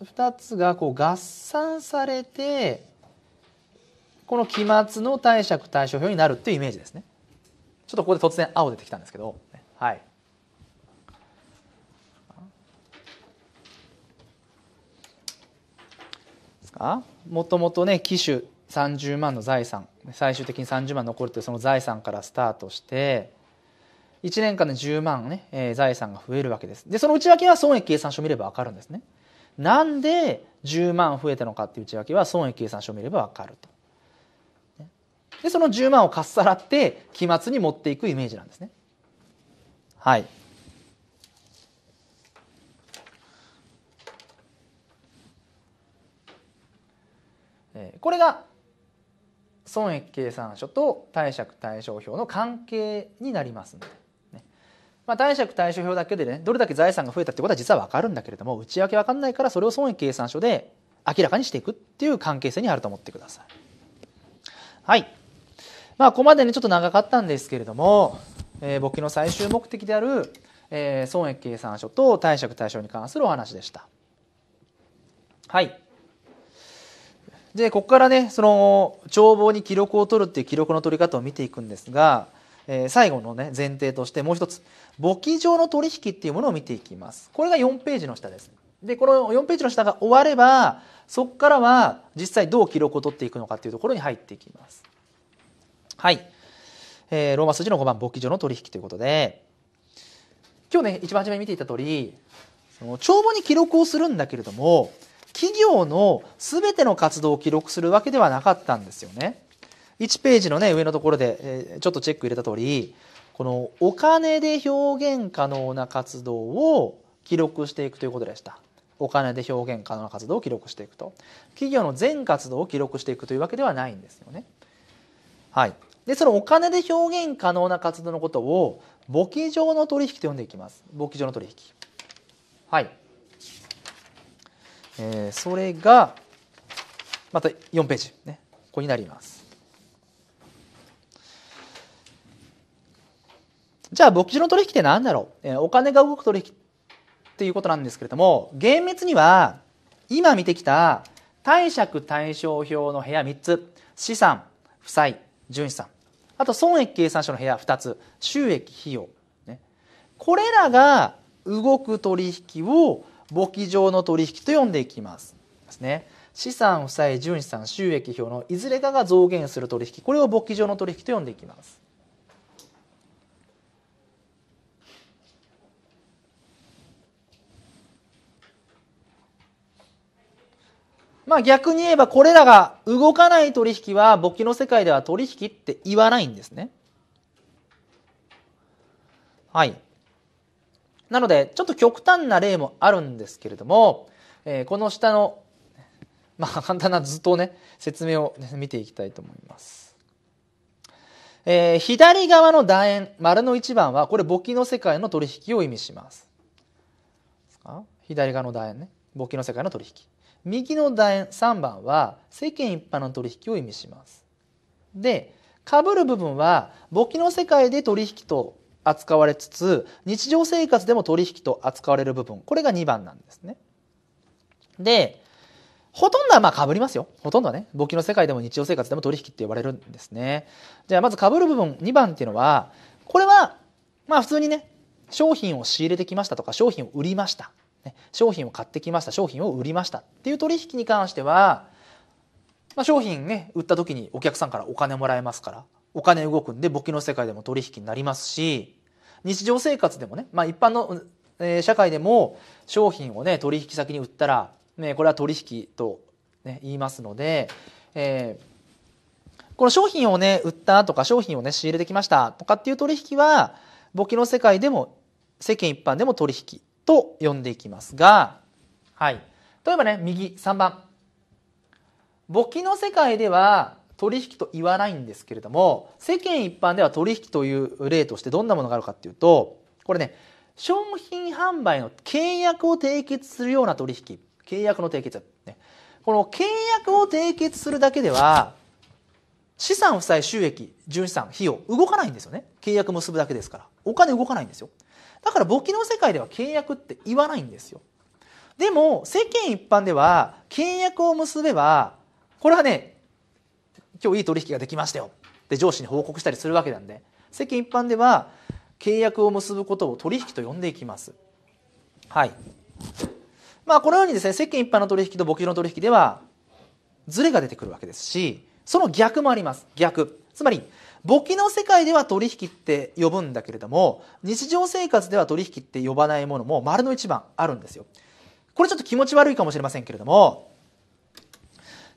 2つがこう合算されて、この期末の貸借対照表になるっていうイメージですね。ちょっとここで突然青出てきたんですけど、はい。かもともとね機種30万の財産最終的に30万残るというその財産からスタートして1年間で10万ね、えー、財産が増えるわけですでその内訳は損益計算書を見れば分かるんですねなんで10万増えたのかっていう内訳は損益計算書を見れば分かるとでその10万をかっさらって期末に持っていくイメージなんですねはいこれが損益計算書と貸借対照表の関係になりますので、ねまあ、貸借対照表だけでねどれだけ財産が増えたってことは実は分かるんだけれども内訳分かんないからそれを損益計算書で明らかにしていくっていう関係性にあると思ってください。はい。まあ、ここまでねちょっと長かったんですけれども、えー、簿記の最終目的である、えー、損益計算書と貸借対照に関するお話でした。はい。でここからねその帳簿に記録を取るっていう記録の取り方を見ていくんですが、えー、最後のね前提としてもう一つ簿記上の取引っていうものを見ていきますこれが4ページの下ですでこの4ページの下が終わればそこからは実際どう記録を取っていくのかっていうところに入っていきますはい、えー、ローマ数字の5番簿記上の取引ということで今日ね一番初めに見ていた通りその帳簿に記録をするんだけれども企業の全ての活動を記録するわけではなかったんですよね。1ページのね上のところで、えちょっとチェック入れた通りこのお金で表現可能な活動を記録していくということでした。お金で表現可能な活動を記録していくと企業の全活動を記録していくというわけではないんですよね。はい、でそのお金で表現可能な活動のことを簿記上の取引と呼んでいきます簿記上の取引。はいえー、それがまた4ページ、ね、ここになります。じゃあ牧場の取引って何だろう、えお金が動く取引っていうことなんですけれども厳密には今見てきた貸借対照表の部屋3つ資産負債純資産あと損益計算書の部屋2つ収益費用、ね、これらが動く取引を簿記上の取引と呼んでいきます。ですね。資産、負債、純資産、収益表のいずれかが増減する取引、これを簿記上の取引と呼んでいきます。まあ逆に言えばこれらが動かない取引は簿記の世界では取引って言わないんですね。はい。なので、ちょっと極端な例もあるんですけれども、えー、この下の、まあ、簡単な図とね、説明を、ね、見ていきたいと思います。えー、左側の楕円、丸の1番は、これ簿記の世界の取引を意味します。左側の楕円ね、簿記の世界の取引。右の楕円3番は、世間一般の取引を意味します。で、被る部分は、簿記の世界で取引と扱われつつ日常生活でも取引と扱われる部分これが2番なんですね。でほとんどはまあかぶりますよ。ほとんどはね。簿記の世界でも日常生活でも取引って呼ばれるんですね。じゃあまずかぶる部分2番っていうのは、これはまあ普通にね、商品を仕入れてきましたとか、商品を売りました。ね、商品を買ってきました、商品を売りましたっていう取引に関しては、まあ、商品ね、売った時にお客さんからお金もらえますから、お金動くんで簿記の世界でも取引になりますし、日常生活でもね、まあ、一般の、えー、社会でも商品をね取引先に売ったら、ね、これは取引と、ね、言いますので、えー、この商品をね売ったとか商品をね仕入れてきましたとかっていう取引は簿記の世界でも世間一般でも取引と呼んでいきますが、はい、例えばね右3番簿記の世界では取引と言わないんですけれども世間一般では取引という例としてどんなものがあるかっていうとこれね商品販売の契約を締結するような取引契約の締結、ね、この契約を締結するだけでは資産負債収益純資産費用動かないんですよね契約結ぶだけですからお金動かないんですよだから簿記の世界では契約って言わないんですよでも世間一般では契約を結べばこれはね今日いい取引ができましたよって上司に報告したりするわけなんで世間一般では契約を結ぶことを取引と呼んでいきます。はいまあ、このようにですね世間一般の取引と簿記の取引ではズレが出てくるわけですしその逆もあります逆つまり簿記の世界では取引って呼ぶんだけれども日常生活では取引って呼ばないものも丸の一番あるんですよこれちょっと気持ち悪いかもしれませんけれども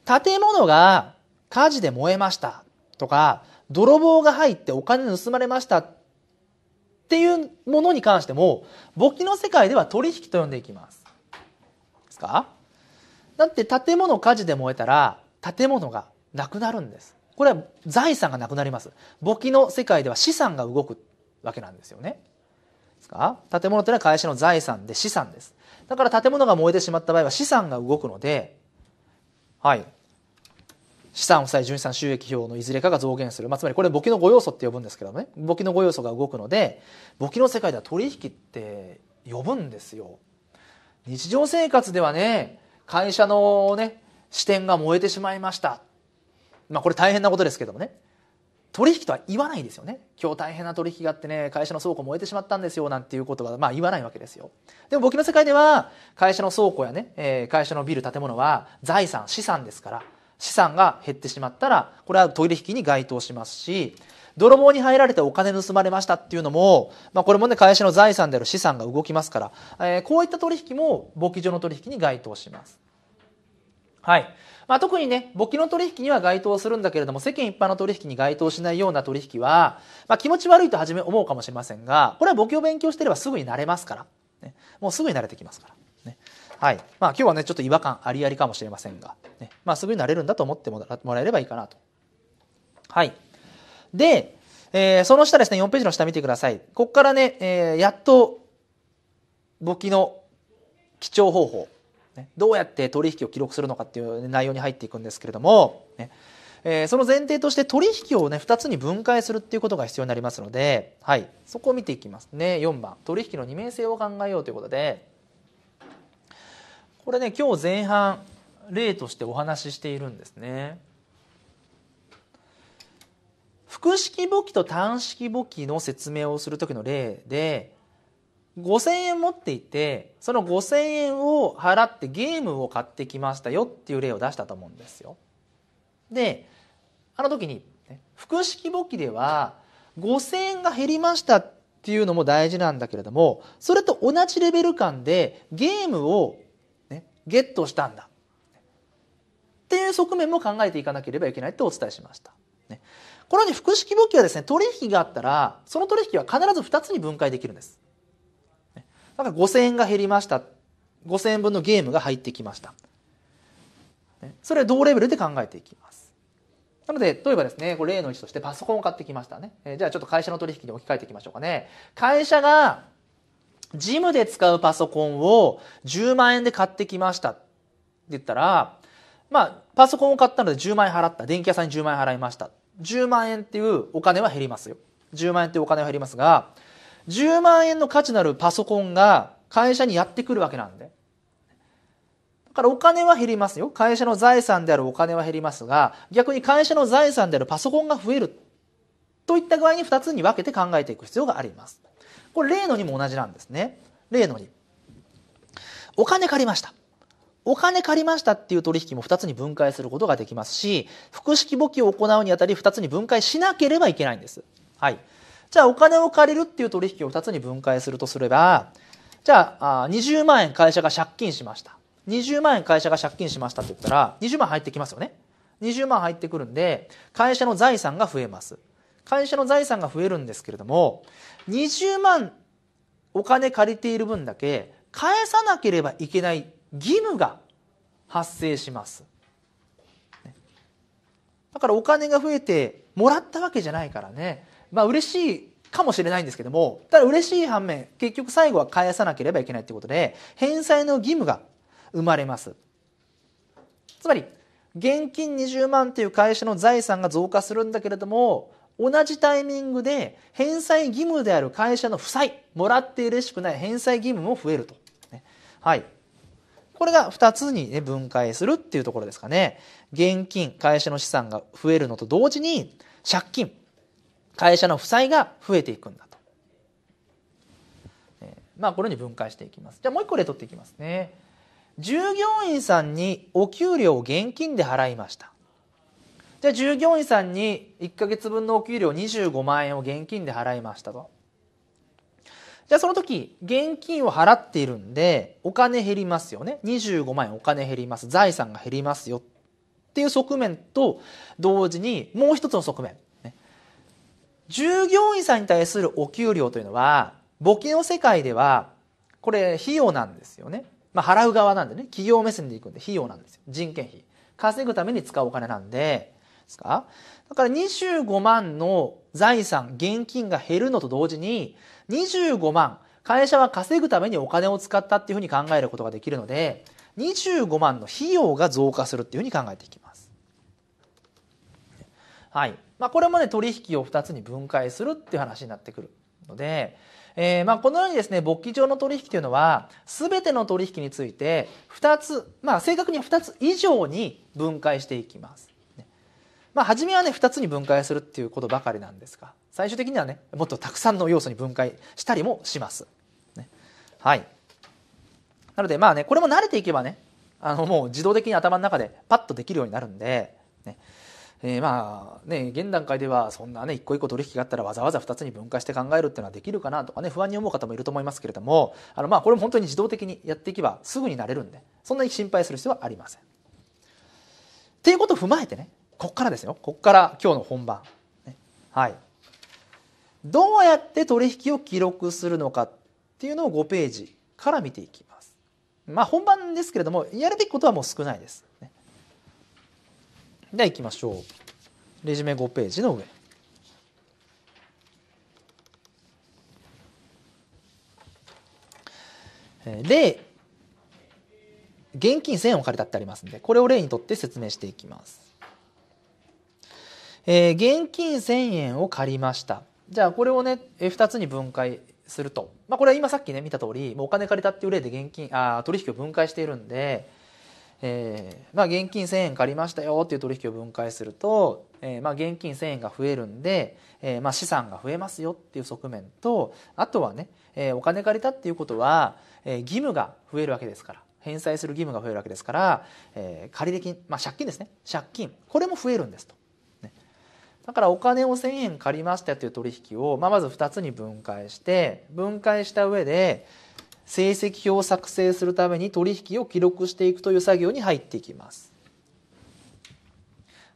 建物が火事で燃えましたとか、泥棒が入ってお金盗まれましたっていうものに関しても、簿記の世界では取引と呼んでいきます。ですかだって建物火事で燃えたら、建物がなくなるんです。これは財産がなくなります。簿記の世界では資産が動くわけなんですよね。ですか建物というのは会社の財産で資産です。だから建物が燃えてしまった場合は資産が動くので、はい。資産負債純資産収益表のいずれかが増減する、まあ、つまりこれ簿記の5要素って呼ぶんですけどね簿記の5要素が動くので簿記の世界では取引って呼ぶんですよ日常生活ではね会社のね支店が燃えてしまいましたまあこれ大変なことですけどもね取引とは言わないですよね今日大変な取引があってね会社の倉庫燃えてしまったんですよなんていうことはまあ言わないわけですよでも簿記の世界では会社の倉庫やね、えー、会社のビル建物は財産資産ですから資産が減ってしまったらこれはトイレ引きに該当しますし泥棒に入られてお金盗まれましたっていうのも、まあ、これもね会社の財産である資産が動きますから、えー、こういった取引も簿記上の取引に該当します。はいまあ、特にね簿記の取引には該当するんだけれども世間一般の取引に該当しないような取引は、まあ、気持ち悪いとじめ思うかもしれませんがこれは簿記を勉強してればすぐに慣れますから、ね、もうすぐに慣れてきますから。はいまあ、今日はねちょっと違和感ありありかもしれませんが、ねまあ、すぐになれるんだと思ってもらえればいいかなと。はい、で、えー、その下ですね4ページの下見てください。ここからね、えー、やっと簿記の記帳方法、ね、どうやって取引を記録するのかっていう内容に入っていくんですけれども、ねえー、その前提として取引をね2つに分解するっていうことが必要になりますので、はい、そこを見ていきますね4番取引の二面性を考えようということで。これね今日前半例としてお話ししているんですね。複式簿記と単式簿記の説明をする時の例で5000円持っていてその5000円を払ってゲームを買ってきましたよっていう例を出したと思うんですよ。であの時に、ね、複式簿記では5,000円が減りましたっていうのも大事なんだけれどもそれと同じレベル感でゲームをゲットしたんだっていう側面も考えていかなければいけないとお伝えしました。ね、このように複式簿記はですね取引があったらその取引は必ず2つに分解できるんです。ね、だから5000円が減りました5000円分のゲームが入ってきました。ね、それは同レベルで考えていきます。なので、例えばですね、これ例の1としてパソコンを買ってきましたね。えー、じゃあちょっと会社の取引に置き換えていきましょうかね。会社がジムで使うパソコンを10万円で買ってきましたって言ったら、まあ、パソコンを買ったので10万円払った。電気屋さんに10万円払いました。10万円っていうお金は減りますよ。10万円っていうお金は減りますが、10万円の価値のあるパソコンが会社にやってくるわけなんで。だからお金は減りますよ。会社の財産であるお金は減りますが、逆に会社の財産であるパソコンが増える。といった具合に2つに分けて考えていく必要があります。これ例のにも同じなんですね例のにお金借りましたお金借りましたっていう取引も2つに分解することができますし複式簿記を行うにあたり2つに分解しなければいけないんです。はい、じゃあお金を借りるっていう取引を2つに分解するとすればじゃああ20万円会社が借金しました20万円会社が借金しましたって言ったら20万入ってきますよね20万入ってくるんで会社の財産が増えます会社の財産が増えるんですけれども20万お金借りている分だけ返さなければいけない義務が発生しますだからお金が増えてもらったわけじゃないからねまあ嬉しいかもしれないんですけどもただ嬉しい反面結局最後は返さなければいけないということで返済の義務が生まれますつまり現金20万という会社の財産が増加するんだけれども同じタイミングで返済義務である会社の負債、もらって嬉しくない返済義務も増えると。ね、はい。これが2つに、ね、分解するっていうところですかね。現金、会社の資産が増えるのと同時に、借金、会社の負債が増えていくんだと。まあ、これに分解していきます。じゃあもう一個例取っていきますね。従業員さんにお給料を現金で払いました。じゃあ従業員さんに1ヶ月分のお給料25万円を現金で払いましたと。じゃあその時、現金を払っているんで、お金減りますよね。25万円お金減ります。財産が減りますよ。っていう側面と同時に、もう一つの側面。従業員さんに対するお給料というのは、簿記の世界では、これ費用なんですよね。まあ払う側なんでね、企業目線でいくんで費用なんですよ。人件費。稼ぐために使うお金なんで、ですかだから25万の財産、現金が減るのと同時に、25万、会社は稼ぐためにお金を使ったっていうふうに考えることができるので、25万の費用が増加するっていうふうに考えていきます。はい。まあ、これもね、取引を2つに分解するっていう話になってくるので、えー、まあこのようにですね、簿記上の取引というのは、全ての取引について、2つ、まあ、正確には2つ以上に分解していきます。まあ、初めはね2つに分解するっていうことばかりなんですが最終的にはねもっとたくさんの要素に分解したりもします。ね、はいなのでまあねこれも慣れていけばねあのもう自動的に頭の中でパッとできるようになるんで、ねえー、まあね現段階ではそんなね一個一個取引があったらわざわざ2つに分解して考えるっていうのはできるかなとかね不安に思う方もいると思いますけれどもあのまあこれも本当に自動的にやっていけばすぐになれるんでそんなに心配する必要はありません。っていうことを踏まえてねここからですよここから今日の本番、ね、はいどうやって取引を記録するのかっていうのを5ページから見ていきますまあ本番ですけれどもやるべきことはもう少ないです、ね、ではいきましょうレジュメ5ページの上で現金1000円を借りたってありますんでこれを例にとって説明していきますえー、現金1000円を借りました。じゃあこれをね、2つに分解すると。まあこれは今さっきね、見た通り、もうお金借りたっていう例で現金、あ取引を分解しているんで、えー、まあ現金1000円借りましたよっていう取引を分解すると、えー、まあ現金1000円が増えるんで、えー、まあ資産が増えますよっていう側面と、あとはね、えー、お金借りたっていうことは、えー、義務が増えるわけですから。返済する義務が増えるわけですから、えー、借入金、まあ、借金ですね借金これも増えるんですとだからお金を1,000円借りましたという取引を、まあ、まず2つに分解して分解した上で成績表を作成するために取引を記録していくという作業に入っていきます。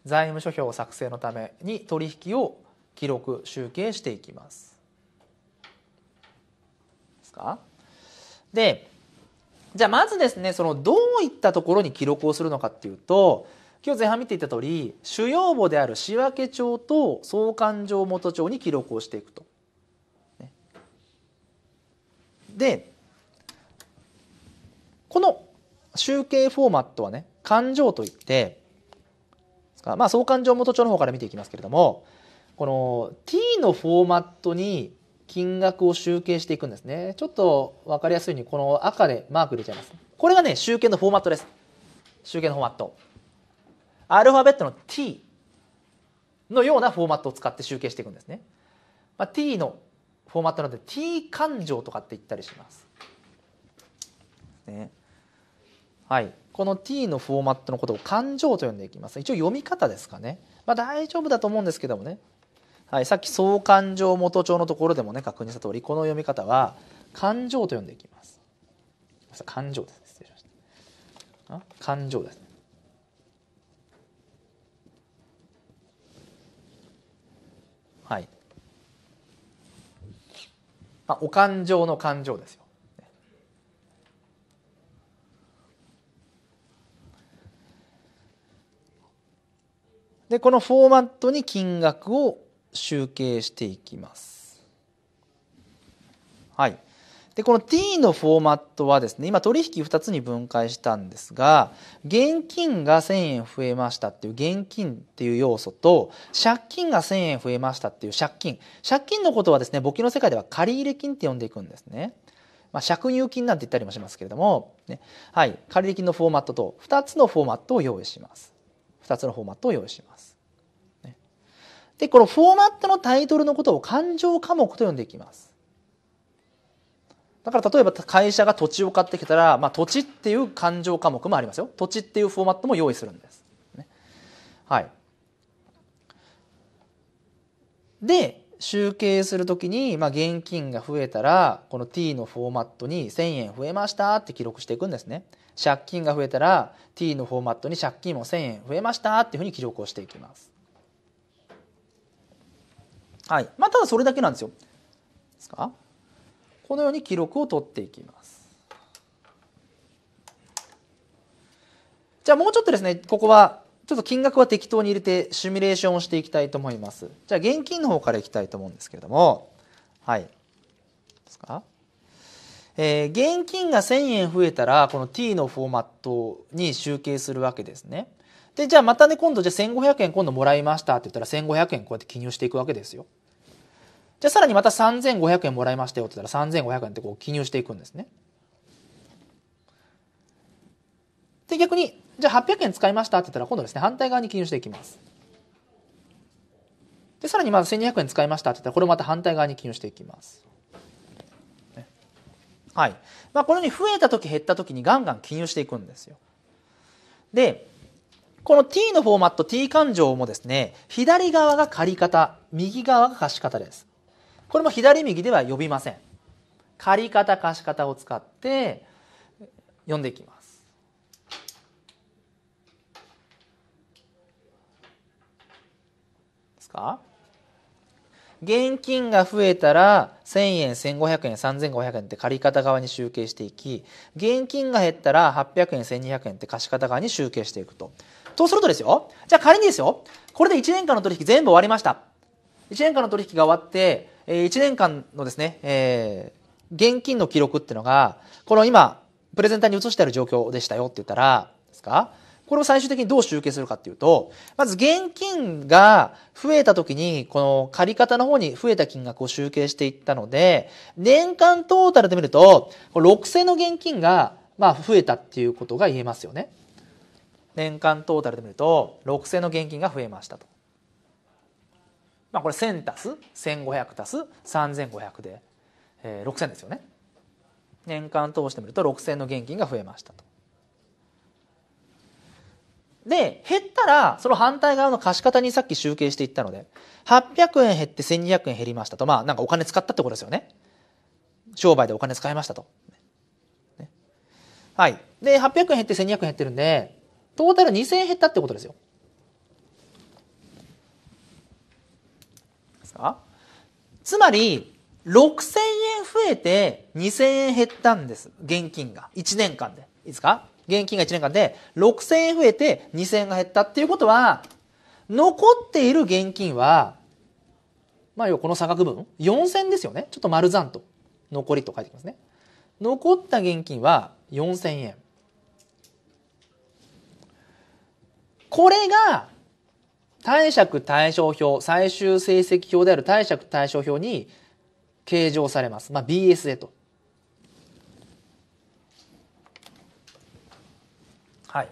財務諸表作成のために取引を記録集計していきます。ですかでじゃあまずですねそのどういったところに記録をするのかっていうと今日前半見ていた通り主要簿である仕訳帳と総勘定元帳に記録をしていくと。ね、でこの集計フォーマットはね勘定といってまあ総勘定元帳の方から見ていきますけれどもこの t のフォーマットに金額を集計していくんですねちょっと分かりやすいようにこの赤でマーク入れちゃいますこれがね集計のフォーマットです集計のフォーマットアルファベットの T のようなフォーマットを使って集計していくんですね。まあ、T のフォーマットなので T 感情とかって言ったりします。ねはい、この T のフォーマットのことを感情と呼んでいきます一応読み方ですかね、まあ、大丈夫だと思うんですけどもね、はい、さっき総感情元帳のところでもね確認した通りこの読み方は感情と呼んでいきます感情です失礼感情ですまあ、お感情の感情ですよ。でこのフォーマットに金額を集計していきます。はい。で、この t のフォーマットはですね、今取引2つに分解したんですが、現金が1000円増えましたっていう現金っていう要素と、借金が1000円増えましたっていう借金。借金のことはですね、簿記の世界では借入金って呼んでいくんですね。まあ、借入金なんて言ったりもしますけれども、ね、はい、借入金のフォーマットと2つのフォーマットを用意します。2つのフォーマットを用意します。ね、で、このフォーマットのタイトルのことを勘定科目と呼んでいきます。だから例えば会社が土地を買ってきたら、まあ、土地っていう勘定科目もありますよ土地っていうフォーマットも用意するんです、ね、はいで集計するときに、まあ、現金が増えたらこの t のフォーマットに1000円増えましたって記録していくんですね借金が増えたら t のフォーマットに借金も1000円増えましたっていうふうに記録をしていきますはいまあただそれだけなんですよですかこのように記録を取っていきます。じゃあもうちょっとですねここはちょっと金額は適当に入れてシミュレーションをしていきたいと思います。じゃあ現金の方からいきたいと思うんですけれどもはい。ですかえー、現金が1000円増えたらこの t のフォーマットに集計するわけですね。でじゃあまたね今度じゃあ1500円今度もらいましたって言ったら1500円こうやって記入していくわけですよ。じゃあさらにまた3500円もらいましたよって言ったら3500円ってこう記入していくんですね。で逆にじゃあ800円使いましたって言ったら今度ですね反対側に記入していきます。でさらにまず1200円使いましたって言ったらこれまた反対側に記入していきます。はい。まあこのように増えた時減った時にガンガン記入していくんですよ。でこの t のフォーマット t 勘定もですね左側が借方右側が貸方です。これも左右では呼びません借方貸方を使って読んでいきます現金が増えたら1000円1500円3500円って借方側に集計していき現金が減ったら800円1200円って貸方側に集計していくと。とするとですよじゃあ仮にですよこれで1年間の取引全部終わりました1年間の取引が終わって1年間のですね、えー、現金の記録っていうのが、この今、プレゼンターに移してある状況でしたよって言ったら、ですかこれを最終的にどう集計するかっていうと、まず現金が増えた時に、この借方の方に増えた金額を集計していったので、年間トータルで見ると、6000の現金が、まあ、増えたっていうことが言えますよね。年間トータルで見ると、6000の現金が増えましたと。まあ、これ1000足す1500足す3500で、えー、6000ですよね年間通してみると6000の現金が増えましたとで減ったらその反対側の貸方にさっき集計していったので800円減って1200円減りましたとまあなんかお金使ったってことですよね商売でお金使いましたと、ね、はいで800円減って1200円減ってるんでトータル2000円減ったってことですよですかつまり、6000円増えて2000円減ったんです。現金が。1年間で。いいですか現金が1年間で6000円増えて2000円が減ったっていうことは、残っている現金は、まあ要はこの差額分、4000ですよね。ちょっと丸算と。残りと書いてきますね。残った現金は4000円。これが貸借対照表、最終成績表である貸借対照表に計上されます。まあ、BSA と。はい。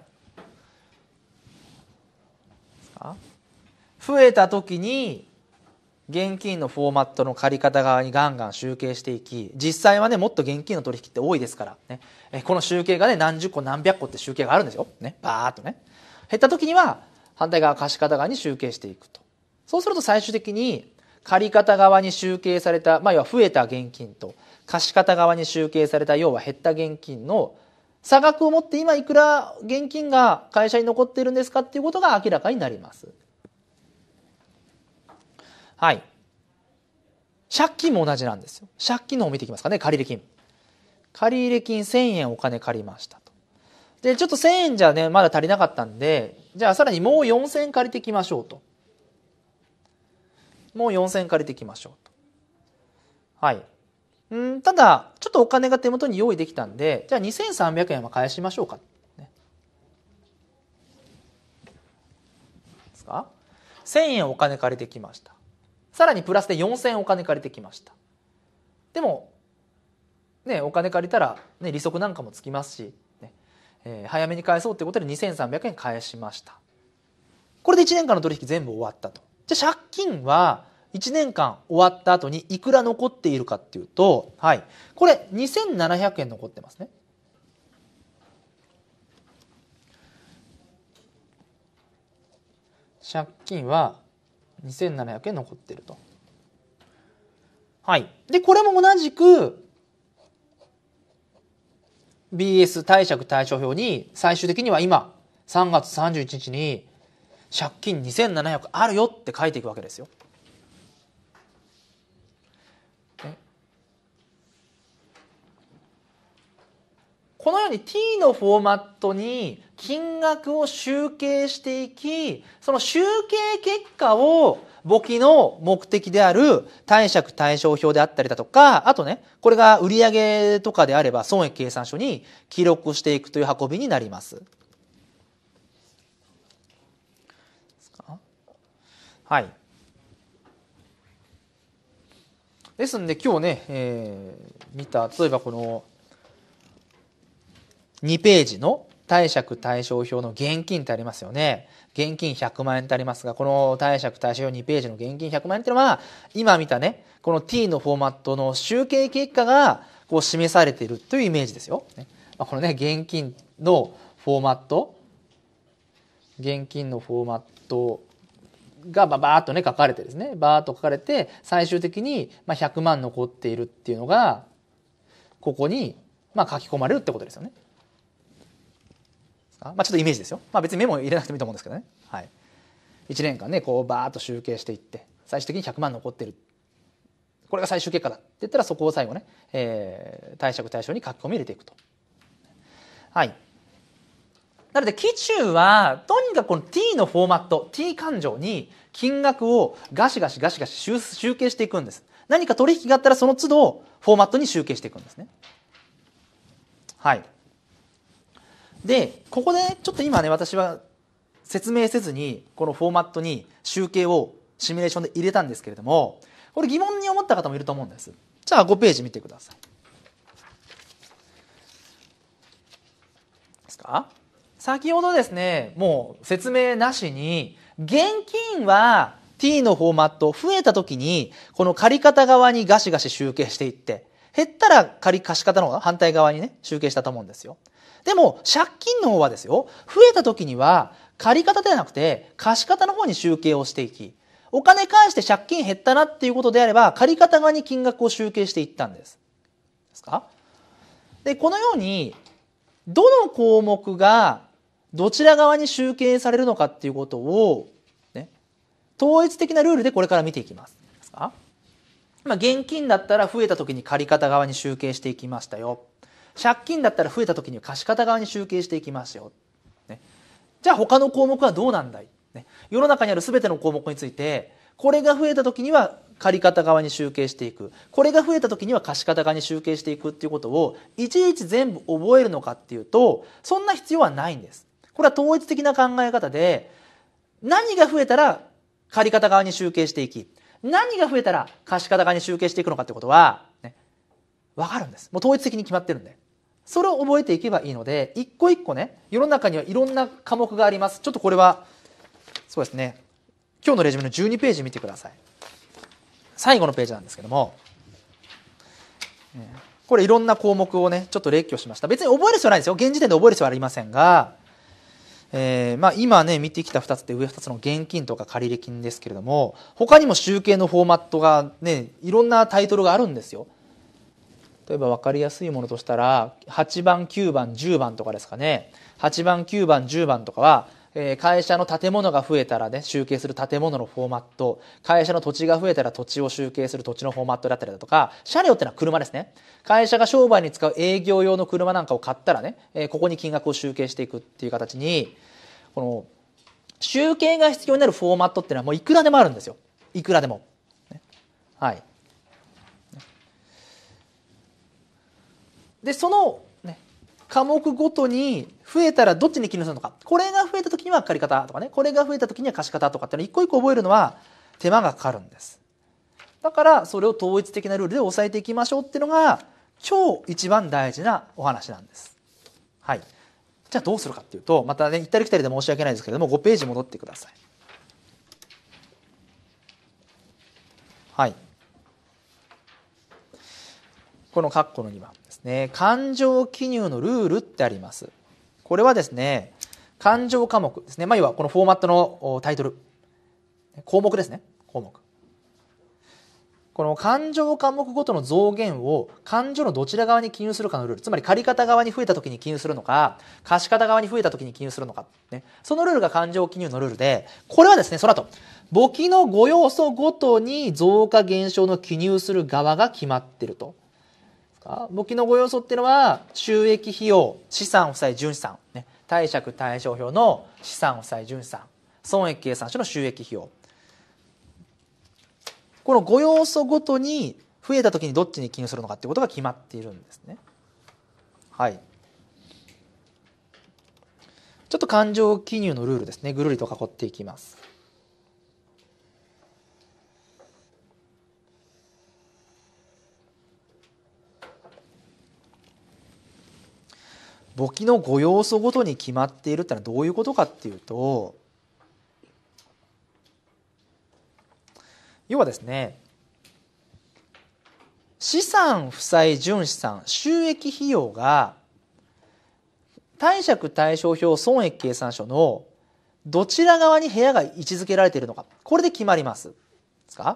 増えた時に現金のフォーマットの借方側にガンガン集計していき実際はねもっと現金の取引って多いですから、ね、この集計がね何十個何百個って集計があるんですよ、ね、バーっとね減った時には反対側貸方側に集計していくと。そうすると最終的に借方側に集計された、まあ、要は増えた現金と貸方側に集計された要は減った現金の差額を持って今いくら現金が会社に残っているんですかっていうことが明らかになります。はい。借金も同じなんですよ。借金の方見ていきますかね、借入金。借入金1000円お金借りましたと。で、ちょっと1000円じゃね、まだ足りなかったんで、じゃあさらにもう4000借りてきましょうと。もう4000借りてきましょうと。はい。うんただ、ちょっとお金が手元に用意できたんで、じゃあ2300円は返しましょうか。ね、ですか ?1000 円お金借りてきました。さらにプラスで4000円お金借りてきました。でも、ね、お金借りたら、ね、利息なんかもつきますし、えー、早めに返そうということで2300円返しましたこれで1年間の取引全部終わったとじゃあ借金は1年間終わった後にいくら残っているかっていうと、はい、これ2700円残ってますね借金は2700円残ってると。はい、でこれも同じく BS 貸借対照表に最終的には今3月31日に借金2700あるよって書いていくわけですよ。このように t のフォーマットに金額を集計していきその集計結果を簿記の目的である貸借対照表であったりだとか、あとね、これが売上とかであれば損益計算書に記録していくという運びになります。はい。ですんで今日ね、えー、見た、例えばこの2ページの貸借対照表の現金ってありますよね。現金100万円ってありますが、この貸借対照表2ページの現金100万円っていうのは、今見たね、この t のフォーマットの集計結果がこう示されているというイメージですよ。このね、現金のフォーマット、現金のフォーマットがばばーっとね、書かれてですね、ばーっと書かれて、最終的に100万残っているっていうのが、ここにまあ書き込まれるってことですよね。か、まあ、ちょっとイメージですよ、まあ、別にメモ入れなくてもいいと思うんですけどね、はい、1年間ねこうバーッと集計していって最終的に100万残ってるこれが最終結果だって言ったらそこを最後ね、えー、貸借対象に書き込み入れていくと。はいなので、期中は、とにかくこの t のフォーマット、t 勘定に金額をガシガシガシガシ集計していくんです。何か取引があったらその都度フォーマットに集計していくんですね。はい。で、ここで、ね、ちょっと今ね、私は説明せずに、このフォーマットに集計をシミュレーションで入れたんですけれども、これ疑問に思った方もいると思うんです。じゃあ5ページ見てください。ですか先ほどですね、もう説明なしに、現金は t のフォーマット増えた時に、この借方側にガシガシ集計していって、減ったら借貸方の反対側にね、集計したと思うんですよ。でも借金の方はですよ増えた時には借り方ではなくて貸方の方に集計をしていきお金返して借金減ったなっていうことであれば借方側に金額を集計していったんです。ですかでこのようにどの項目がどちら側に集計されるのかっていうことを、ね、統一的なルールでこれから見ていきます。ですかまあ、現金だったら増えた時に借方側に集計していきましたよ。借金だったら増えた時に貸方側に集計していきますよ、ね、じゃあ他の項目はどうなんだい、ね、世の中にある全ての項目についてこれが増えた時には借方側に集計していくこれが増えた時には貸方側に集計していくっていうことをいちいち全部覚えるのかっていうとそんな必要はないんです。これは統一的な考え方で何が増えたら借方側に集計していき何が増えたら貸方側に集計していくのかってことは、ね、分かるんですもう統一的に決まってるんでそれを覚えていけばいいので一個一個ね世の中にはいろんな科目がありますちょっとこれはそうですね今日のレジュメの12ページ見てください最後のページなんですけどもこれいろんな項目をねちょっと列挙しました別に覚える必要ないですよ現時点で覚える必要はありませんが、えー、まあ、今ね見てきた2つって上2つの現金とか借入金ですけれども他にも集計のフォーマットがねいろんなタイトルがあるんですよ例えば分かりやすいものとしたら8番9番10番とかですかね8番9番10番とかは会社の建物が増えたらね集計する建物のフォーマット会社の土地が増えたら土地を集計する土地のフォーマットだったりだとか車両ってのは車ですね会社が商売に使う営業用の車なんかを買ったらねここに金額を集計していくっていう形にこの集計が必要になるフォーマットっていうのはもういくらでもあるんですよいくらでも、はいでその、ね、科目ごとに増えたらどっちに記入するのかこれが増えた時には借り方とかねこれが増えた時には貸し方とかっていうのを一個一個覚えるのは手間がかかるんです。だからそれを統一的なルールで抑えていきましょうっていうのが超一番大事なお話なんです。はい、じゃあどうするかっていうとまたね行ったり来たりで申し訳ないですけれども5ページ戻ってください。はい、この括弧の2番。ですね、感情記入のルールってあります。これはですね、感情科目ですね。まあ、要はこのフォーマットのタイトル。項目ですね。項目。この感情科目ごとの増減を感情のどちら側に記入するかのルールつまり借方側に増えた時に記入するのか貸方側に増えた時に記入するのか、ね、そのルールが感情記入のルールでこれはですねその後簿記の5要素ごとに増加減少の記入する側が決まってるとか簿記のご要素っていうのは収益費用資産負債純資産、ね、貸借対照表の資産負債純資産損益計算書の収益費用このご要素ごとに増えた時にどっちに記入するのかっていうことが決まっているんですね。はい、ちょっと勘定記入のルールですねぐるりと囲っていきます。簿記のご要素ごとに決まっているってのはどういうことかっていうと要はですね資産負債純資産収益費用が貸借対照表損益計算書のどちら側に部屋が位置づけられているのかこれで決まります。例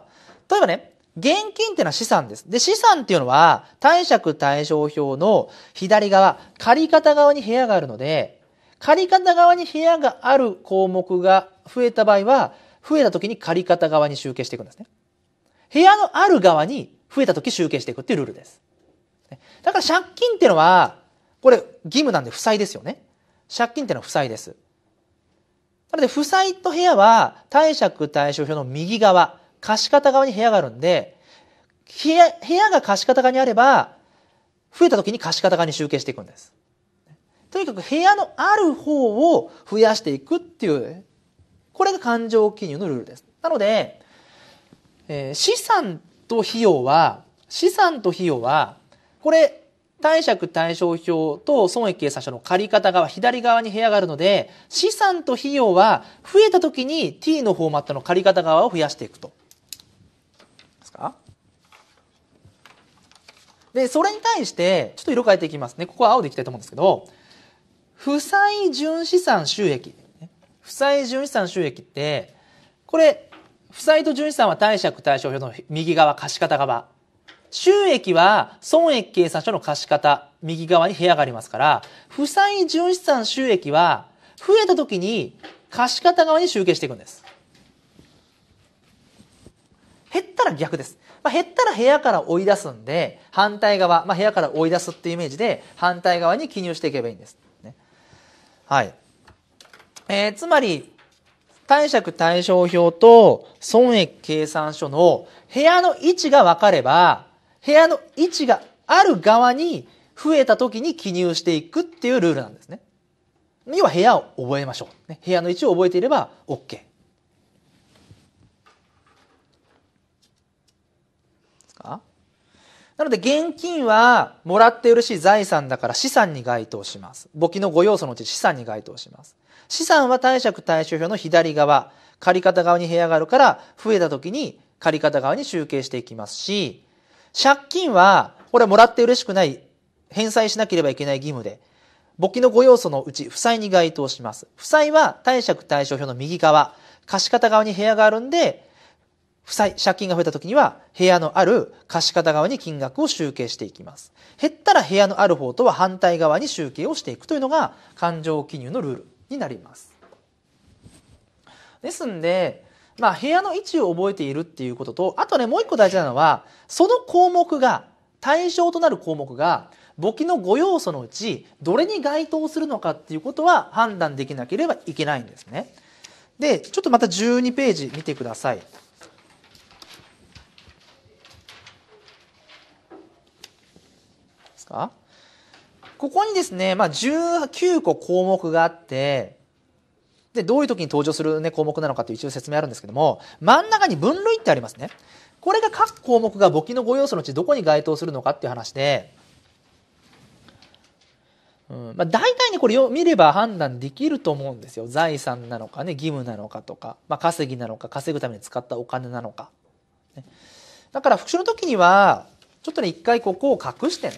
えばね現金っていうのは資産です。で、資産っていうのは、貸借対照表の左側、借方側に部屋があるので、借方側に部屋がある項目が増えた場合は、増えた時に借方側に集計していくんですね。部屋のある側に増えた時集計していくっていうルールです。だから借金っていうのは、これ義務なんで負債ですよね。借金っていうのは負債です。なので、負債と部屋は貸借対照表の右側、貸方側に部屋があるんで、部屋、部屋が貸方側にあれば、増えた時に貸方側に集計していくんです。とにかく部屋のある方を増やしていくっていう、これが勘定記入のルールです。なので、えー、資産と費用は、資産と費用は、これ、貸借対照表と損益計算書の借方側、左側に部屋があるので、資産と費用は増えた時に t のフォーマットの借方側を増やしていくと。で、それに対して、ちょっと色変えていきますね。ここは青でいきたいと思うんですけど、負債純資産収益。負債純資産収益って、これ、負債と純資産は貸借対照表の右側、貸方側。収益は損益計算書の貸方、右側に部屋がありますから、負債純資産収益は、増えた時に貸方側に集計していくんです。減ったら逆です。まあ、減ったら部屋から追い出すんで、反対側、まあ、部屋から追い出すっていうイメージで、反対側に記入していけばいいんです。ね、はい。えー、つまり、貸借対照表と損益計算書の部屋の位置が分かれば、部屋の位置がある側に増えた時に記入していくっていうルールなんですね。要は部屋を覚えましょう。ね、部屋の位置を覚えていれば OK。なので現金はもらって嬉しい財産だから資産に該当します。簿記の5要素のうち資産に該当します。資産は貸借対照表の左側、借方側に部屋があるから増えた時に借方側に集計していきますし、借金はこれはもらって嬉しくない返済しなければいけない義務で、簿記の5要素のうち負債に該当します。負債は貸借対照表の右側、貸方側に部屋があるんで、負債、借金が増えた時には、部屋のある貸方側に金額を集計していきます。減ったら部屋のある方とは反対側に集計をしていくというのが、勘定記入のルールになります。ですんで、まあ、部屋の位置を覚えているっていうことと、あとね、もう一個大事なのは、その項目が、対象となる項目が、簿記の5要素のうち、どれに該当するのかっていうことは判断できなければいけないんですね。で、ちょっとまた12ページ見てください。ますかここにですね、まあ、19個項目があって、で、どういう時に登場する、ね、項目なのかという一応説明あるんですけども、真ん中に分類ってありますね。これが各項目が簿記の5要素のうちどこに該当するのかっていう話で、うんまあ、大体ねこれを見れば判断できると思うんですよ財産なのかね義務なのかとか、まあ、稼ぎなのか稼ぐために使ったお金なのか、ね、だから復習の時にはちょっとね一回ここを隠してね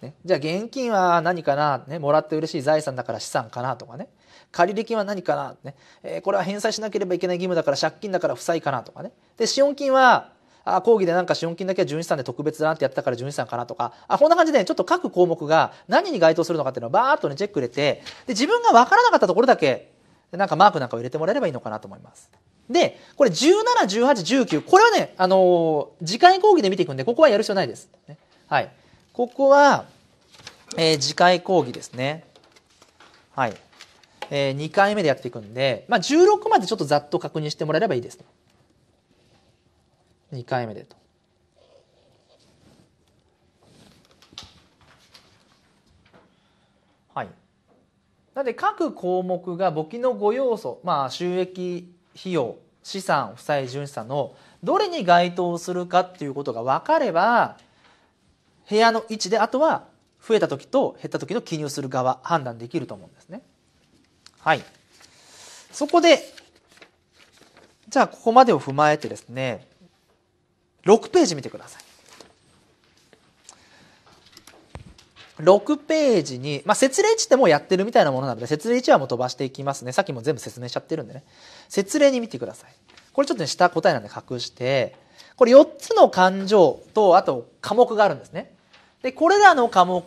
ね、じゃあ現金は何かな、ね、もらって嬉しい財産だから資産かなとかね借入金は何かな、ねえー、これは返済しなければいけない義務だから借金だから負債かなとかねで資本金はあ講義でなんか資本金だけは純資産で特別だなってやったから純資産かなとかあこんな感じで、ね、ちょっと各項目が何に該当するのかっていうのをバーッとねチェック入れてで自分が分からなかったところだけなんかマークなんかを入れてもらえればいいのかなと思います。でこれ171819これはね、あのー、次回講義で見ていくんでここはやる必要ないです。ね、はいここは、えー、次回講義ですね。はい。えー、2回目でやっていくんで、まあ、16までちょっとざっと確認してもらえればいいです、2回目でと。はい。なので各項目が簿記の5要素、まあ、収益費用資産負債純資産のどれに該当するかっていうことが分かれば部屋の位置であとは増えた時と減った時の記入する側判断できると思うんですね。はい、そこでじゃあここまでを踏まえてですね6ページ見てください。6ページに、まあ、説例値ってもうやってるみたいなものなので、説例値はもう飛ばしていきますね。さっきも全部説明しちゃってるんでね。説例に見てください。これちょっとね、下答えなんで隠して、これ4つの勘定と、あと科目があるんですね。で、これらの科目、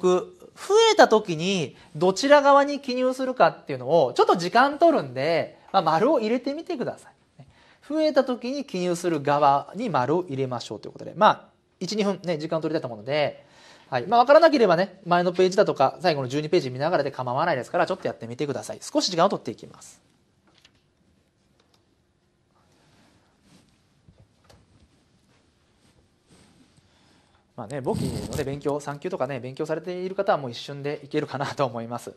増えた時にどちら側に記入するかっていうのをちょっと時間取るんで、まあ、丸を入れてみてください。増えた時に記入する側に丸を入れましょうということで、まあ、1、2分ね、時間取りたいと思うので、はいまあ、わからなければね、前のページだとか最後の12ページ見ながらで構わないですから、ちょっとやってみてください。少し時間を取っていきます。まあね、簿記の、ね、勉強3級とかね勉強されている方はもう一瞬でいけるかなと思います。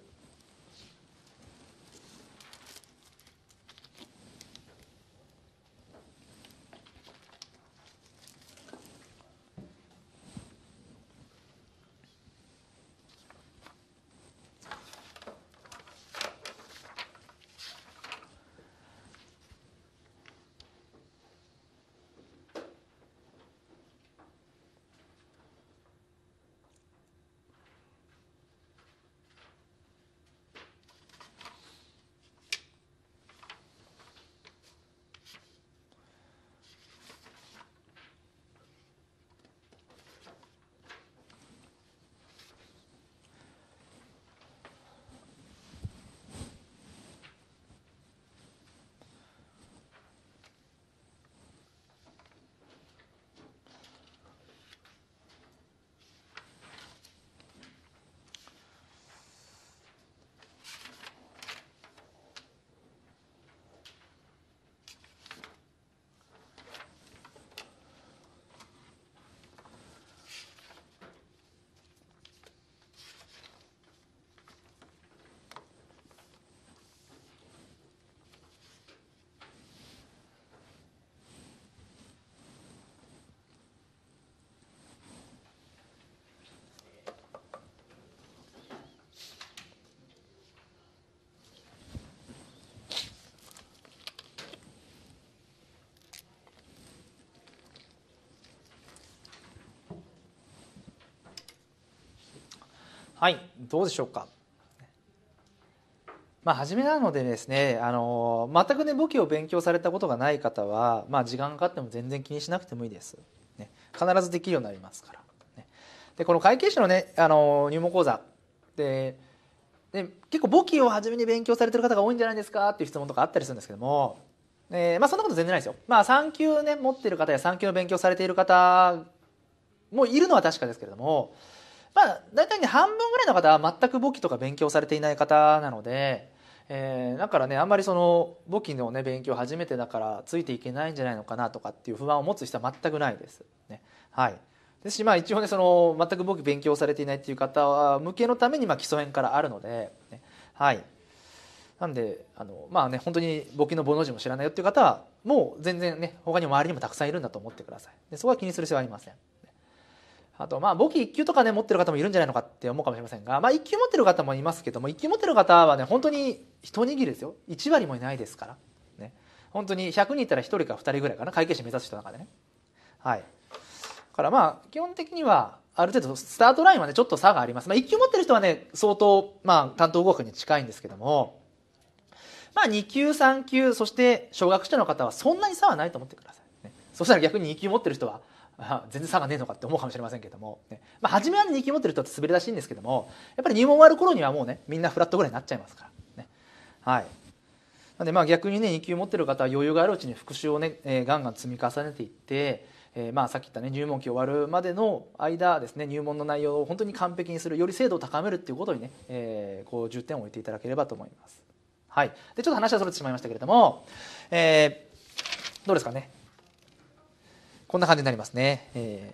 はいどうでしょうかまあ、初めなのでですね、あの全くね武器を勉強されたことがない方は、まあ、時間かかっても全然気にしなくてもいいです、ね、必ずできるようになりますから、ね、でこの会計士のね、あの入門講座でで結構簿記を初めに勉強されてる方が多いんじゃないですかっていう質問とかあったりするんですけども、えー、まあ、そんなこと全然ないですよ、まあ、3級ね持ってる方や3級の勉強されている方もいるのは確かですけれどもまあ、大体ね、半分ぐらいの方は全く簿記とか勉強されていない方なので、えー、だからねあんまりその簿記のね勉強初めてだからついていけないんじゃないのかなとかっていう不安を持つ人は全くないです。ね、はいですし、まあ、一応ねその全く簿記勉強されていないっていう方は向けのためにまあ基礎編からあるので、ね、はいなんであのまあね本当に簿記のボの字も知らないよっていう方はもう全然ね他にも周りにもたくさんいるんだと思ってくださいでそこは気にする必要はありません。あと、まあ、簿記1級とかね、持ってる方もいるんじゃないのかって思うかもしれませんが、まあ、1級持ってる方もいますけども、1級持ってる方はね、本当に一握りですよ。1割もいないですから。ね。本当に100人いたら1人か2人ぐらいかな、会計士目指す人の中でね。はい。からまあ、基本的には、ある程度、スタートラインはね、ちょっと差があります。まあ、1級持ってる人はね、相当、まあ、担当合格に近いんですけども、まあ、2級、3級、そして、小学者の方はそんなに差はないと思ってください、ね。そしたら逆に2級持ってる人は、全然差がねえのかって思うかもしれませんけども、ねまあ、初めは2級持ってる人って滑りらしいんですけどもやっぱり入門終わる頃にはもうねみんなフラットぐらいになっちゃいますからねはいなんでまあ逆にね2級持ってる方は余裕があるうちに復習をね、えー、ガンガン積み重ねていって、えー、まあさっき言ったね入門期終わるまでの間ですね入門の内容を本当に完璧にするより精度を高めるっていうことにね、えー、こう重点を置いていただければと思います。はい、でちょっと話はそれてしまいましたけれども、えー、どうですかねこんな感じになりますね。え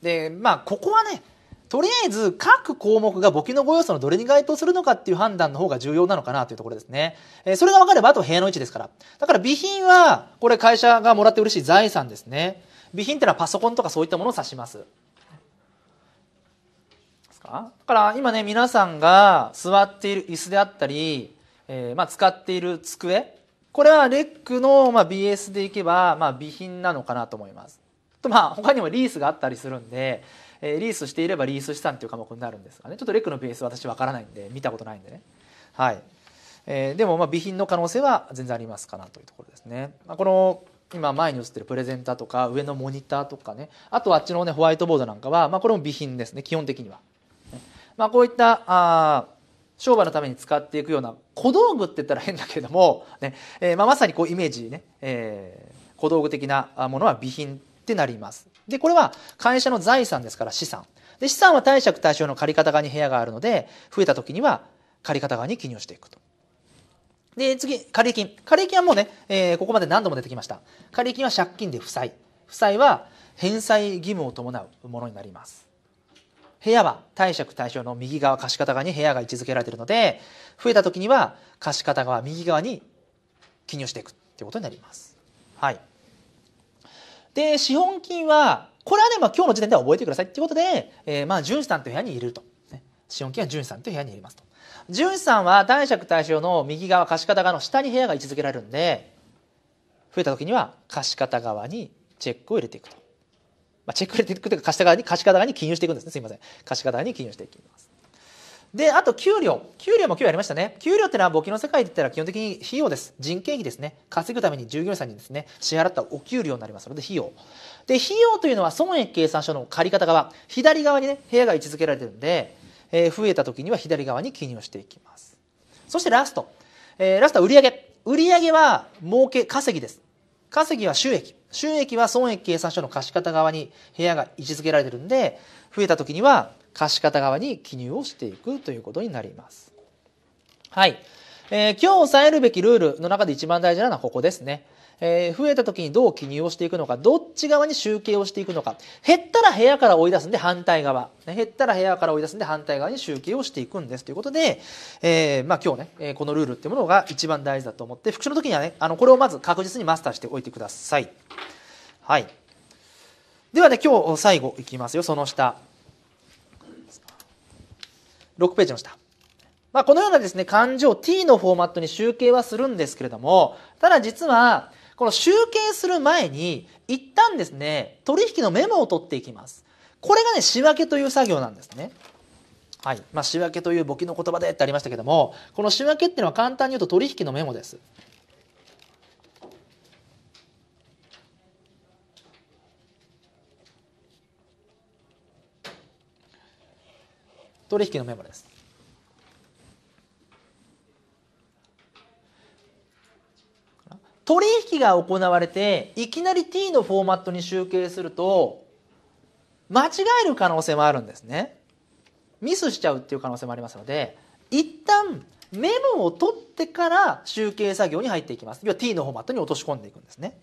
ー、でまあここはねとりあえず各項目が簿記の5要素のどれに該当するのかっていう判断の方が重要なのかなというところですね。えー、それが分かればあと部屋の位置ですから。だから備品はこれ会社がもらって嬉しい財産ですね。備品っていうのはパソコンとかそういったものを指します。ですかだから今ね皆さんが座っている椅子であったり、えー、まあ使っている机これはレックの、まあ、BS でいけば、まあ、備品なのかなと思います。とまあ他にもリースがあったりするんで、えリースしていればリース資産っていう科目になるんですがねちょっとレックの BS 私わからないんで見たことないんでね。はいえでもまあ備品の可能性は全然ありますかなというところですね。まあ、この今前に映ってるプレゼンターとか上のモニターとかねあとあっちのねホワイトボードなんかは、まあ、これも備品ですね基本的には。まあ、こういったあ商売のために使っていくような小道具って言ったら変だけれども、ねえー、まあ、まさにこうイメージね、えー、小道具的なものは備品ってなります。で、これは会社の財産ですから資産。で、資産は貸借対象の借方側に部屋があるので、増えた時には借方側に記入していくと。で、次、借金。借金はもうね、えー、ここまで何度も出てきました。借金は借金で負債。負債は返済義務を伴うものになります。部屋は貸借対象の右側貸方側に部屋が位置づけられているので増えた時には貸方側右側に記入していくっいうことになります。はい、で資本金はこれはね、まあ、今日の時点では覚えてくださいっていうことで、えー、まあ純資産という部屋に入れると。資本金は純資産という部屋に入れますと。純資産は貸借対象の右側貸方側の下に部屋が位置づけられるんで増えた時には貸方側にチェックを入れていくと。まあ、チェックレティックというか貸し方に貸し方側に記入していくんですねすいません貸し方側に記入していきますであと給料給料も今日やりましたね給料っていうのは簿記の世界で言ったら基本的に費用です人件費ですね稼ぐために従業員さんにですね支払ったお給料になりますので費用で費用というのは損益計算書の借方側左側にね部屋が位置づけられてるんで、えー、増えた時には左側に記入していきますそしてラスト、えー、ラストは売上売上は儲け稼ぎです稼ぎは収益収益は損益計算書の貸方側に部屋が位置づけられてるんで増えた時には貸方側に記入をしていくということになります。はい。えー、今日押さえるべきルールの中で一番大事なのはここですね。えー、増えた時にどう記入をしていくのか、どっち側に集計をしていくのか、減ったら部屋から追い出すんで反対側、減ったら部屋から追い出すんで反対側に集計をしていくんですということで、えー、まあ、今日ね、えこのルールっていうものが一番大事だと思って、復習の時にはね、あの、これをまず確実にマスターしておいてください。はい。ではね、今日最後いきますよ、その下。6ページの下。まあ、このようなですね、漢字を t のフォーマットに集計はするんですけれども、ただ実は、この集計する前に、一旦ですね、取引のメモを取っていきます。これがね、仕分けという作業なんですね。はい。まあ、仕分けという簿記の言葉でってありましたけども、この仕分けっていうのは簡単に言うと取引のメモです。取引のメモです。取引が行われていきなり t のフォーマットに集計すると間違える可能性もあるんですね。ミスしちゃうっていう可能性もありますので一旦メモを取ってから集計作業に入っていきます。要は t のフォーマットに落とし込んでいくんですね。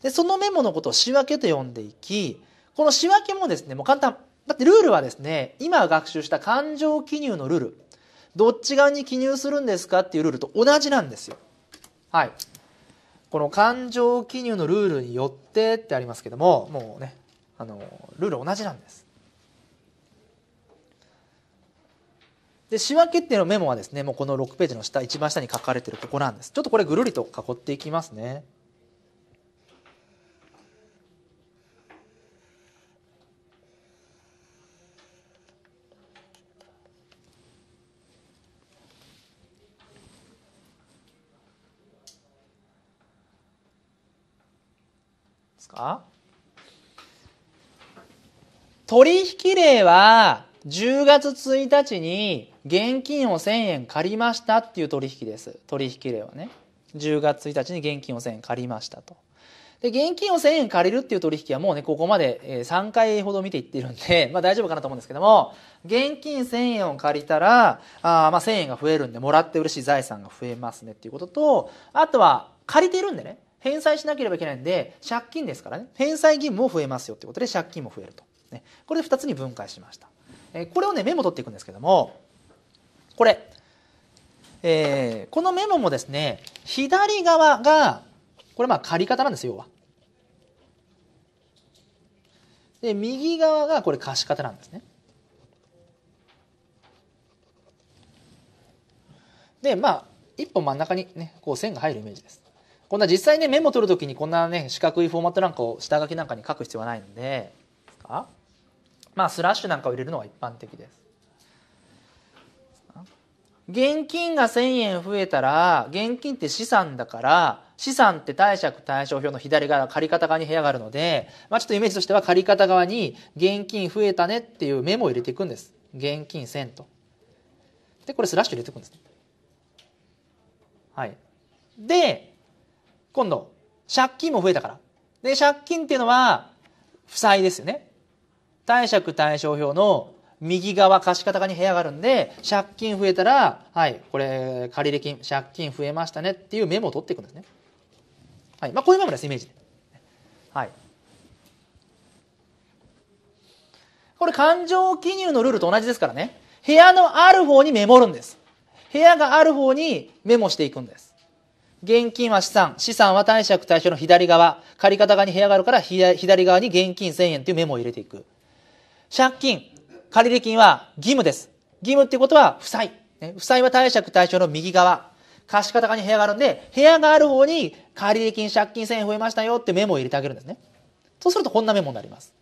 でそのメモのことを仕分けと呼んでいきこの仕分けもですねもう簡単だってルールはですね今学習した感情記入のルールどっち側に記入するんですかっていうルールと同じなんですよ。はいこの感情記入のルールによってってありますけどももうねあのルール同じなんです。で仕分けっていうのメモはですねもうこの6ページの下一番下に書かれてるここなんです。ちょっとこれぐるりと囲っていきますね。か取引例は10月1日に現金を1000円借りましたっていう取引です。取引例はね。10月1日に現金を1000円借りましたと。で、現金を1000円借りるっていう取引はもうね、ここまで3回ほど見ていってるんで、[LAUGHS] まあ大丈夫かなと思うんですけども、現金1000円を借りたら、あまあ1000円が増えるんで、もらって嬉しい財産が増えますねっていうことと、あとは借りてるんでね、返済しなければいけないんで借金ですからね返済義務も増えますよってことで借金も増えると、ね、これで2つに分解しました、えこれをねメモ取っていくんですけどもこれ、えー、このメモもですね左側がこれまあ借方なんですよ要は。で右側がこれ貸方なんですね。でまあ一本真ん中にねこう線が入るイメージです。こんな実際ねメモ取る時にこんなね四角いフォーマットなんかを下書きなんかに書く必要はないのでまあスラッシュなんかを入れるのが一般的です。現金が1,000円増えたら現金って資産だから資産って貸借対照表の左側借方側に部屋があるので、まあ、ちょっとイメージとしては借方側に現金増えたねっていうメモを入れていくんです現金1,000と。でこれスラッシュ入れていくんです。はい、で今度、借金も増えたから。で、借金っていうのは、負債ですよね。貸借対照表の右側貸方に部屋があるんで、借金増えたら、はい、これ、借入金、借金増えましたねっていうメモを取っていくんですね。はい。まあ、こういうメモです、イメージで。はい。これ、感情記入のルールと同じですからね。部屋のある方にメモるんです。部屋がある方にメモしていくんです。現金は資産、資産は貸借対象の左側、借方側に部屋があるから左側に現金1000円というメモを入れていく。借金、借入金は義務です。義務っていうことは負債。負債は貸借対象の右側、貸方側に部屋があるんで、部屋がある方に借入金、借金1000円増えましたよってメモを入れてあげるんですね。そうするとこんなメモになります。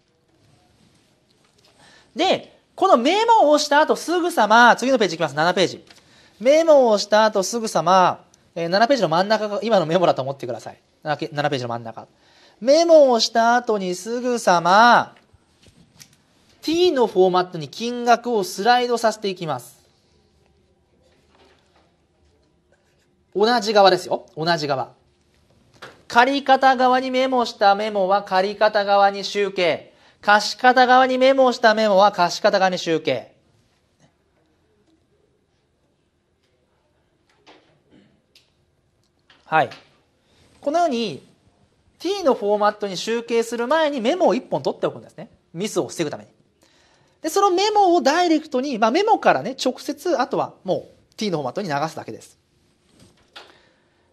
で、このメモをした後すぐさま、次のページいきます、7ページ。メモをした後すぐさま、え7ページの真ん中が今のメモだと思ってください7ページの真ん中メモをした後にすぐさま t のフォーマットに金額をスライドさせていきます同じ側ですよ同じ側借方側にメモしたメモは借方側に集計貸方側にメモしたメモは貸方側に集計はい。このように t のフォーマットに集計する前にメモを1本取っておくんですね。ミスを防ぐために。で、そのメモをダイレクトに、まあ、メモからね、直接、あとはもう t のフォーマットに流すだけです。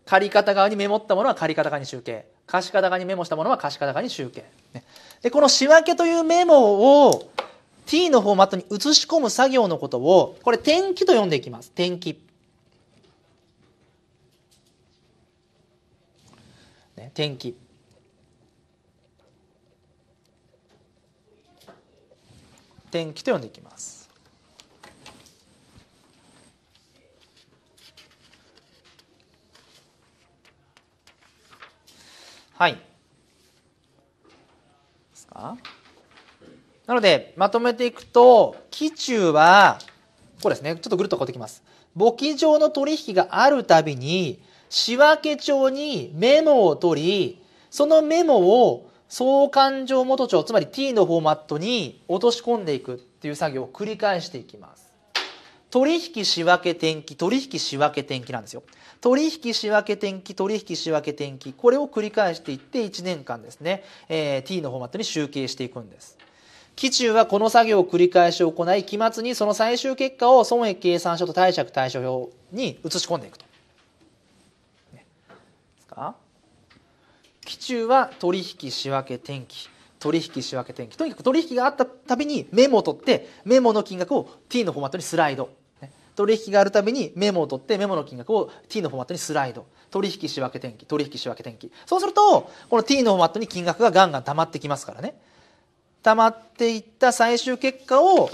借方側にメモったものは借方側に集計。貸方側にメモしたものは貸方側に集計。ね、で、この仕分けというメモを t のフォーマットに移し込む作業のことを、これ転記と呼んでいきます。転記。天気天気と呼んでいきますはいですかなのでまとめていくと期中はこうですねちょっとぐるっと変わってきます簿記上の取引があるたびに仕分帳にメモを取り、そのメモを相関定元帳、つまり t のフォーマットに落とし込んでいくっていう作業を繰り返していきます。取引仕分転記、取引仕分転記なんですよ。取引仕分転記、取引仕分転記、これを繰り返していって1年間ですね、えー、t のフォーマットに集計していくんです。期中はこの作業を繰り返し行い、期末にその最終結果を損益計算書と貸借対照表に移し込んでいくと。期中は取引仕分け転記取引仕分け転記とにかく取引があったたびにメモを取ってメモの金額を T のフォーマットにスライド取引があるたびにメモを取ってメモの金額を T のフォーマットにスライド取引仕分け転記取引仕分け転記そうするとこの T のフォーマットに金額がガンガン溜まってきますからね溜まっていった最終結果を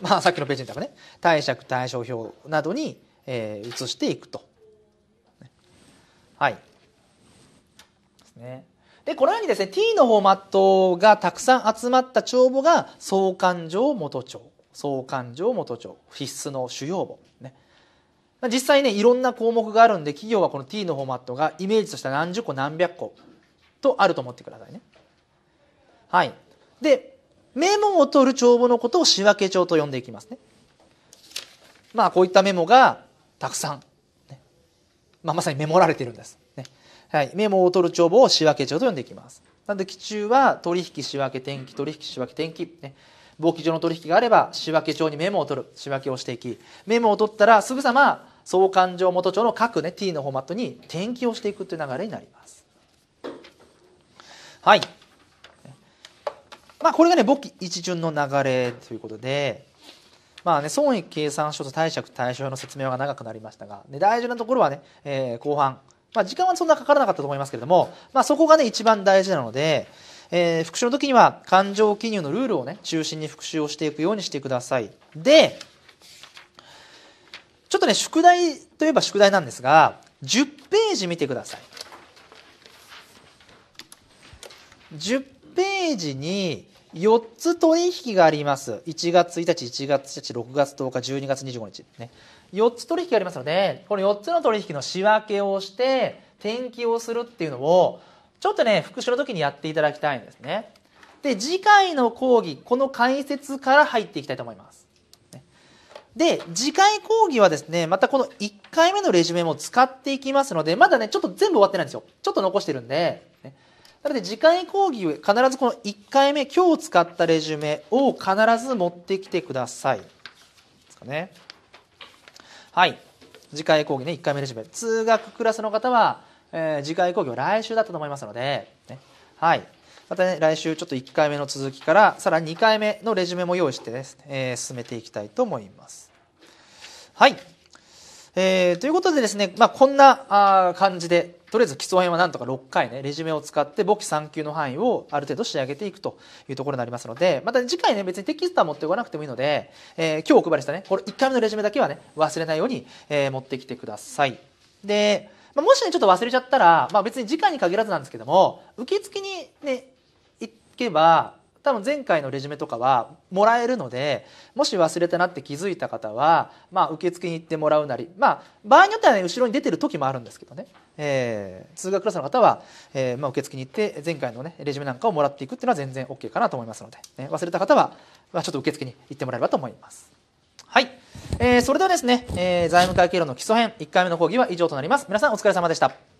まあさっきのページに多分ね貸借対照表などに、えー、移していくと。はいですね。で、このようにですね、t のフォーマットがたくさん集まった帳簿が相関上元帳、相関上元帳、必須の主要簿。ね、実際ね、いろんな項目があるんで、企業はこの t のフォーマットがイメージとしては何十個何百個とあると思ってくださいね。はい。で、メモを取る帳簿のことを仕分帳と呼んでいきますね。まあ、こういったメモがたくさん、ね、まあ、まさにメモられてるんです。はい、メモを取る帳簿を仕分帳と呼んでいきます。なので、期中は取引仕分転記、取引仕分転記、ね、簿記上の取引があれば仕分帳にメモを取る、仕分をしていき、メモを取ったらすぐさま相関上元帳の各、ね、t のフォーマットに転記をしていくという流れになります。はい。まあ、これがね、簿記一巡の流れということで、まあね、損益計算書と貸借対照の説明は長くなりましたが、ね、大事なところはね、えー、後半、まあ、時間はそんなかからなかったと思いますけれども、まあ、そこがね、一番大事なので、えー、復習の時には感情記入のルールをね、中心に復習をしていくようにしてください。で、ちょっとね、宿題といえば宿題なんですが、10ページ見てください。10ページに4つ取引があります。1月1日、1月1日、6月10日、12月25日。ね。4つ取引がありますので、この4つの取引の仕分けをして、転記をするっていうのを、ちょっとね、復習の時にやっていただきたいんですね。で、次回の講義、この解説から入っていきたいと思います。で、次回講義はですね、またこの1回目のレジュメも使っていきますので、まだね、ちょっと全部終わってないんですよ。ちょっと残してるんで、なので次回講義、必ずこの1回目、今日使ったレジュメを必ず持ってきてください。ですかね。はい次回講義ね1回目レジュメ通学クラスの方は、えー、次回講義は来週だったと思いますので、ね、はいまたね来週ちょっと1回目の続きからさらに2回目のレジュメも用意してね、えー、進めていきたいと思いますはい、えー、ということでですね、まあ、こんなあ感じでとりあえず基礎編はなんとか6回ねレジュメを使って簿記3級の範囲をある程度仕上げていくというところになりますのでまた、次回ね別にテキストは持っておかなくてもいいので、えー、今日お配りしたねこれ1回目のレジュメだけはね忘れないように、えー、持ってきてください。で、まあ、もしねちょっと忘れちゃったら、まあ、別に次回に限らずなんですけども受付にね行けば多分前回のレジュメとかはもらえるのでもし忘れたなって気づいた方は、まあ、受付に行ってもらうなり、まあ、場合によってはね後ろに出てる時もあるんですけどねえー、通学クラスの方は、えーまあ、受付に行って前回の、ね、レジュメなんかをもらっていくっていうのは全然 OK かなと思いますので、ね、忘れた方は、まあ、ちょっと受付に行ってもらえればと思います。はい、えー、それではですね、えー、財務会計論の基礎編1回目の講義は以上となります。皆さんお疲れ様でした。